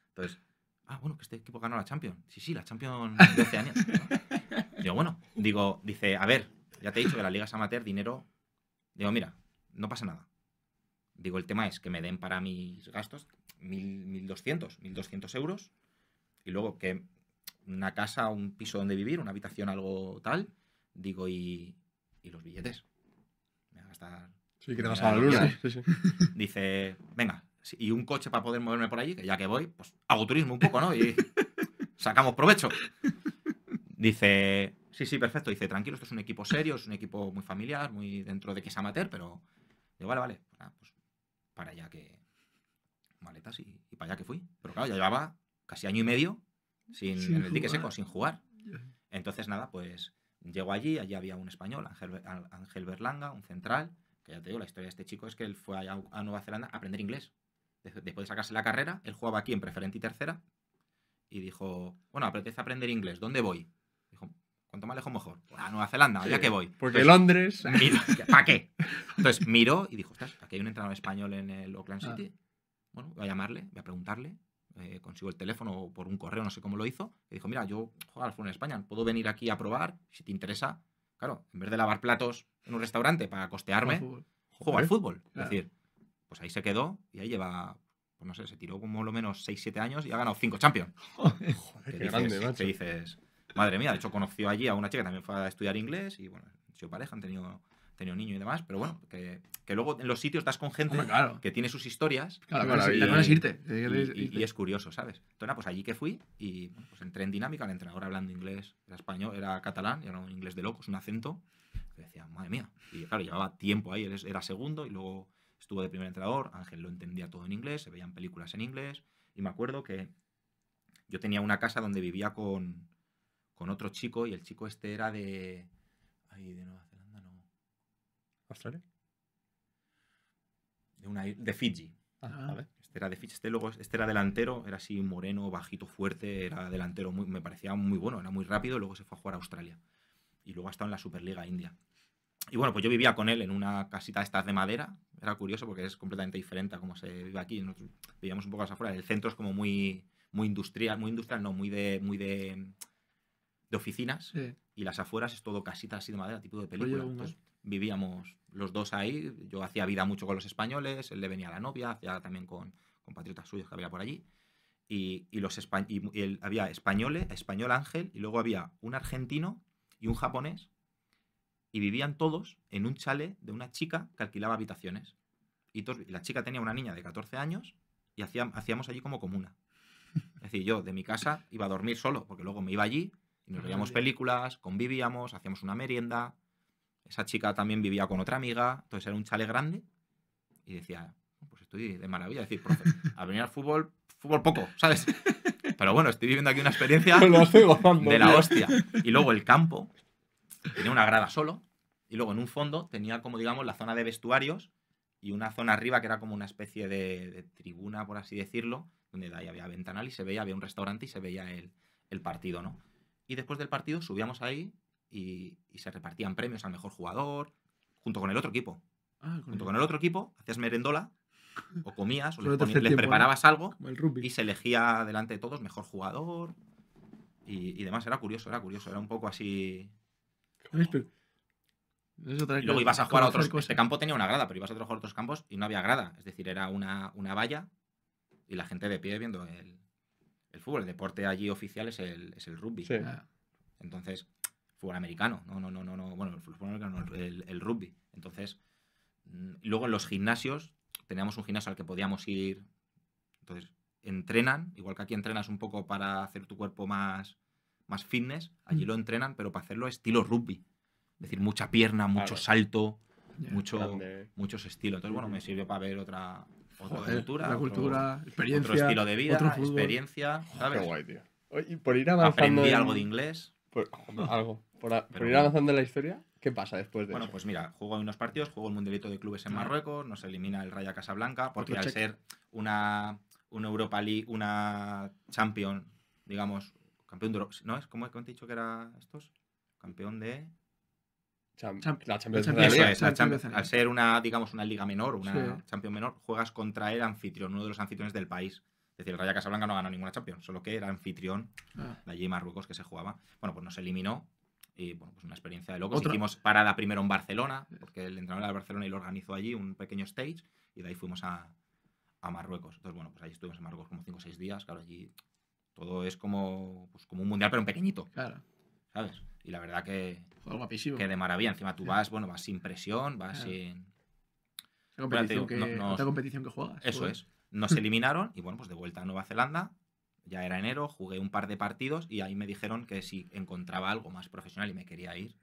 Entonces, ah, bueno, que este equipo ganó la Champion. Sí, sí, la Champions de Oceanía. Digo, bueno, digo, dice, a ver, ya te he dicho que las ligas amateur, dinero. Digo, mira, no pasa nada. Digo, el tema es que me den para mis gastos 1.200, 1.200 euros. Y luego que una casa, un piso donde vivir, una habitación, algo tal. Digo, y, y los billetes. Me Sí, que te vas a la luna. Dice, venga, y un coche para poder moverme por allí, que ya que voy, pues hago turismo un poco, ¿no? Y sacamos provecho. Dice, sí, sí, perfecto. Dice, tranquilo, esto es un equipo serio, es un equipo muy familiar, muy dentro de que es amateur, pero. Digo, vale, vale. pues, pues para allá que. Maletas y, para allá que fui. Pero claro, ya llevaba casi año y medio sin, en el dique seco, sin jugar. Entonces, nada, pues Llegó allí, allí había un español, Ángel, Ángel Berlanga, un central, que ya te digo, la historia de este chico es que él fue a, Nueva Zelanda a aprender inglés. Después de sacarse la carrera, él jugaba aquí en preferente y tercera y dijo, bueno, apetece aprender inglés, ¿dónde voy? Dijo, cuanto más lejos mejor. A Nueva Zelanda, allá que voy. Porque pues, Londres... ¿Para qué? Entonces miró y dijo, aquí hay un entrenador español en el Oakland ah. City. Bueno, voy a llamarle, voy a preguntarle eh, consigo el teléfono por un correo, no sé cómo lo hizo, y dijo, mira, yo juego al fútbol en España, puedo venir aquí a probar, si te interesa, claro, en vez de lavar platos en un restaurante para costearme, juego al fútbol. Es decir, pues ahí se quedó y ahí lleva, pues no sé, se tiró como lo menos 6-7 años y ha ganado 5 Champions. qué grande, macho. dices, madre mía, de hecho conoció allí a una chica que también fue a estudiar inglés y bueno, han sido pareja, han tenido tenía un niño y demás, pero bueno, que, que luego en los sitios estás con gente que tiene sus historias. Claro, claro, pues, y, es curioso, ¿sabes? Entonces, pues allí que fui y pues entré en dinámica, el entrenador hablando inglés, era español, era catalán, era un inglés de locos, un acento, que decía, madre mía. Y claro, llevaba tiempo ahí, era segundo y luego estuvo de primer entrenador, Ángel lo entendía todo en inglés, se veían películas en inglés, y me acuerdo que yo tenía una casa donde vivía con, otro chico y el chico este era de... ¿Australia? De, Fiji. Ah, ah. Este era de Fiji, este luego, este era delantero, era así moreno, bajito, fuerte, era delantero, muy, me parecía muy bueno, era muy rápido, luego se fue a jugar a Australia. Y luego ha estado en la Superliga India. Y bueno, pues yo vivía con él en una casita estas de madera. Era curioso porque es completamente diferente a cómo se vive aquí. Nosotros vivíamos un poco las afueras, El centro es como muy, muy industrial, muy industrial, no, muy de, muy de, oficinas. Y las afueras es todo casita así de madera, tipo de película. vivíamos los dos ahí. Yo hacía vida mucho con los españoles, él le venía a la novia, hacía también con compatriotas suyos que había por allí. Y, los había españoles, español Ángel, y luego había un argentino y un japonés. Y vivían todos en un chale de una chica que alquilaba habitaciones. Y, la chica tenía una niña de 14 años y hacíamos allí como comuna. Es decir, yo de mi casa iba a dormir solo, porque luego me iba allí y nos veíamos películas, convivíamos, hacíamos una merienda, esa chica también vivía con otra amiga, entonces era un chale grande y decía, pues estoy de maravilla. Es decir, a venir al fútbol, fútbol poco, ¿sabes? Pero bueno, estoy viviendo aquí una experiencia de la hostia. Y luego el campo, tenía una grada solo, y luego en un fondo tenía como, digamos, la zona de vestuarios y una zona arriba que era como una especie de, tribuna, por así decirlo, donde ahí había ventanal y se veía, había un restaurante y se veía el, el partido, ¿no? Y después del partido subíamos ahí y, se repartían premios al mejor jugador, junto con el otro equipo. Ah, junto con el otro equipo, hacías merendola o comías, o le preparabas algo y se elegía delante de todos mejor jugador y, y, demás. Era curioso, era curioso, era un poco así. luego ibas a jugar a otros. campos Este campo tenía una grada, pero ibas a jugar a otros campos y no había grada. Es decir, era una, valla y la gente de pie viendo el, fútbol. El deporte allí oficial es el, rugby. Entonces, americano, no, no, no, no, bueno, el rugby. Entonces, mm, luego en los gimnasios, teníamos un gimnasio al que podíamos ir, entonces entrenan, igual que aquí entrenas un poco para hacer tu cuerpo más, más fitness, allí mm. lo entrenan, pero para hacerlo estilo rugby. Es decir, mucha pierna, mucho salto, mucho, muchos estilos. Entonces, bueno, me sirvió para ver otra, cultura. cultura, experiencia. Otro estilo de vida, experiencia, ¿sabes? Qué guay, tío. Y por ir Aprendí algo de inglés. algo. Por, ir avanzando en la historia, ¿qué pasa después de Bueno, pues mira, juego unos partidos, juego el Mundialito de Clubes en Marruecos, nos elimina el Raya Casablanca, porque al ser una, una Europa League, una Champion, digamos, campeón de Europa... ¿No es? ¿Cómo te he dicho que era estos? Campeón de... la Champions, al ser una, digamos, una liga menor, una champion menor, juegas contra el anfitrión, uno de los anfitriones del país. Es decir, el Raya Casablanca no ganó ninguna Champions, solo que era anfitrión ah. de allí Marruecos que se jugaba. Bueno, pues nos eliminó y bueno, pues una experiencia de locos. Hicimos parada primero en Barcelona, porque el entrenador de Barcelona y lo organizó allí, un pequeño stage, y de ahí fuimos a, Marruecos. Entonces, bueno, pues ahí estuvimos en Marruecos como 5 o 6 días. Claro, allí todo es como, pues como un mundial, pero un pequeñito. Claro. ¿Sabes? Y la verdad que. que de maravilla. Encima tú vas, bueno, vas sin presión, vas sin. Competición competición que juegas. Eso es. Nos eliminaron y bueno, pues de vuelta a Nueva Zelanda ya era enero, jugué un par de partidos y ahí me dijeron que si encontraba algo más profesional y me quería ir,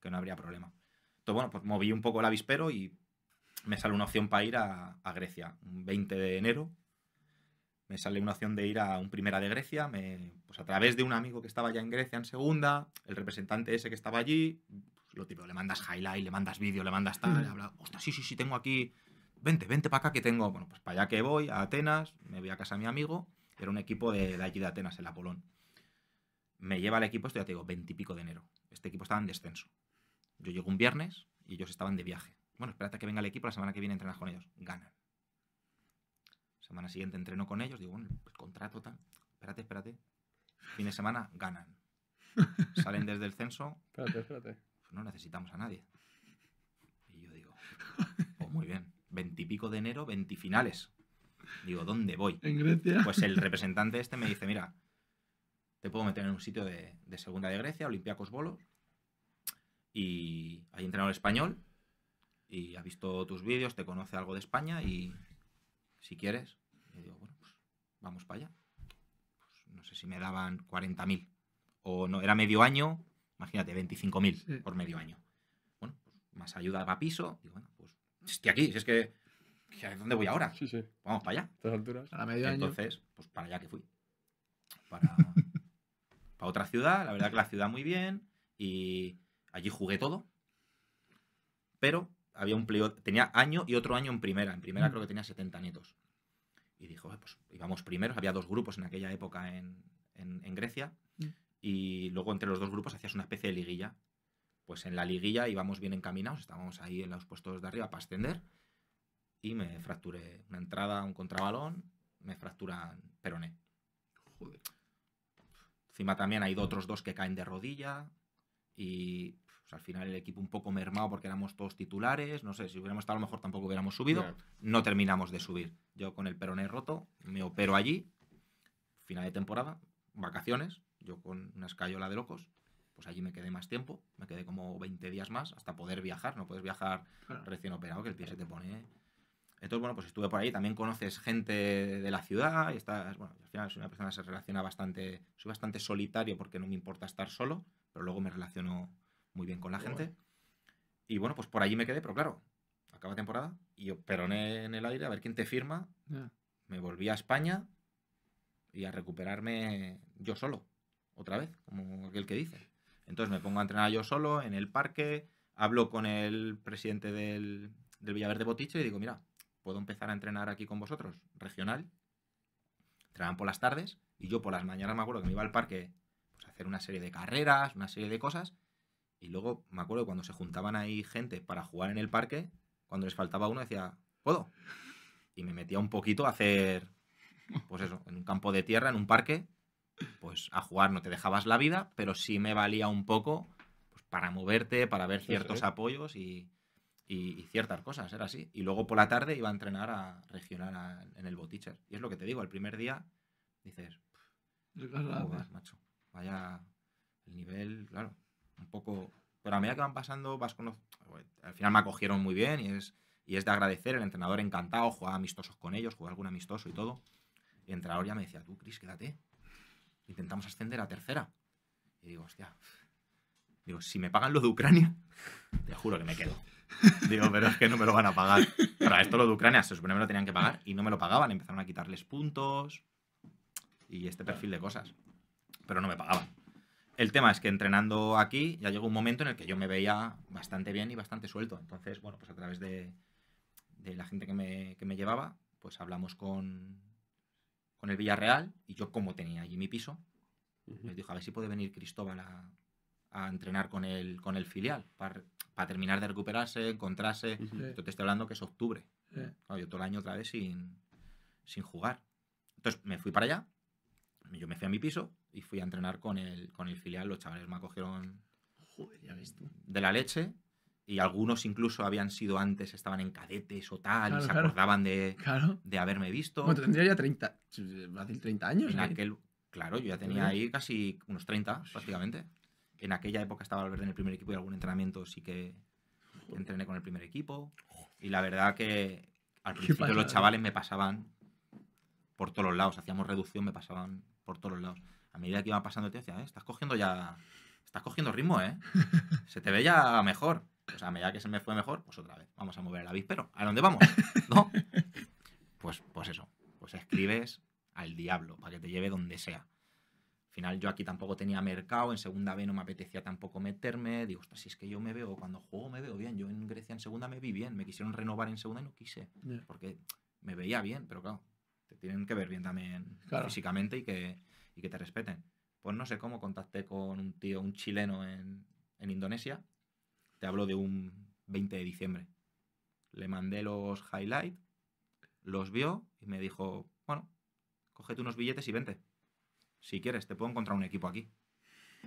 que no habría problema. Entonces, bueno, pues moví un poco el avispero y me sale una opción para ir a, Grecia, un 20 de enero. Me sale una opción de ir a un primera de Grecia, me, pues a través de un amigo que estaba ya en Grecia en segunda, el representante ese que estaba allí, pues lo tipo, le mandas highlight, le mandas vídeo, le mandas tal, le habla, ostras, sí, sí, sí, tengo aquí, vente, vente para acá que tengo, bueno, pues para allá que voy, a Atenas, me voy a casa de mi amigo, era un equipo de, allí de Atenas, el Apolón. Me lleva al equipo, esto ya te digo, veintipico de enero. Este equipo estaba en descenso. Yo llego un viernes y ellos estaban de viaje. Bueno, espérate que venga el equipo, la semana que viene entrenas con ellos. Ganan. Semana siguiente entreno con ellos, digo, bueno, pues contrato tal. Espérate, espérate. Fin de semana, ganan. Salen desde el censo. Espérate, espérate. Pues no necesitamos a nadie. Y yo digo, oh, muy bien. Veintipico de enero, veintifinales. Digo, ¿dónde voy? En Grecia. Pues el representante este me dice, mira, te puedo meter en un sitio de, segunda de Grecia, Olympiacos Bolos, y hay entrenador español, y ha visto tus vídeos, te conoce algo de España, y si quieres, Le digo, bueno, pues vamos para allá. Pues, no sé si me daban 40.000, o no, era medio año, imagínate, 25.000 por medio año. Bueno, pues más ayuda para piso, digo, bueno, pues estoy aquí, si es que ¿dónde voy ahora? Sí, sí. Vamos para allá. A alturas. A la media Entonces, pues para allá que fui. Para, otra ciudad. La verdad que la ciudad muy bien. Y allí jugué todo. Pero había un playoff. Tenía año y otro año en primera. En primera mm. creo que tenía 70 nietos. Y dijo, pues íbamos primero. Había dos grupos en aquella época en, Grecia. Mm. Y luego entre los dos grupos hacías una especie de liguilla. Pues en la liguilla íbamos bien encaminados, estábamos ahí en los puestos de arriba para ascender me fracturé una entrada, un contrabalón, me fracturan peroné. Joder. Encima también hay otros dos que caen de rodilla y pues, al final el equipo un poco mermado porque éramos todos titulares, no sé, si hubiéramos estado a lo mejor tampoco hubiéramos subido, no terminamos de subir. Yo con el peroné roto, me opero allí, final de temporada, vacaciones, yo con una escayola de locos, pues allí me quedé más tiempo, me quedé como 20 días más hasta poder viajar, no puedes viajar recién operado, que el pie se te pone entonces, bueno, pues estuve por ahí, también conoces gente de la ciudad y estás, bueno, al final soy una persona que se relaciona bastante, soy bastante solitario porque no me importa estar solo, pero luego me relaciono muy bien con la gente. Y bueno, pues por allí me quedé, pero claro, acaba temporada y yo peroné en el aire a ver quién te firma. Me volví a España y a recuperarme yo solo, otra vez, como aquel que dice. Entonces me pongo a entrenar yo solo en el parque, hablo con el presidente del, del Villaverde Botiche y digo, mira, puedo empezar a entrenar aquí con vosotros, regional. Entrenaban por las tardes y yo por las mañanas me acuerdo que me iba al parque pues, a hacer una serie de carreras, una serie de cosas. Y luego me acuerdo cuando se juntaban ahí gente para jugar en el parque, cuando les faltaba uno decía, ¿puedo? Y me metía un poquito a hacer, pues eso, en un campo de tierra, en un parque, pues a jugar no te dejabas la vida, pero sí me valía un poco pues, para moverte, para ver ciertos apoyos y, y, ciertas cosas, era así. Y luego por la tarde iba a entrenar a regional en el Boticher. Y es lo que te digo, el primer día dices, ¿cómo macho? Vaya, el nivel, claro, un poco... Pero a medida que van pasando, vas con... Pues, al final me acogieron muy bien y es, y es de agradecer, el entrenador encantado, jugaba amistosos con ellos, jugaba algún amistoso y todo. Y el entrenador ya me decía, tú, Cris, quédate. Intentamos ascender a tercera. Y digo, hostia, Digo, si me pagan lo de Ucrania, te juro que me quedo. Digo, pero es que no me lo van a pagar. Para esto lo de Ucrania se supone que me lo tenían que pagar y no me lo pagaban. Empezaron a quitarles puntos y este perfil de cosas. Pero no me pagaban. El tema es que entrenando aquí ya llegó un momento en el que yo me veía bastante bien y bastante suelto. Entonces, bueno, pues a través de, la gente que me, llevaba, pues hablamos con, el Villarreal y yo como tenía allí mi piso, les dije, a ver si puede venir Cristóbal a, a entrenar con el, con el filial para, para terminar de recuperarse, encontrarse. te estoy hablando que es octubre. yo todo el año otra vez sin, sin jugar. Entonces me fui para allá, yo me fui a mi piso y fui a entrenar con el, con el filial. Los chavales me acogieron de la leche y algunos incluso habían sido antes, estaban en cadetes o tal, y se acordaban de, de, haberme visto. Bueno, tendría ya 30, fácil 30 años. ¿eh? claro, yo ya tenía ahí casi unos 30, prácticamente en aquella época estaba Valverde en el primer equipo y algún entrenamiento sí que entrené con el primer equipo. Y la verdad que al principio los chavales me pasaban por todos los lados. Hacíamos reducción, me pasaban por todos los lados. A medida que iba pasando te decía, eh, estás cogiendo ya. Estás cogiendo ritmo, ¿eh? Se te ve ya mejor. sea, a medida que se me fue mejor, pues otra vez. Vamos a mover el pero ¿A dónde vamos? ¿No? Pues, pues eso. Pues escribes al diablo para que te lleve donde sea. Al final yo aquí tampoco tenía mercado, en segunda B no me apetecía tampoco meterme, digo, si es que yo me veo, cuando juego me veo bien, yo en Grecia en segunda me vi bien, me quisieron renovar en segunda y no quise, porque me veía bien, pero claro, te tienen que ver bien también físicamente y que, te respeten. Pues no sé cómo contacté con un tío, un chileno en, en Indonesia, te hablo de un 20 de diciembre, le mandé los highlights, los vio y me dijo, bueno, cógete unos billetes y vente si quieres, te puedo encontrar un equipo aquí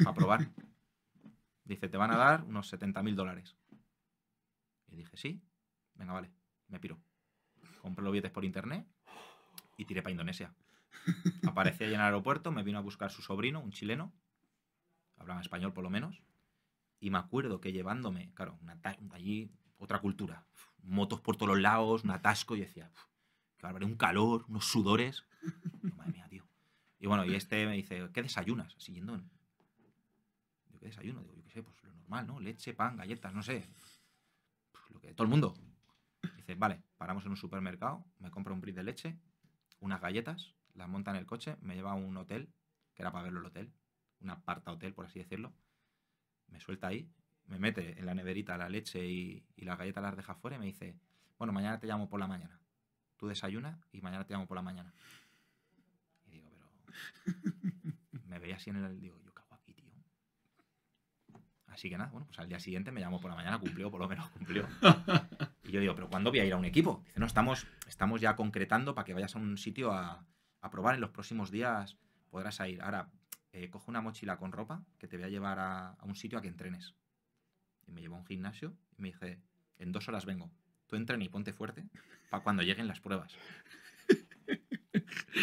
A probar. Dice, te van a dar unos 70 mil dólares. Y dije, sí, venga, vale, me piro. Compré los billetes por internet y tiré para Indonesia. Aparecí allá en el aeropuerto, me vino a buscar su sobrino, un chileno, hablaba español por lo menos, y me acuerdo que llevándome, claro, una allí otra cultura, motos por todos los lados, un atasco, y decía, que un calor, unos sudores. Y bueno, y este me dice, ¿qué desayunas? Siguiendo. En... Yo, ¿qué desayuno? Digo, yo qué sé, pues lo normal, ¿no? Leche, pan, galletas, no sé. Pues lo que todo el mundo. Dice, vale, paramos en un supermercado, me compro un bris de leche, unas galletas, las monta en el coche, me lleva a un hotel, que era para verlo el hotel, un aparta hotel, por así decirlo. Me suelta ahí, me mete en la neverita la leche y, y las galletas las deja fuera y me dice, bueno, mañana te llamo por la mañana. Tú desayunas y mañana te llamo por la mañana me veía así en el... Digo, yo cago aquí, tío. Así que nada, bueno, pues al día siguiente me llamó por la mañana, cumplió, por lo menos cumplió. Y yo digo, ¿pero cuándo voy a ir a un equipo? Dice, no, estamos, estamos ya concretando para que vayas a un sitio a, probar. En los próximos días podrás ir. Ahora, eh, coge una mochila con ropa que te voy a llevar a, un sitio a que entrenes. Y me llevó a un gimnasio y me dice, en dos horas vengo. Tú entrena y ponte fuerte para cuando lleguen las pruebas.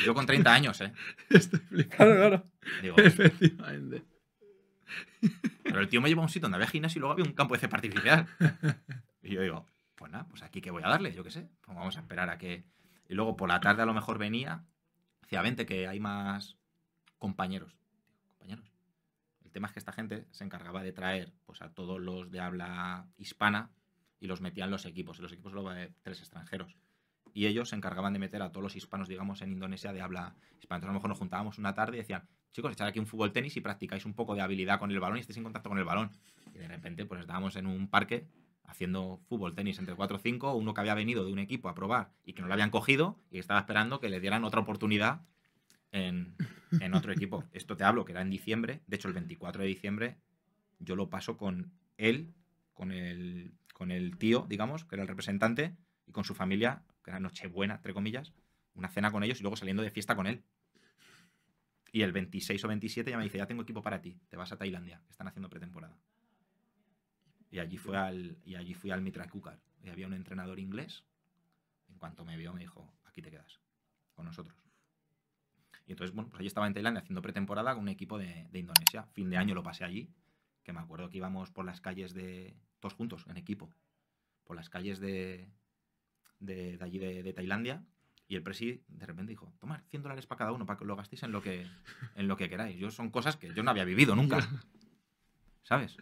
Yo con 30 años, ¿eh? Estoy flipando, claro. Digo, Efectivamente. Pero el tío me llevó a un sitio donde había gimnasio y luego había un campo de cepa artificial. Y yo digo, pues nada, pues aquí que voy a darle, yo qué sé. Pues vamos a esperar a que. Y luego por la tarde a lo mejor venía, decía, vente que hay más compañeros. Compañeros. El tema es que esta gente se encargaba de traer pues, a todos los de habla hispana y los metían los equipos. Y los equipos luego de tres extranjeros y ellos se encargaban de meter a todos los hispanos, digamos, en Indonesia de habla hispana. Entonces a lo mejor nos juntábamos una tarde y decían, chicos, echad aquí un fútbol tenis y practicáis un poco de habilidad con el balón y estéis en contacto con el balón. Y de repente, pues estábamos en un parque haciendo fútbol tenis entre 4 o 5, uno que había venido de un equipo a probar y que no lo habían cogido y estaba esperando que le dieran otra oportunidad en, otro equipo. Esto te hablo, que era en diciembre, de hecho el 24 de diciembre yo lo paso con él, con el tío, digamos, que era el representante, y con su familia que era Nochebuena, entre comillas, una cena con ellos y luego saliendo de fiesta con él. Y el 26 o 27 ya me dice, ya tengo equipo para ti, te vas a Tailandia, que están haciendo pretemporada. Y allí fui al, y allí fui al Mitra Kukar, y había un entrenador inglés. En cuanto me vio me dijo, aquí te quedas, con nosotros. Y entonces, bueno, pues allí estaba en Tailandia haciendo pretemporada con un equipo de, de Indonesia. Fin de año lo pasé allí, que me acuerdo que íbamos por las calles de... todos juntos, en equipo, por las calles de, de, allí de, Tailandia. Y el presi de repente dijo, tomar 100 dólares para cada uno, para que lo gastéis en lo que, en lo que queráis. Yo son cosas que yo no había vivido nunca. ¿Sabes?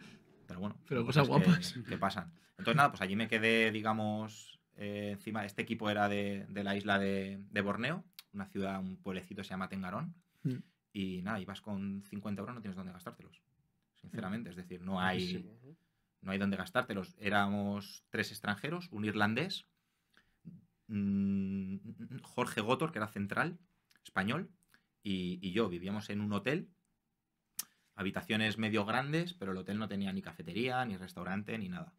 Pero bueno, Pero cosas, guapas. Que, pasan. Entonces nada, pues allí me quedé, digamos, eh, encima, este equipo era de, la isla de, Borneo, una ciudad, un pueblecito se llama Tengarón. Mm. Y nada, ibas con 50 euros, no tienes dónde gastártelos. Sinceramente, es decir, no hay ¿eh? no hay dónde gastártelos. Éramos tres extranjeros, un irlandés, Mm, Jorge Gotor, que era central, español, y, yo vivíamos en un hotel habitaciones medio grandes, pero el hotel no tenía ni cafetería, ni restaurante, ni nada.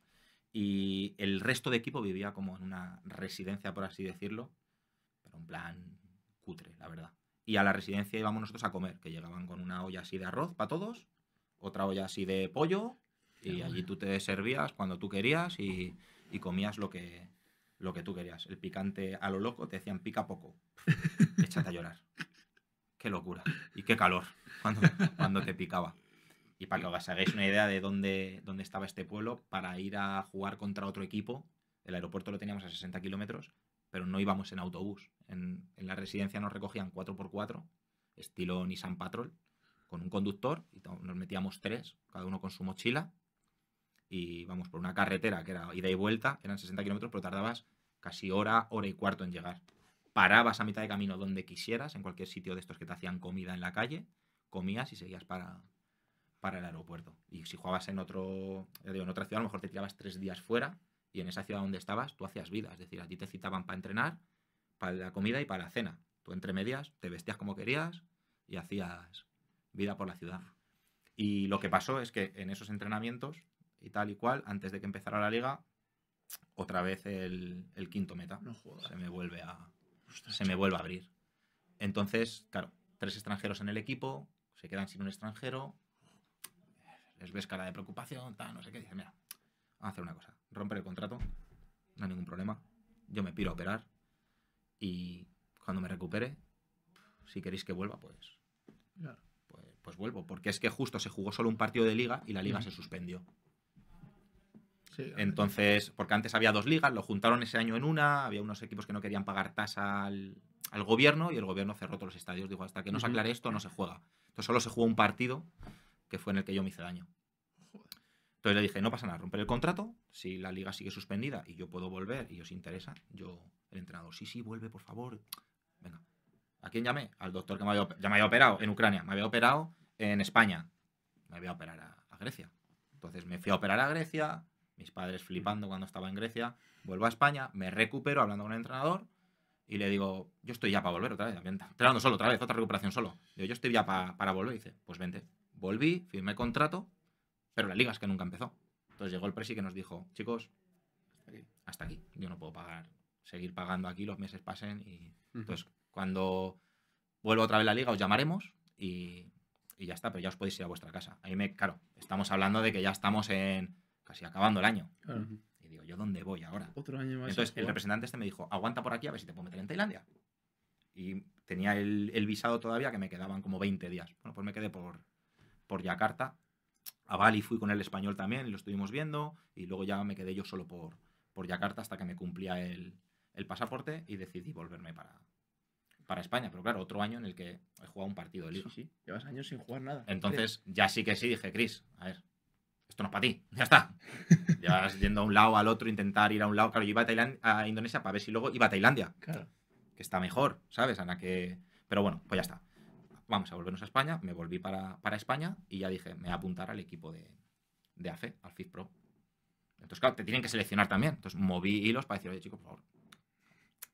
Y el resto de equipo vivía como en una residencia, por así decirlo, pero un plan cutre, la verdad. Y a la residencia íbamos nosotros a comer, que llegaban con una olla así de arroz para todos, otra olla así de pollo, y allí tú te servías cuando tú querías y comías lo que, lo que tú querías. El picante a lo loco, te decían pica poco. Échate a llorar. Qué locura. Y qué calor cuando, cuando te picaba. Y para que os hagáis una idea de dónde, dónde estaba este pueblo, para ir a jugar contra otro equipo, el aeropuerto lo teníamos a 60 kilómetros, pero no íbamos en autobús. En, en, la residencia nos recogían 4x4, estilo Nissan Patrol, con un conductor, y nos metíamos tres, cada uno con su mochila, y vamos, por una carretera que era ida y vuelta, eran 60 kilómetros, pero tardabas casi hora, hora y cuarto en llegar. Parabas a mitad de camino donde quisieras, en cualquier sitio de estos que te hacían comida en la calle, comías y seguías para, para el aeropuerto. Y si jugabas en, otro, digo, en otra ciudad, a lo mejor te tirabas tres días fuera y en esa ciudad donde estabas tú hacías vida. Es decir, allí te citaban para entrenar, para la comida y para la cena. Tú entre medias te vestías como querías y hacías vida por la ciudad. Y lo que pasó es que en esos entrenamientos y tal y cual, antes de que empezara la liga, otra vez el, quinto meta se me vuelve a se me vuelve a abrir. Entonces, claro, tres extranjeros en el equipo, se quedan sin un extranjero, les ves cara de preocupación, no sé qué, dices, mira, vamos a hacer una cosa, romper el contrato, no hay ningún problema, yo me piro a operar y cuando me recupere, si queréis que vuelva, pues, pues, pues, vuelvo, porque es que justo se jugó solo un partido de liga y la liga se suspendió. Entonces, porque antes había dos ligas, lo juntaron ese año en una, había unos equipos que no querían pagar tasa al, gobierno y el gobierno cerró todos los estadios. Dijo, hasta que no se aclare esto, no se juega. Entonces solo se jugó un partido que fue en el que yo me hice daño. Entonces le dije, no pasa nada, romper el contrato, si la liga sigue suspendida y yo puedo volver y os interesa, yo, el entrenador, sí, sí, vuelve, por favor. Venga. ¿A quién llamé? Al doctor que me ya me había operado en Ucrania, me había operado en España, me había operado a Grecia. Entonces me fui a operar a Grecia, mis padres flipando cuando estaba en Grecia, vuelvo a España, me recupero hablando con el entrenador y le digo, yo estoy ya para volver otra vez, entrenando solo otra vez, otra recuperación solo. yo estoy ya para volver. Y dice, pues vente. Volví, firmé contrato, pero la liga es que nunca empezó. Entonces llegó el presi que nos dijo, chicos, hasta aquí, yo no puedo pagar, seguir pagando aquí, los meses pasen y... Entonces, cuando vuelvo otra vez la liga, os llamaremos y, y ya está, pero ya os podéis ir a vuestra casa. Ahí me, claro, estamos hablando de que ya estamos en casi acabando el año. Y digo, ¿yo dónde voy ahora? Otro año más. Entonces, el representante este me dijo, aguanta por aquí a ver si te puedo meter en Tailandia. Y tenía el, visado todavía que me quedaban como 20 días. Bueno, pues me quedé por, por Yakarta. A Bali fui con el español también lo estuvimos viendo. Y luego ya me quedé yo solo por, por Yakarta hasta que me cumplía el, pasaporte y decidí volverme para, para España, pero claro, otro año en el que he jugado un partido de Sí, sí, llevas años sin jugar nada. Entonces, ya sí que sí dije, Cris, a ver, esto no es para ti, ya está. Ya vas yendo a un lado, al otro, intentar ir a un lado. Claro, yo iba a, Indonesia para ver si luego iba a Tailandia. Claro. Que está mejor, ¿sabes? Ana, que... Pero bueno, pues ya está. Vamos a volvernos a España. Me volví para, España y ya dije, me voy a apuntar al equipo de, de AFE, al FIF Entonces, claro, te tienen que seleccionar también. Entonces, moví hilos para decir, oye, chicos, por favor,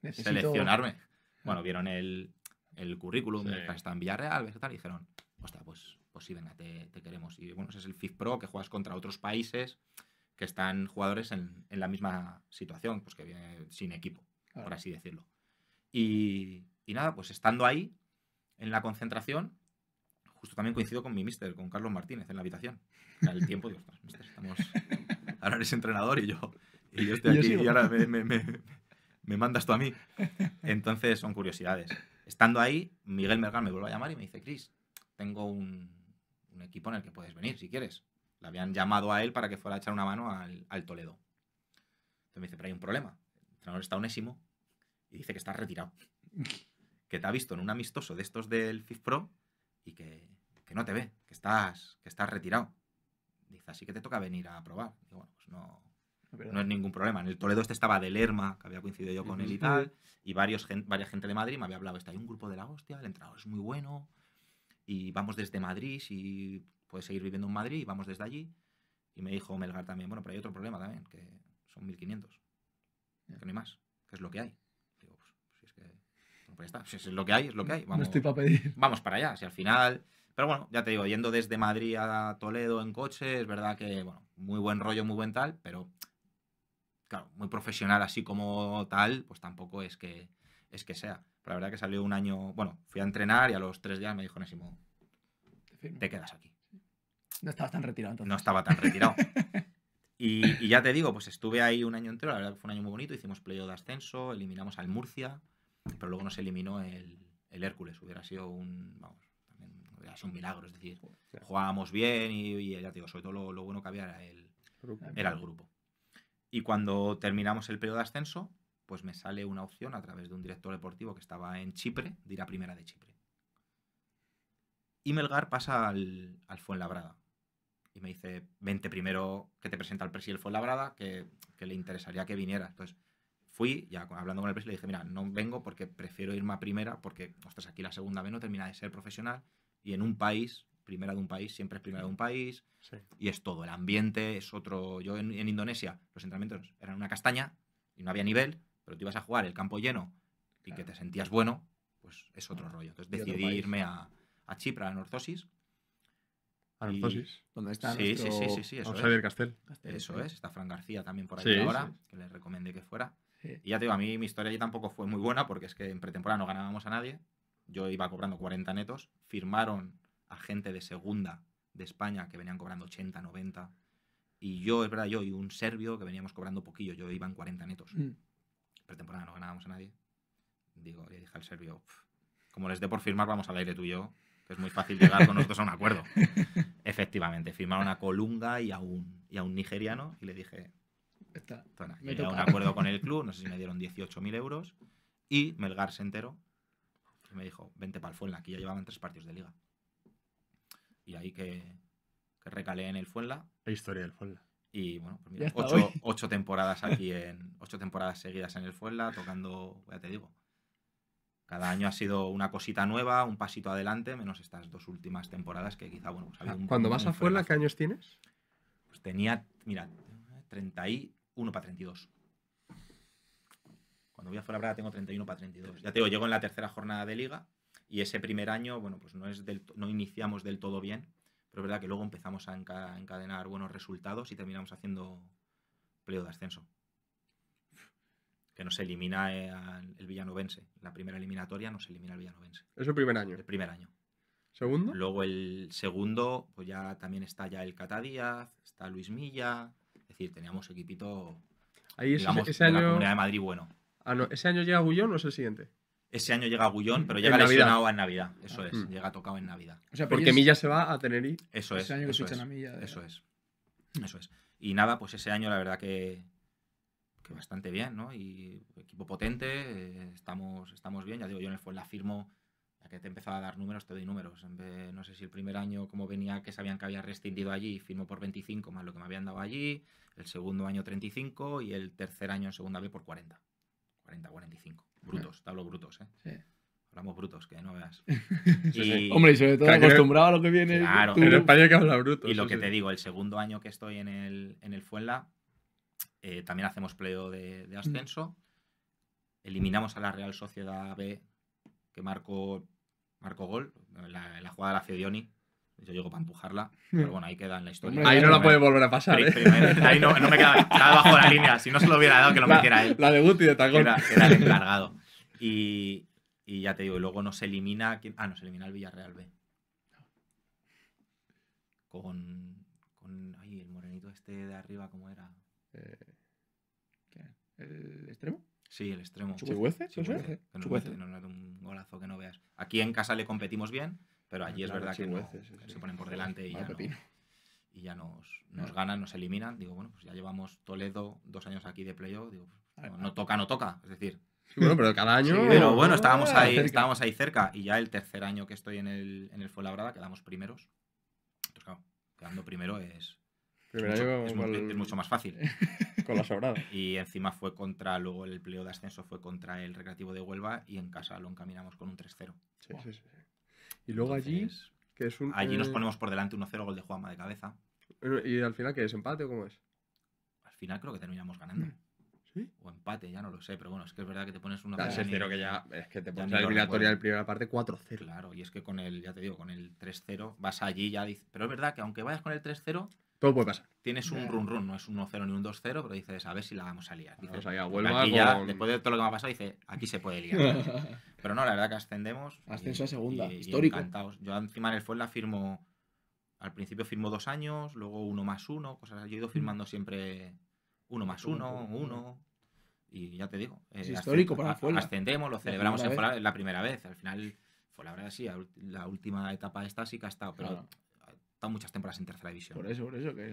Necesito... seleccionarme. Bueno, vieron el, el currículum, está en Villarreal, y dijeron, hostia, pues pues sí, venga, te, queremos. Y bueno, ese es el FIFPro, Pro, que juegas contra otros países que están jugadores en, la misma situación, pues que viene sin equipo, por así decirlo. Y, nada, pues estando ahí, en la concentración, justo también coincido con mi mister, con Carlos Martínez, en la habitación. O sea, el tiempo, digo, mister, estamos... Ahora eres entrenador y yo, estoy aquí y ahora me, mandas tú a mí. Entonces son curiosidades. Estando ahí, Miguel Mergal me vuelve a llamar y me dice, Cris, tengo un, un equipo en el que puedes venir si quieres. Le habían llamado a él para que fuera a echar una mano al, al Toledo. Entonces me dice, pero hay un problema. El entrenador está unésimo y dice que está retirado. que te ha visto en un amistoso de estos del FIFPro y que, que, no te ve, que estás, que estás retirado. Dice, así que te toca venir a probar. Y bueno, pues no, no es ningún problema. En el Toledo este estaba de Lerma, que había coincidido yo con él y tal, y varios, varias gente de Madrid me había hablado, está hay un grupo de la hostia, el entrenador es muy bueno, y vamos desde Madrid, si puedes seguir viviendo en Madrid, y vamos desde allí. Y me dijo Melgar también, bueno, pero hay otro problema también, que son 1500, que no hay más, que es lo que hay. Digo, pues, pues si es que... pues está, si es lo que hay, es lo que hay. no estoy para pedir. Vamos para allá, si al final... Pero bueno, ya te digo, yendo desde Madrid a Toledo en coche, es verdad que, bueno, muy buen rollo, muy buen tal, pero claro, muy profesional así como tal, pues tampoco es que, es que sea. Pero la verdad que salió un año, bueno, fui a entrenar y a los tres días me dijo Nésimo, te quedas aquí. No estabas tan retirado entonces. No estaba tan retirado. y, ya te digo, pues estuve ahí un año entero, la verdad que fue un año muy bonito, hicimos playo de ascenso, eliminamos al Murcia, pero luego nos eliminó el, el Hércules, hubiera sido un, vamos, también milagro, es decir, jugábamos bien y, ya te digo, sobre todo lo, bueno que había era el, grupo. Era el grupo. Y cuando terminamos el periodo de ascenso, pues me sale una opción a través de un director deportivo que estaba en Chipre, de ir a Primera de Chipre. Y Melgar pasa al, Fuenlabrada. Y me dice, vente primero que te presenta el presi del Fuenlabrada, que, que le interesaría que viniera. Entonces fui, ya hablando con el presi, le dije, mira, no vengo porque prefiero irme a Primera, porque, ostras, aquí la segunda vez no termina de ser profesional. Y en un país, primera de un país, siempre es primera de un país. Y es todo, el ambiente es otro. Yo en, en Indonesia los entrenamientos eran una castaña y no había nivel pero te ibas a jugar el campo lleno y que te sentías bueno, pues es otro rollo. Entonces decidí irme a, a Chipre, a Anorthosis. ¿Dónde está sí, sí, sí, Castel. Eso es, está Fran García también por ahí ahora, que les recomendé que fuera. Y ya te digo, a mí mi historia allí tampoco fue muy buena porque es que en pretemporada no ganábamos a nadie. Yo iba cobrando 40 netos, firmaron a gente de segunda de España que venían cobrando 80, 90. Y yo, es verdad, yo y un serbio que veníamos cobrando poquillo, yo iba en 40 netos. Mm. Pretemporada no ganábamos a nadie. Digo, le dije al serbio, como les dé por firmar, vamos al aire tú y yo, que es muy fácil llegar con nosotros a un acuerdo. Efectivamente, firmaron a Colunga y a un, y a un nigeriano y le dije, me un acuerdo con el club, no sé si me dieron 18.000 euros y Melgar se enteró y me dijo, vente para el Fuenla, aquí ya llevaban tres partidos de liga. Y ahí que, que recalé en el Fuenla. La historia del Fuenla. Y bueno, pues mira, ocho, temporadas aquí en. ocho temporadas seguidas en el Fuenla, tocando, ya te digo. Cada año ha sido una cosita nueva, un pasito adelante, menos estas dos últimas temporadas que quizá, bueno, pues ah, Cuando vas a Fuenla, ¿qué años tienes? Pues tenía, mira, 31 para 32. Cuando voy a Fuenla tengo 31 para 32. Ya te digo, llego en la tercera jornada de liga y ese primer año, bueno, pues no, es del, no iniciamos del todo bien pero es verdad que luego empezamos a encadenar buenos resultados y terminamos haciendo pleo de ascenso. Que nos elimina eh, el Villanovense. La primera eliminatoria nos elimina el Villanovense. Es el primer año. El primer año. ¿Segundo? Luego el segundo, pues ya también está ya el Catadíaz, está Luis Milla. Es decir, teníamos equipito, Ahí es, ese, la Comunidad de Madrid bueno. Ah, ¿Ese año llega Gullón o es el siguiente? Ese año llega Gullón, mm. pero llega lesionado en Navidad. Eso es, mm. llega tocado en Navidad. O sea, porque Milla se va a Tenerife. Eso es. Ese año que eso, es. A Milla, ¿eh? eso es. Eso es. Y nada, pues ese año la verdad que, bastante bien, ¿no? Y equipo potente, eh, estamos, estamos bien. Ya digo, yo en el la firmo, ya que te empezaba a dar números, te doy números. no sé si el primer año, como venía, que sabían que había rescindido allí, firmo por 25 más lo que me habían dado allí. El segundo año 35 y el tercer año en segunda vez por 40. 40, 45. Brutos, te hablo brutos, ¿eh? Sí. Hablamos brutos, que no veas. Hombre, y sobre todo acostumbrado a lo que viene. Claro, en España que habla brutos. Y lo que te digo, el segundo año que estoy en el, en el Fuenla, eh, también hacemos pleo de, mm. ascenso. Eliminamos a la Real Sociedad B, que marcó, marcó gol, la, la jugada de la Fiodioni yo llego para empujarla, hmm. pero bueno, ahí queda en la historia. Ahí no la puede volver a pasar. ¿eh? ahí no, no, me queda, está bajo la línea. Si no se lo hubiera dado, que lo metiera él. La de Guti de Tacón. Era, era el encargado. Y, y, ya te digo, y luego nos elimina. Ah, nos elimina el Villarreal B. Con. con ay, el morenito este de arriba, ¿cómo era? Eh, ¿El extremo? Sí, el extremo. ¿Chuguece? ¿Chuguece? no un golazo que no veas. Aquí en casa le competimos bien pero allí es verdad que se ponen por delante y, ya, y ya, nos, ganan, nos eliminan. Digo, bueno, pues ya llevamos Toledo dos años aquí de playoff. Digo, pues, no, toca, no toca. Es decir. Bueno, pero cada año. pero bueno, estábamos ahí, estábamos ahí cerca. Y ya el tercer año que estoy en el, en el Fuenlabrada quedamos primeros. Entonces, claro, quedando primero es, es mucho, más fácil. con la sobrada. Y encima fue contra, luego el Pleo de ascenso fue contra el Recreativo de Huelva y en casa lo encaminamos con un 3-0. Sí, sí, sí. Y luego allí, que es un... Allí nos eh, ponemos por delante 1-0 gol de Juanma de cabeza. ¿Y al final qué es? ¿Empate o cómo es? Al final creo que terminamos ganando. ¿Sí? O empate, ya no lo sé, pero bueno, es que es verdad que te pones una... 0 que ya... Es que te pones la eliminatoria del primera parte 4-0. Claro, y es que con el, ya te digo, con el 3-0 vas allí ya... Pero es verdad que aunque vayas con el 3-0 todo puede pasar. Tienes un run run, no es un 1-0 ni un 2-0, pero dices, a ver si la vamos a liar. Dices, ya, después de todo lo que me ha pasado, dice, aquí se puede liar. pero no, la verdad que ascendemos. Ascenso a segunda, histórico. encantados. Yo encima en el Fuenla firmo, al principio firmo dos años, luego uno más uno, cosas así. Yo he ido mm. firmando siempre uno más uno, uno. Y ya te digo. Eh, es histórico para Fuenla. Ascendemos, lo celebramos la en la primera vez. Al final, fue la verdad sí, la última etapa esta sí que ha estado, pero muchas temporadas en tercera división. Por eso, por eso, que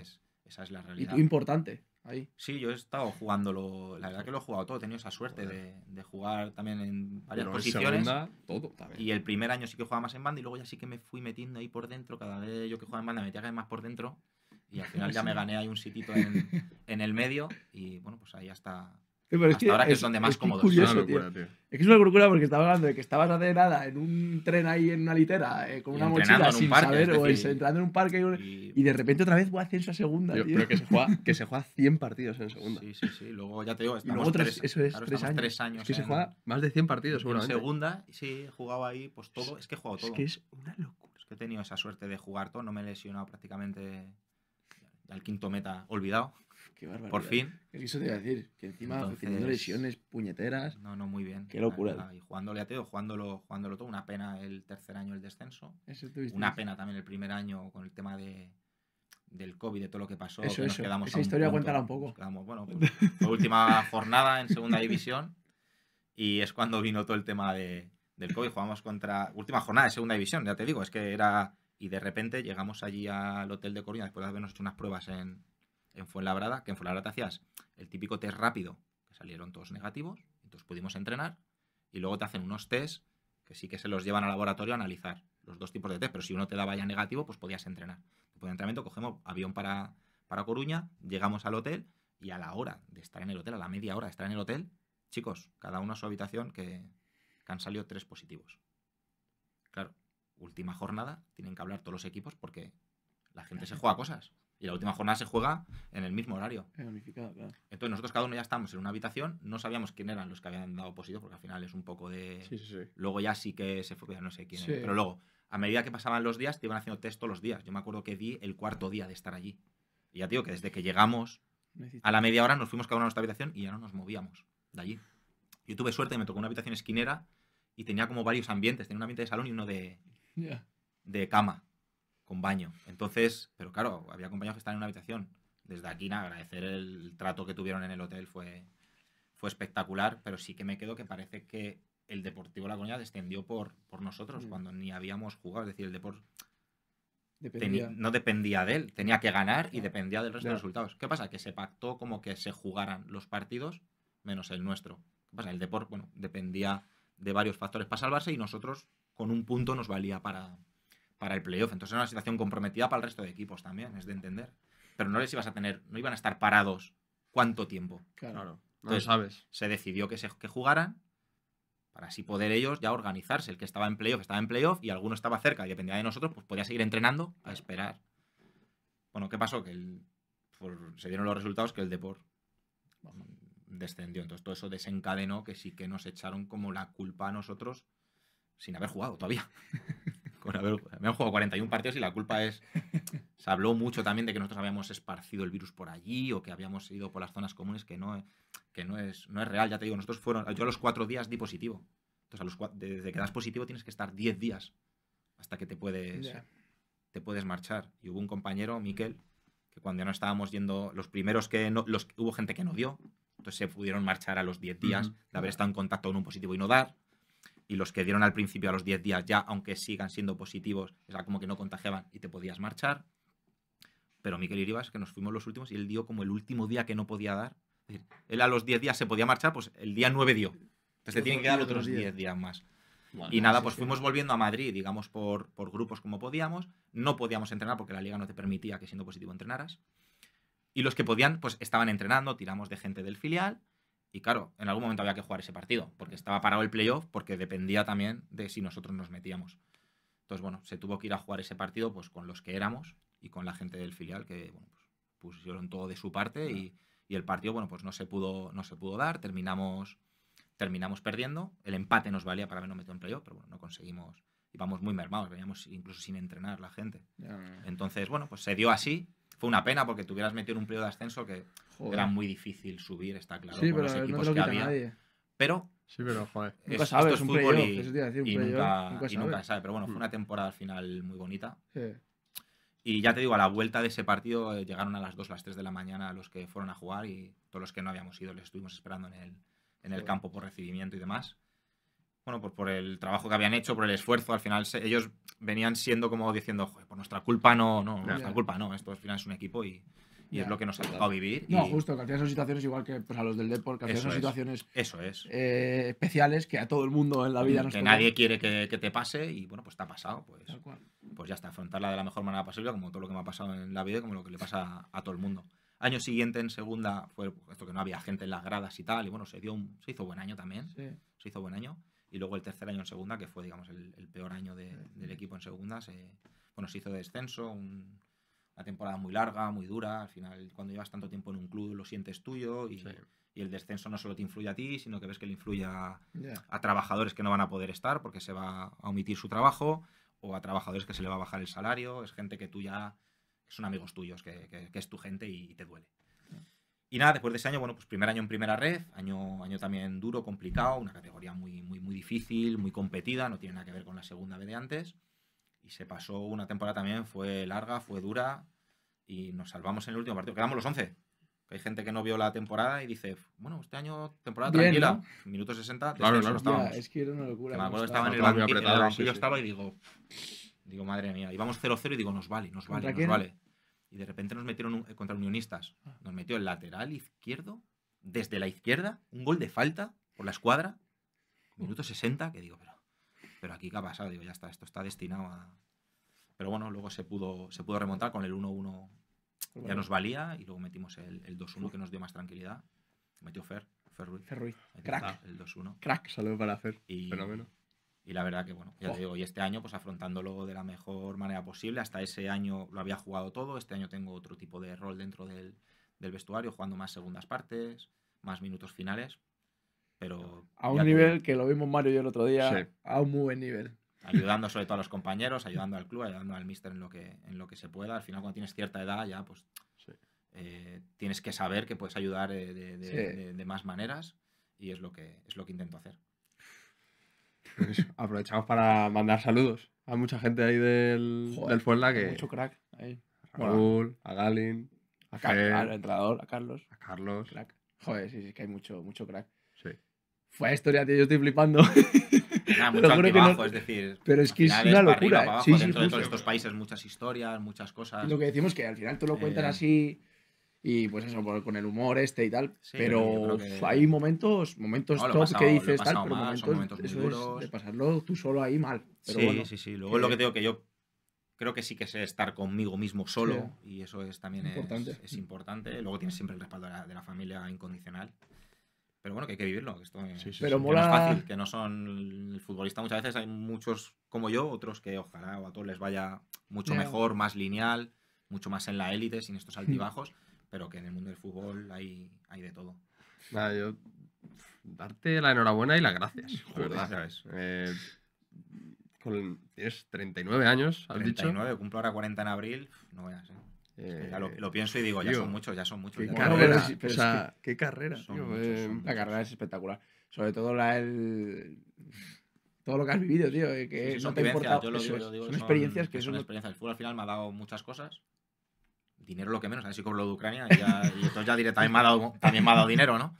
es, esa es la realidad. Y tú importante, ahí. Sí, yo he estado jugándolo, la verdad que lo he jugado todo, he tenido esa suerte de, jugar también en varias posiciones. todo, Y el primer año sí que jugaba más en banda y luego ya sí que me fui metiendo ahí por dentro, cada vez yo que jugaba en banda me metía cada vez más por dentro y al final ya me gané ahí un sitito en, en el medio y bueno, pues ahí hasta, es que, ahora que es de más cómodos. es, una locura, tío. es que es una locura porque estaba hablando de que estabas hace nada en un tren ahí en una litera, eh, con una mochila sin saber, o entrando en un parque y, de repente otra vez voy a hacer esa segunda. tío. Pero que se, juega, que 100 partidos en segunda. Sí, sí, sí. Luego ya te digo, estamos, tres, eso es, tres, años. que se juega más de 100 partidos, seguramente. En segunda, sí, he jugado ahí, pues todo. Es que he jugado todo. Es que es una locura. Es que he tenido esa suerte de jugar todo, no me he lesionado prácticamente al quinto meta olvidado. Qué Por fin. Eso te iba a decir, que encima Entonces... lesiones, puñeteras. No, no, muy bien. Qué locura. Y jugándole a Teo, jugándolo, jugándolo todo. Una pena el tercer año el descenso. una pena también el primer año con el tema de, del COVID, de todo lo que pasó. Eso, Esa historia cuéntala un poco. bueno, pues, última jornada en segunda división y es cuando vino todo el tema de, del COVID. Jugamos contra. Última jornada de segunda división, ya te digo, es que era. Y de repente llegamos allí al hotel de Corina después de habernos hecho unas pruebas en, en Fuenlabrada, que en Fuenlabrada te hacías el típico test rápido, que salieron todos negativos, entonces pudimos entrenar, y luego te hacen unos test que sí que se los llevan al laboratorio a analizar, los dos tipos de test, pero si uno te daba ya negativo, pues podías entrenar. Después de entrenamiento cogemos avión para, para Coruña, llegamos al hotel, y a la hora de estar en el hotel, a la media hora de estar en el hotel, chicos, cada uno a su habitación que han salido tres positivos. Claro, última jornada, tienen que hablar todos los equipos porque la gente se juega cosas. Y la última jornada se juega en el mismo horario. Entonces nosotros cada uno ya estamos en una habitación, no sabíamos quién eran los que habían dado positivo, porque al final es un poco de... Sí, sí, Luego ya sí que se fue, no sé quién. Era. Pero luego, a medida que pasaban los días, te iban haciendo test todos los días. Yo me acuerdo que di el cuarto día de estar allí. Y ya digo que desde que llegamos a la media hora nos fuimos cada uno a nuestra habitación y ya no nos movíamos de allí. Yo tuve suerte, me tocó una habitación esquinera y tenía como varios ambientes. Tenía un ambiente de salón y uno de, de cama con baño. Entonces, pero claro, había compañeros que estaban en una habitación. Desde aquí, agradecer el trato que tuvieron en el hotel fue, fue espectacular, pero sí que me quedo que parece que el Deportivo La Coruña descendió por, por nosotros mm. cuando ni habíamos jugado. Es decir, el deporte no dependía de él, tenía que ganar y dependía del resto de resultados. ¿Qué pasa? Que se pactó como que se jugaran los partidos menos el nuestro. ¿Qué pasa? El deporte, bueno, dependía de varios factores para salvarse y nosotros con un punto nos valía para, para el playoff. Entonces era una situación comprometida para el resto de equipos también, es de entender. Pero no les ibas a tener, no iban a estar parados cuánto tiempo. Claro, Entonces, sabes. Se decidió que, se, que jugaran para así poder ellos ya organizarse. El que estaba en playoff estaba en playoff y alguno estaba cerca y dependía de nosotros, pues podía seguir entrenando a esperar. Bueno, ¿qué pasó? Que se dieron los resultados que el Deport descendió. Entonces todo eso desencadenó que sí que nos echaron como la culpa a nosotros sin haber jugado todavía. con me han jugado 41 partidos y la culpa es. Se habló mucho también de que nosotros habíamos esparcido el virus por allí o que habíamos ido por las zonas comunes, que no, que no, es, no es real. Ya te digo, nosotros fueron. Yo a los cuatro días di positivo. Entonces, a los desde que das positivo tienes que estar 10 días hasta que te puedes, te puedes marchar. Y hubo un compañero, Miquel, que cuando ya no estábamos yendo, los primeros que no, los, hubo gente que no dio, entonces se pudieron marchar a los 10 días de haber estado en contacto con un positivo y no dar y los que dieron al principio a los 10 días ya, aunque sigan siendo positivos, o como que no contagiaban y te podías marchar. Pero Miquel Iribas, que nos fuimos los últimos, y él dio como el último día que no podía dar. él a los 10 días se podía marchar, pues el día 9 dio. Entonces te tienen que dar otros 10 días más. y nada, pues fuimos volviendo a Madrid, digamos, por, por grupos como podíamos. No podíamos entrenar porque la liga no te permitía que siendo positivo entrenaras. Y los que podían, pues estaban entrenando, tiramos de gente del filial y claro, en algún momento había que jugar ese partido, porque estaba parado el playoff, porque dependía también de si nosotros nos metíamos. Entonces, bueno, se tuvo que ir a jugar ese partido pues, con los que éramos y con la gente del filial, que bueno, pues, pusieron todo de su parte y, el partido, bueno, pues no se pudo, no se pudo dar, terminamos, terminamos perdiendo. El empate nos valía para habernos metido en playoff, pero bueno, no conseguimos. Íbamos muy mermados, veníamos incluso sin entrenar la gente. Entonces, bueno, pues se dio así fue una pena porque tuvieras metido en un periodo de ascenso que era muy difícil subir, está claro, sí, pero los equipos no lo que había. Nadie. Pero. Sí, pero joder. esto es un fútbol y, nunca, nunca, sabe. Pero bueno, fue mm. una temporada al final muy bonita. Sí. Y ya te digo, a la vuelta de ese partido eh, llegaron a las 2, las 3 de la mañana los que fueron a jugar y todos los que no habíamos ido les estuvimos esperando en el, en el campo por recibimiento y demás bueno, pues por el trabajo que habían hecho, por el esfuerzo, al final ellos venían siendo como diciendo, Joder, por nuestra culpa no, no, nuestra culpa no, esto al final es un equipo y, y es lo que nos ha tocado vivir. No, justo, que al final son situaciones igual que pues, a los del deporte, que al final son situaciones Eso es. Eh, especiales que a todo el mundo en la vida nos Que nadie quiere que, te pase y bueno, pues te ha pasado, pues, pues ya está, afrontarla de la mejor manera posible, como todo lo que me ha pasado en la vida y como lo que le pasa a, todo el mundo. Año siguiente en segunda fue esto que no había gente en las gradas y tal, y bueno, se dio un, se hizo buen año también. Se hizo buen año y luego el tercer año en segunda, que fue, digamos, el, peor año del equipo en segunda, se, bueno, se hizo de descenso, una temporada muy larga, muy dura, al final cuando llevas tanto tiempo en un club lo sientes tuyo y, el descenso no solo te influye a ti, sino que ves que le influye a, trabajadores que no van a poder estar porque se va a omitir su trabajo o a trabajadores que se le va a bajar el salario, es gente que tú ya, son amigos tuyos, que, es tu gente y te duele. Y nada, después de ese año, bueno, pues primer año en primera red, año, año también duro, complicado, una categoría muy, muy, muy difícil, muy competida, no tiene nada que ver con la segunda vez de antes. Y se pasó una temporada también, fue larga, fue dura, y nos salvamos en el último partido. Quedamos los 11. Hay gente que no vio la temporada y dice, bueno, este año temporada tranquila, minutos minuto 60, claro, claro, estábamos. es que era una locura. Me acuerdo estaba, estaba en el banquillo, apretado, yo estaba y digo, digo, madre mía, íbamos 0-0 y digo, nos vale, nos vale, nos vale y de repente nos metieron contra unionistas. Ah. Nos metió el lateral izquierdo, desde la izquierda, un gol de falta por la escuadra, minuto 60, que digo, pero, pero aquí qué ha pasado, digo, ya está, esto está destinado a... Pero bueno, luego se pudo, se pudo remontar con el 1-1, ya nos valía, y luego metimos el, 2-1 que nos dio más tranquilidad. Metió Fer, Fer Ruiz. Fer Ruiz. Crack. El 2-1. Crack. Saludos para Fer. Y, y la verdad que, bueno, ya digo, y este año pues afrontándolo de la mejor manera posible. Hasta ese año lo había jugado todo, este año tengo otro tipo de rol dentro del, vestuario, jugando más segundas partes, más minutos finales. Pero a un nivel que... lo vimos Mario y yo el otro día, a un muy buen nivel. Ayudando sobre todo a los compañeros, ayudando al club, ayudando al mister en lo que, en lo que se pueda. Al final, cuando tienes cierta edad, ya pues eh, tienes que saber que puedes ayudar eh, de, de, más maneras y es lo que, es lo que intento hacer. Pues aprovechamos para mandar saludos a mucha gente ahí del, del Fuenla que. Mucho crack ahí. A Raúl, a Galin, a, al entrenador, a Carlos. A Carlos. Joder, sí, sí, que hay mucho, mucho crack. Sí. Fue historia, tío, yo estoy flipando. mucho altibajo, es decir. Pero es que es una locura. Arriba, sí, sí, dentro de todos estos países, muchas historias, muchas cosas. lo que decimos que al final tú lo eh, cuentas así y pues eso, con el humor este y tal. pero hay momentos, momentos que dices tal, mal, momentos, de pasarlo tú solo ahí mal. sí, sí, sí. Luego lo que digo que yo creo que sí que sé estar conmigo mismo solo y eso es también Es, importante. Luego tienes siempre el respaldo de la, familia incondicional. Pero bueno, que hay que vivirlo. Que esto pero mola... no es fácil, que no son el futbolista. Muchas veces hay muchos como yo, otros que ojalá o a todos les vaya mucho mejor, más lineal, mucho más en la élite, sin estos hmm. altibajos pero que en el mundo del fútbol hay, hay de todo. Nada, yo darte la enhorabuena y las gracias, Joder, eh, con, tienes 39 años, has 39, dicho? cumplo ahora 40 en abril, no veas, ¿eh? a Eh, lo, pienso y digo, ya son muchos, ya son muchos. Qué carrera, qué, carrera. Eh. la carrera es espectacular. Sobre todo la el, todo lo que has vivido, tío. no te importa, son, experiencias que son, experiencias. El fútbol al final me ha dado muchas cosas dinero lo que menos, así ¿eh? con lo de Ucrania, ya, y entonces ya directamente también me ha dado dinero, ¿no?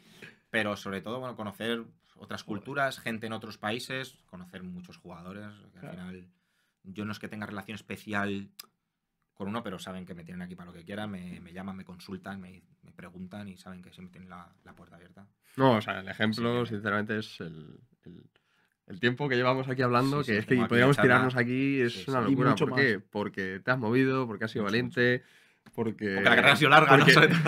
Pero sobre todo, bueno, conocer otras culturas, gente en otros países, conocer muchos jugadores, que al final yo no es que tenga relación especial con uno, pero saben que me tienen aquí para lo que quieran, me, me llaman, me consultan, me, preguntan y saben que siempre tienen la, la puerta abierta. No, o sea, el ejemplo, sinceramente, es el, el, tiempo que llevamos aquí hablando, que es que podríamos tirarnos aquí, es una locura. ¿Por qué? Porque te has movido, porque has sido valiente. Porque, la carrera ha sido larga, nunca te has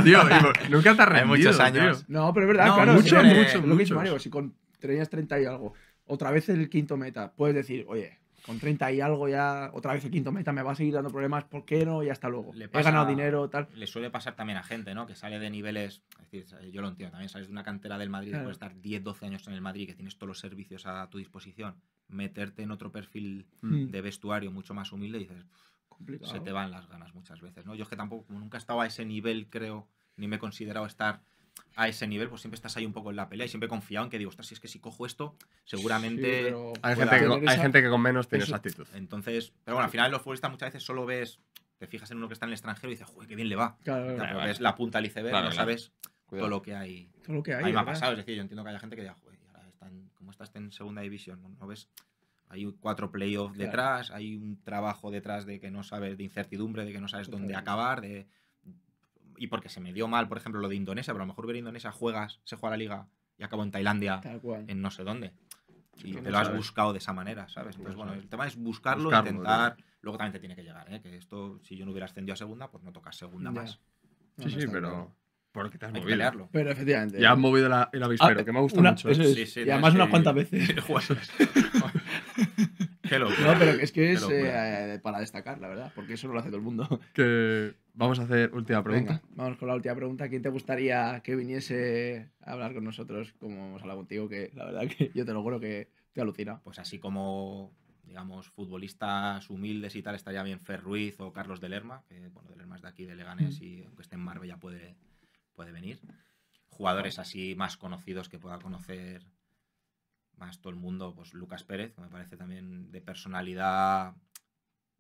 rendido, Hay muchos años. No, pero es verdad, claro. Mucho, Lo Mario, si con tenías 30 y algo, otra vez el quinto meta, puedes decir, oye, con 30 y algo ya, otra vez el quinto meta me va a seguir dando problemas, ¿por qué no? Y hasta luego. Le pasa, He ganado dinero, tal. Le suele pasar también a gente, ¿no? Que sale de niveles, es decir, yo lo entiendo, también sales de una cantera del Madrid, puedes estar 10, 12 años en el Madrid, que tienes todos los servicios a tu disposición, meterte en otro perfil mm. de vestuario mucho más humilde y dices se te van las ganas muchas veces, ¿no? Yo es que tampoco, como nunca he estado a ese nivel, creo, ni me he considerado estar a ese nivel, pues siempre estás ahí un poco en la pelea y siempre he confiado en que digo, ostras, si es que si cojo esto, seguramente... hay, gente que, con menos tiene esa actitud. Entonces, pero bueno, al final los futbolistas muchas veces solo ves, te fijas en uno que está en el extranjero y dices, joder, qué bien le va. Claro, claro, pues Ves la punta del iceberg, no sabes todo lo que hay. Todo lo que hay. me ha pasado, es decir, yo entiendo que haya gente que diga, joder, ahora están, ¿cómo estás en segunda división? no ves hay cuatro playoffs detrás, hay un trabajo detrás de que no sabes, de incertidumbre, de que no sabes dónde acabar, de... Y porque se me dio mal, por ejemplo, lo de Indonesia, pero a lo mejor ver Indonesia juegas, se juega la liga y acabo en Tailandia, en no sé dónde. Y te lo has buscado de esa manera, ¿sabes? Entonces, pues bueno, el tema es buscarlo, intentar. Luego también te tiene que llegar, ¿eh? Que esto, si yo no hubiera ascendido a segunda, pues no tocas segunda más. sí, sí, pero. Porque te has movido. Pero efectivamente. Ya has eh. movido la, el avispero, ah, que me ha gustado mucho. ¿eh? Sí, sí, y además unas cuantas veces. No, pero es que es eh, para destacar, la verdad, porque eso no lo hace todo el mundo. vamos a hacer última pregunta. vamos con la última pregunta. ¿Quién te gustaría que viniese a hablar con nosotros, como hemos hablado contigo? Que la verdad que yo te lo juro que te alucina. Pues así como digamos, futbolistas humildes y tal, estaría bien Fer Ruiz o Carlos de Lerma, que bueno, de Lerma es de aquí, de Leganés, mm. y aunque esté en Marbella puede, puede venir. Jugadores así más conocidos que pueda conocer más todo el mundo, pues Lucas Pérez, que me parece también de personalidad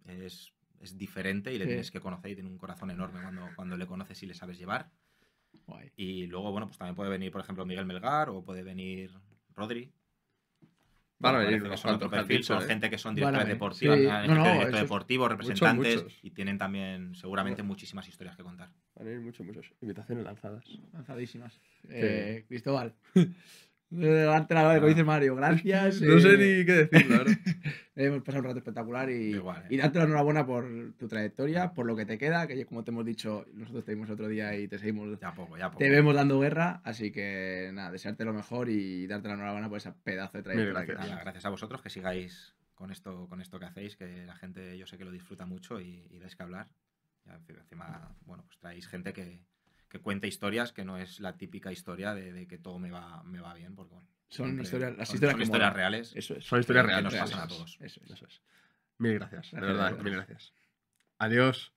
es, diferente y le tienes que conocer y tiene un corazón enorme cuando, cuando le conoces y le sabes llevar. Y luego, bueno, pues también puede venir, por ejemplo, Miguel Melgar o puede venir Rodri. vale, venir son otro perfil, son ¿eh? gente que son directores deportivos, eh, deportivo, representantes y tienen también seguramente muchísimas historias que contar. Van a venir muchas muchos. Invitaciones lanzadas. Lanzadísimas. Eh, Cristóbal. como eh, ah. dice Mario, gracias. no sé ni qué decir, Hemos pasado un rato espectacular y, Igual, ¿eh? y darte la enhorabuena por tu trayectoria, por lo que te queda, que como te hemos dicho, nosotros te otro día y te seguimos. poco, ya poco. Te vemos dando guerra, así que nada, desearte lo mejor y darte la enhorabuena por ese pedazo de trayectoria. gracias. a vosotros que sigáis con esto, con esto que hacéis, que la gente yo sé que lo disfruta mucho y, y dais que hablar. encima, bueno, pues traéis gente que, que cuenta historias que no es la típica historia de, que todo me va, me va bien, porque son, historias, reales. Son historias reales. Que nos pasan a todos. Eso es. Eso es. Mil gracias, de verdad, mil gracias. Adiós.